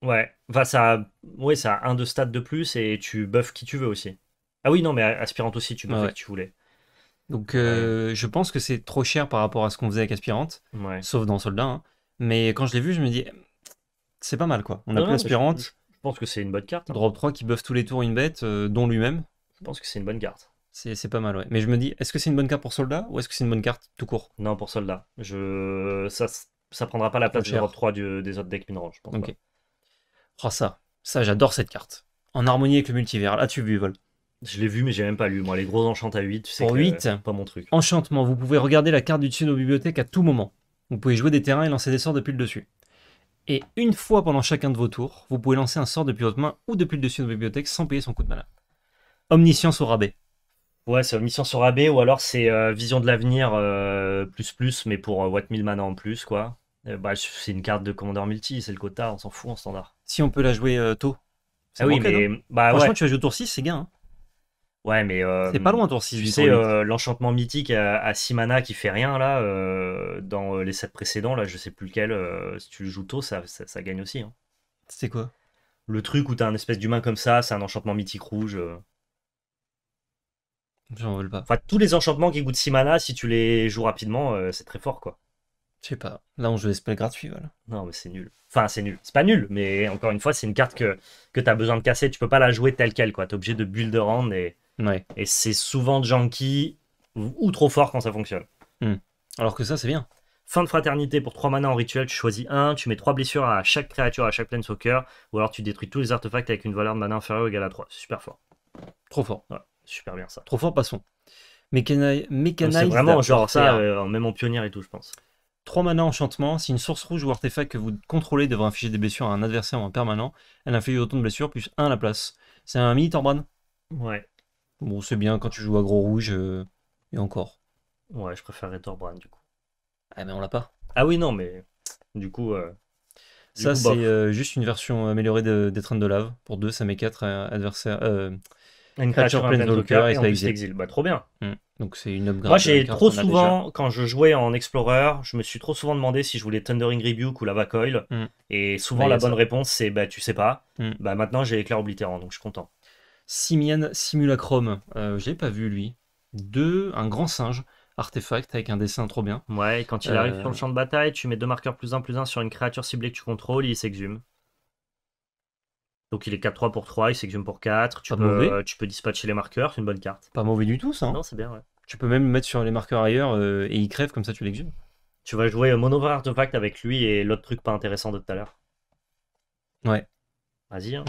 S1: Ouais, va ça, a... ouais, ça un de stats de plus et tu buffes qui tu veux aussi. Ah oui, non, mais aspirante aussi, tu ah buffes ce qui tu voulais. Donc euh, je pense que c'est trop cher par rapport à ce qu'on faisait avec aspirante, sauf dans Soldat. Hein. Mais quand je l'ai vu, je me dis, c'est pas mal quoi. On a plus aspirante. Je, pense que c'est une bonne carte. Hein. Drop 3 qui buffe tous les tours une bête, euh, dont lui-même. Je pense que c'est une bonne carte. C'est pas mal, ouais. Mais je me dis, est-ce que c'est une bonne carte pour soldat ou est-ce que c'est une bonne carte tout court Non, pour soldat. Je... Ça, ça prendra pas la place de drop 3 des autres decks mineral, je pense. Oh ça, ça j'adore cette carte. En harmonie avec le multivers, là tu vu vol. Je l'ai vu mais j'ai même pas lu. Moi les gros enchantes à 8, tu sais 8, pas mon truc. Enchantement, vous pouvez regarder la carte du dessus de nos bibliothèques à tout moment. Vous pouvez jouer des terrains et lancer des sorts depuis le dessus. Et une fois pendant chacun de vos tours, vous pouvez lancer un sort depuis votre main ou depuis le dessus de nos bibliothèques sans payer son coup de mana. Omniscience au rabais. Ouais, c'est Omniscience au rabais ou alors c'est euh, Vision de l'avenir euh, plus plus mais pour euh, mana en plus quoi. Euh, bah, c'est une carte de commandeur multi, c'est le quota, on s'en fout en standard. Si on peut la jouer euh, tôt. Ah oui, mais. Bah, Franchement, tu vas jouer tour 6, c'est gain. Hein. Ouais, mais. Euh, c'est pas loin, tour 6. Tu sais, l'enchantement mythique à 6 mana qui fait rien, là, dans les 7 précédents, là, je sais plus lequel, si tu le joues tôt, ça, ça, gagne aussi. Hein. C'est quoi Le truc où t'as un espèce d'humain comme ça, c'est un enchantement mythique rouge. J'en veux pas. Enfin, tous les enchantements qui goûtent 6 mana, si tu les joues rapidement, c'est très fort, quoi. Je sais pas. Là, on joue des spells gratuits, voilà. Non, mais c'est nul. Enfin, c'est nul. C'est pas nul, mais encore une fois, c'est une carte que, que t'as besoin de casser. Tu peux pas la jouer telle qu'elle, quoi. T'es obligé de build around et, et c'est souvent janky ou trop fort quand ça fonctionne. Hmm. Alors que ça, c'est bien. Fin de fraternité pour 3 mana en rituel, tu choisis un, tu mets 3 blessures à chaque créature, à chaque cœur, ou alors tu détruis tous les artefacts avec une valeur de mana inférieure ou égale à 3. Super fort. Trop fort. Ouais, super bien ça. Trop fort, passons. Mechanize... C'est vraiment genre ça, euh, même en pionnier et tout, je pense. 3 mana enchantement. Si une source rouge ou artefact que vous contrôlez devrait infliger des blessures à un adversaire en permanent, elle inflige autant de blessures, plus 1 à la place. C'est un mini Torbran Ouais. Bon, c'est bien quand tu joues à gros rouge euh, et encore. Ouais, je préférerais Torbran du coup. Ah, mais on l'a pas. Ah oui, non, mais du coup. Euh, ça, c'est euh, juste une version améliorée des trains de lave. Pour 2, ça met 4 adversaires. Une créature de cœur et on l'exil. Bah, trop bien. Hmm. Donc c'est une upgrade. Moi j'ai trop souvent, quand je jouais en Explorer, je me suis trop souvent demandé si je voulais Thundering Rebuke ou Lava Coil. Hmm. Et souvent bah, la bonne réponse c'est bah tu sais pas. Hmm. Bah maintenant j'ai éclair oblitérant donc je suis content. Simian Simulacrum, euh, j'ai pas vu lui. Deux, un grand singe artefact avec un dessin trop bien. Ouais, quand il euh, arrive sur le champ de bataille, tu mets deux marqueurs plus un plus un sur une créature ciblée que tu contrôles, il s'exhume. Donc il est 4-3 pour 3, il s'exhume pour 4. Tu, peux, euh, tu peux dispatcher les marqueurs, c'est une bonne carte. Pas mauvais du tout ça. Hein. Non, c'est bien, Tu peux même mettre sur les marqueurs ailleurs euh, et il crève comme ça tu l'exhumes. Tu vas jouer Monover Artefact avec lui et l'autre truc pas intéressant de tout à l'heure. Ouais. Vas-y, hein,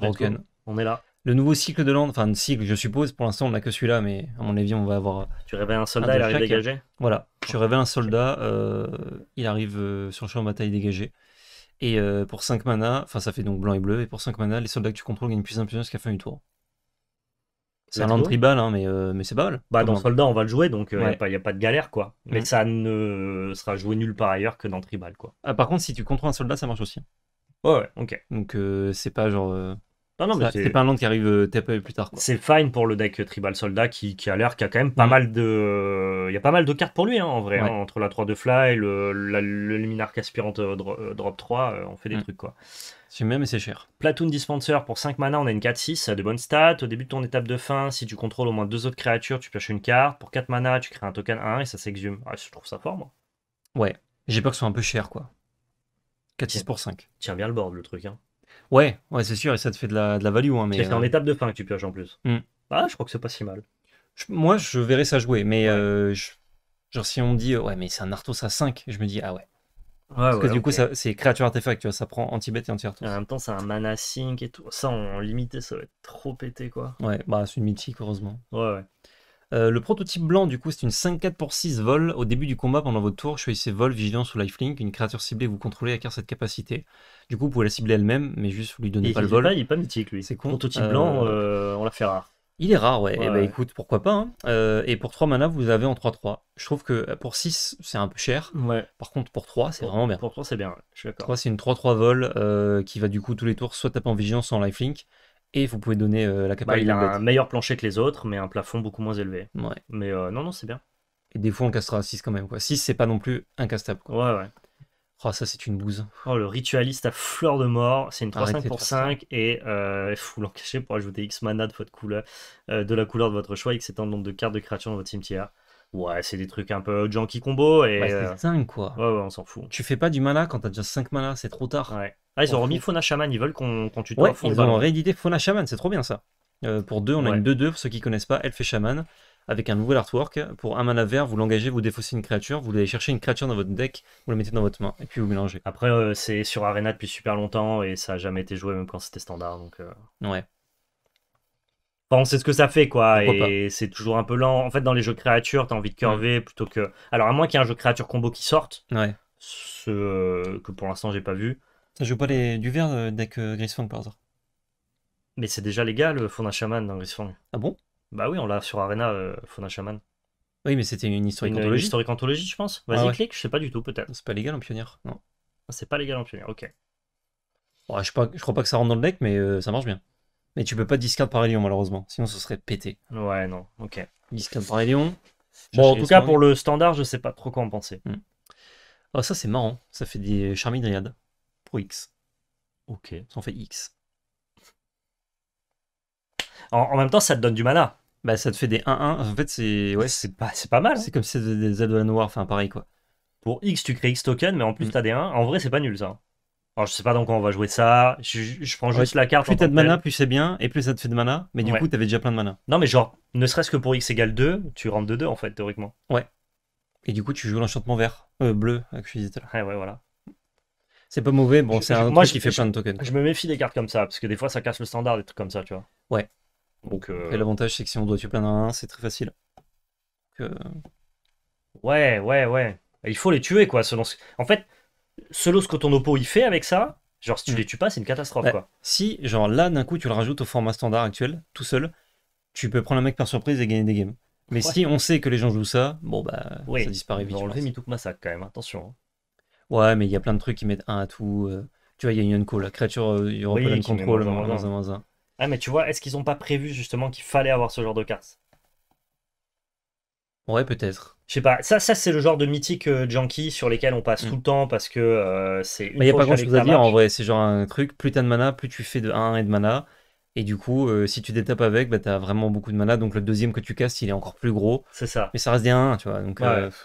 S1: On est là. Le nouveau cycle de land, enfin cycle je suppose, pour l'instant on n'a que celui-là, mais à mon avis on va avoir. Euh, tu réveilles un soldat, il arrive dégagé Voilà, tu révèles un soldat, il arrive sur le champ de bataille dégagé. Et euh, pour 5 mana, enfin ça fait donc blanc et bleu, et pour 5 mana, les soldats que tu contrôles gagnent plus d'un qu'à la fin du tour. C'est un land tribal, hein, mais, euh, mais c'est pas mal. Bah, dans Soldat, on va le jouer, donc il euh, n'y a, pas de galère, quoi. Mais ça ne sera joué nulle part ailleurs que dans Tribal, quoi. Ah, par contre, si tu contrôles un soldat, ça marche aussi. Ouais, ouais, ok. Donc, c'est pas genre. Non, non, mais c'est pas un land qui arrive euh, plus tard. C'est fine pour le deck Tribal Soldat qui, a l'air qu'il a quand même pas mm. mal de. Euh, il y a pas mal de cartes pour lui hein, en vrai. Hein, entre la 3 de Fly, le, le Luminarque aspirante euh, Drop 3, on fait des mm. trucs quoi. C'est même et c'est cher. Platoon Dispenser pour 5 mana, on a une 4-6, ça a de bonnes stats. Au début de ton étape de fin, si tu contrôles au moins deux autres créatures, tu pioches une carte. Pour 4 mana, tu crées un token 1 et ça s'exhume. Ah, je trouve ça fort moi. Ouais, j'ai peur que ce soit un peu cher quoi. 4-6 pour 5. Tiens bien le board le truc hein. Ouais, ouais, c'est sûr, et ça te fait de la, de value. Hein, mais, c'est en euh, étape de fin que tu pioches en plus. Ah, je crois que c'est pas si mal. moi, je verrais ça jouer, mais euh, genre si on me dit, oh, ouais, mais c'est un Arthos à 5, je me dis, ah ouais. Parce que du coup, c'est créature artefact, tu vois, ça prend anti-bête et anti-arthos. En même temps, c'est un mana sync et tout. Ça, en limité, ça va être trop pété, quoi. Ouais, bah, c'est une mythique, heureusement. Ouais, ouais. Euh, le prototype blanc, du coup, c'est une 5-4 pour 6 vol. Au début du combat, pendant votre tour, choisissez vol, vigilance ou lifelink. Une créature ciblée que vous contrôlez acquiert cette capacité. Du coup, vous pouvez la cibler elle-même, mais juste vous lui donnez pas le vol. il est pas mythique, lui. C'est con. tout blanc, euh, euh, on l'a fait rare. Il est rare, ouais. Eh et bah, ben, écoute, pourquoi pas. Hein. Euh, et pour 3 mana, vous avez en 3-3. Je trouve que pour 6, c'est un peu cher. Ouais. Par contre, pour 3, c'est vraiment bien. Pour 3, c'est bien, je suis d'accord. 3, c'est une 3-3 vol qui va du coup tous les tours soit taper en vigilance, soit en lifelink. Et vous pouvez donner la capacité. Bah, il a un meilleur plancher que les autres, mais un plafond beaucoup moins élevé. Ouais. Mais non, non, c'est bien. Et des fois, on castera 6 quand même. Quoi. 6, c'est pas non plus incastable. Quoi. Ouais, ouais. Oh, ça, c'est une bouse. Oh, le ritualiste à fleur de mort, c'est une 3-5 pour 5 et euh, faut cacher pour ajouter X mana de, votre couleur, euh, de la couleur de votre choix et que c'est un nombre de cartes de créatures dans votre cimetière. Ouais, c'est des trucs un peu junkie combo et. c'est euh, c'est dingue quoi. Ouais, ouais, on s'en fout. Tu fais pas du mana quand t'as déjà 5 mana, c'est trop tard. Ah, ils ont remis Fauna Shaman, ils veulent qu'on tue Ouais, ils ont réédité Fauna Shaman, c'est trop bien ça. Euh, pour 2, on a une 2-2 pour ceux qui connaissent pas, Elf fait Shaman avec un nouvel artwork. Pour un mana vert, vous l'engagez, vous défaussez une créature, vous allez chercher une créature dans votre deck, vous la mettez dans votre main et puis vous mélangez. Après, euh, c'est sur Arena depuis super longtemps et ça a jamais été joué même quand c'était standard. Donc, euh. Ouais. Bon, c'est ce que ça fait quoi et c'est toujours un peu lent. En fait, dans les jeux créatures, t'as envie de curver plutôt que. Alors, à moins qu'il y ait un jeu créature combo qui sorte, ouais. ce euh, que pour l'instant j'ai pas vu. Ça joue pas les... du vert deck Grisfang par hasard. Mais c'est déjà légal le fond d'un chaman dans Grisfang. Ah bon bah oui, on l'a sur Arena, euh, Fauna Shaman. Oui, mais c'était une historique euh, anthologique, historique anthologie, je pense. Vas-y, ah clique, je sais pas du tout, peut-être. C'est pas légal en pionnière. Non. C'est pas légal en pionnière, ok. je, crois pas que ça rentre dans le deck, mais euh, ça marche bien. Mais tu peux pas discard par Elion, malheureusement. Sinon, ce serait pété. Ouais, non, ok. Discard par Elion. Bon, en tout cas, pour le standard, je sais pas trop quoi en penser. Hmm. Ah, ça, c'est marrant. Ça fait des Charmidriades. Pour X. Ok. Ça en fait X. En, en même temps, ça te donne du mana. Bah, ça te fait des 1-1. En fait, c'est ouais, c'est pas, pas mal. C'est hein. comme si c'était des zelda de enfin pareil quoi. Pour X, tu crées X token, mais en plus, tu mm. t'as des 1. En vrai, c'est pas nul ça. Alors, je sais pas dans quoi on va jouer ça. Je, prends juste la carte. Plus t'as de mana, plus c'est bien, et plus ça te fait de mana. Mais du coup coup, t'avais déjà plein de mana. Non, mais genre, ne serait-ce que pour X égale 2, tu rentres de 2 en fait, théoriquement. Ouais. Et du coup, tu joues l'enchantement vert, euh, bleu, hein, l'heure. Ouais, ouais, voilà. C'est pas mauvais, bon, c'est un moi, truc qui fait plein de tokens. Je me méfie des cartes comme ça, parce que des fois, ça casse le standard, des trucs comme ça, tu vois. Ouais. Et euh, l'avantage, c'est que si on doit tuer plein d'un, c'est très facile. Euh, ouais, ouais, ouais. Il faut les tuer, quoi. Selon ce... En fait, selon ce que ton oppo il fait avec ça, genre si tu hmm. les tues pas, c'est une catastrophe, quoi. Si, genre là, d'un coup, tu le rajoutes au format standard actuel, tout seul, tu peux prendre un mec par surprise et gagner des games. Mais si on sait que les gens jouent ça, bon bah ça disparaît vite. On enlever Massacre quand même, attention. Hein. Ouais, mais il y a plein de trucs qui mettent un à tout. Euh, tu vois, il y a Yonko, la créature European Control, dans un, dans un. Ah, mais tu vois, est-ce qu'ils ont pas prévu justement qu'il fallait avoir ce genre de casse Ouais, peut-être. Je sais pas. Ça, ça c'est le genre de mythique euh, junkie sur lesquels on passe mm. tout le temps parce que euh, c'est. Mais il n'y a pas grand chose à dire en vrai. C'est genre un truc plus t'as de mana, plus tu fais de 1 et de mana. Et du coup, euh, si tu détapes avec, bah, t'as vraiment beaucoup de mana. Donc le deuxième que tu casses, il est encore plus gros. C'est ça. Mais ça reste des 1, tu vois.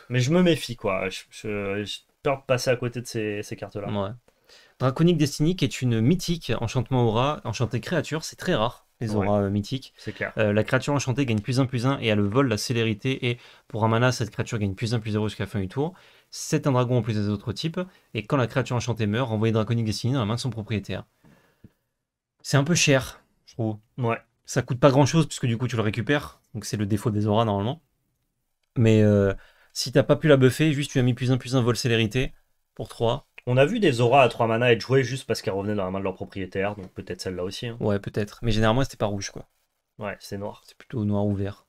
S1: Mais je me méfie, quoi. J'ai peur de passer à côté de ces, ces cartes-là. Ouais. Draconique Destiny qui est une mythique enchantement aura, enchantée créature, c'est très rare les auras euh, mythiques. C'est clair. Euh, la créature enchantée gagne plus 1 plus 1 et elle le vol, la célérité et pour un mana cette créature gagne plus 1 plus 0 jusqu'à la fin du tour. C'est un dragon en plus des autres types et quand la créature enchantée meurt, renvoyez Draconique Destiny dans la main de son propriétaire. C'est un peu cher, je trouve. Ouais. Ça coûte pas grand chose puisque du coup tu le récupères, donc c'est le défaut des auras normalement. Mais euh, si t'as pas pu la buffer, juste tu as mis plus 1 plus 1 vol célérité pour 3, on a vu des auras à 3 mana être jouées juste parce qu'elles revenaient dans la main de leur propriétaire, donc peut-être celle-là aussi. Hein. Ouais, peut-être. Mais généralement, c'était pas rouge, quoi. Ouais, c'est noir. C'est plutôt noir ou vert.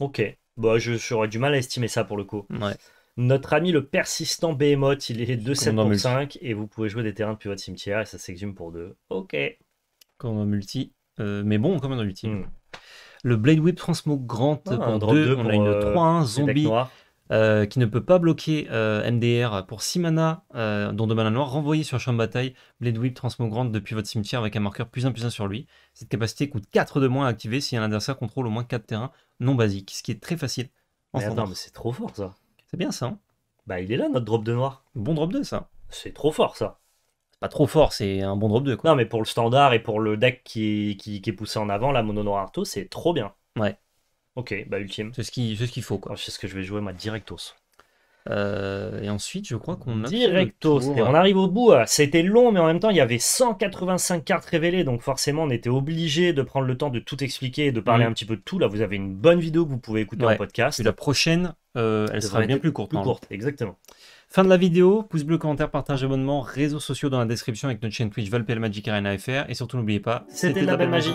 S1: Ok. Bah, j'aurais du mal à estimer ça pour le coup. Ouais. Notre ami le persistant Behemoth, il est de 7.5 et vous pouvez jouer des terrains depuis votre cimetière et ça s'exhume pour 2. Ok. Comme un multi. Euh, mais bon, comme un multi. Hmm. Le Blade Whip Transmo Grant ah, pour 2, on a une 3-1 euh, zombie euh, qui ne peut pas bloquer euh, MDR pour 6 mana, euh, dont 2 mana noirs, renvoyé sur champ de bataille, Blade Whip transmogrande depuis votre cimetière avec un marqueur plus 1 plus 1 sur lui. Cette capacité coûte 4 de moins à activer si un adversaire contrôle au moins 4 terrains non basiques, ce qui est très facile. mais mais c'est trop fort ça. C'est bien ça. Hein. bah il est là notre drop de noir. Bon drop de ça. C'est trop fort ça. C'est pas trop fort, c'est un bon drop de quoi. Non mais pour le standard et pour le deck qui est, qui, poussé en avant, la mono noir arto, c'est trop bien. Ouais. Ok, bah ultime. C'est ce qu'il ce qu'il faut quoi. Ah, c'est ce que je vais jouer ma directos. Euh, et ensuite, je crois qu'on a. Directos. et on arrive au bout. Hein. C'était long, mais en même temps, il y avait 185 cartes révélées. Donc, forcément, on était obligé de prendre le temps de tout expliquer et de parler mm. un petit peu de tout. Là, vous avez une bonne vidéo que vous pouvez écouter en podcast. la prochaine, euh, elle sera bien plus courte. Plus hein. courte, exactement. Fin de la vidéo. Pouce bleu, commentaire, partage, abonnement, réseaux sociaux dans la description avec notre chaîne Twitch Valpel Magic Arena FR. Et surtout, n'oubliez pas, c'était la, belle magie.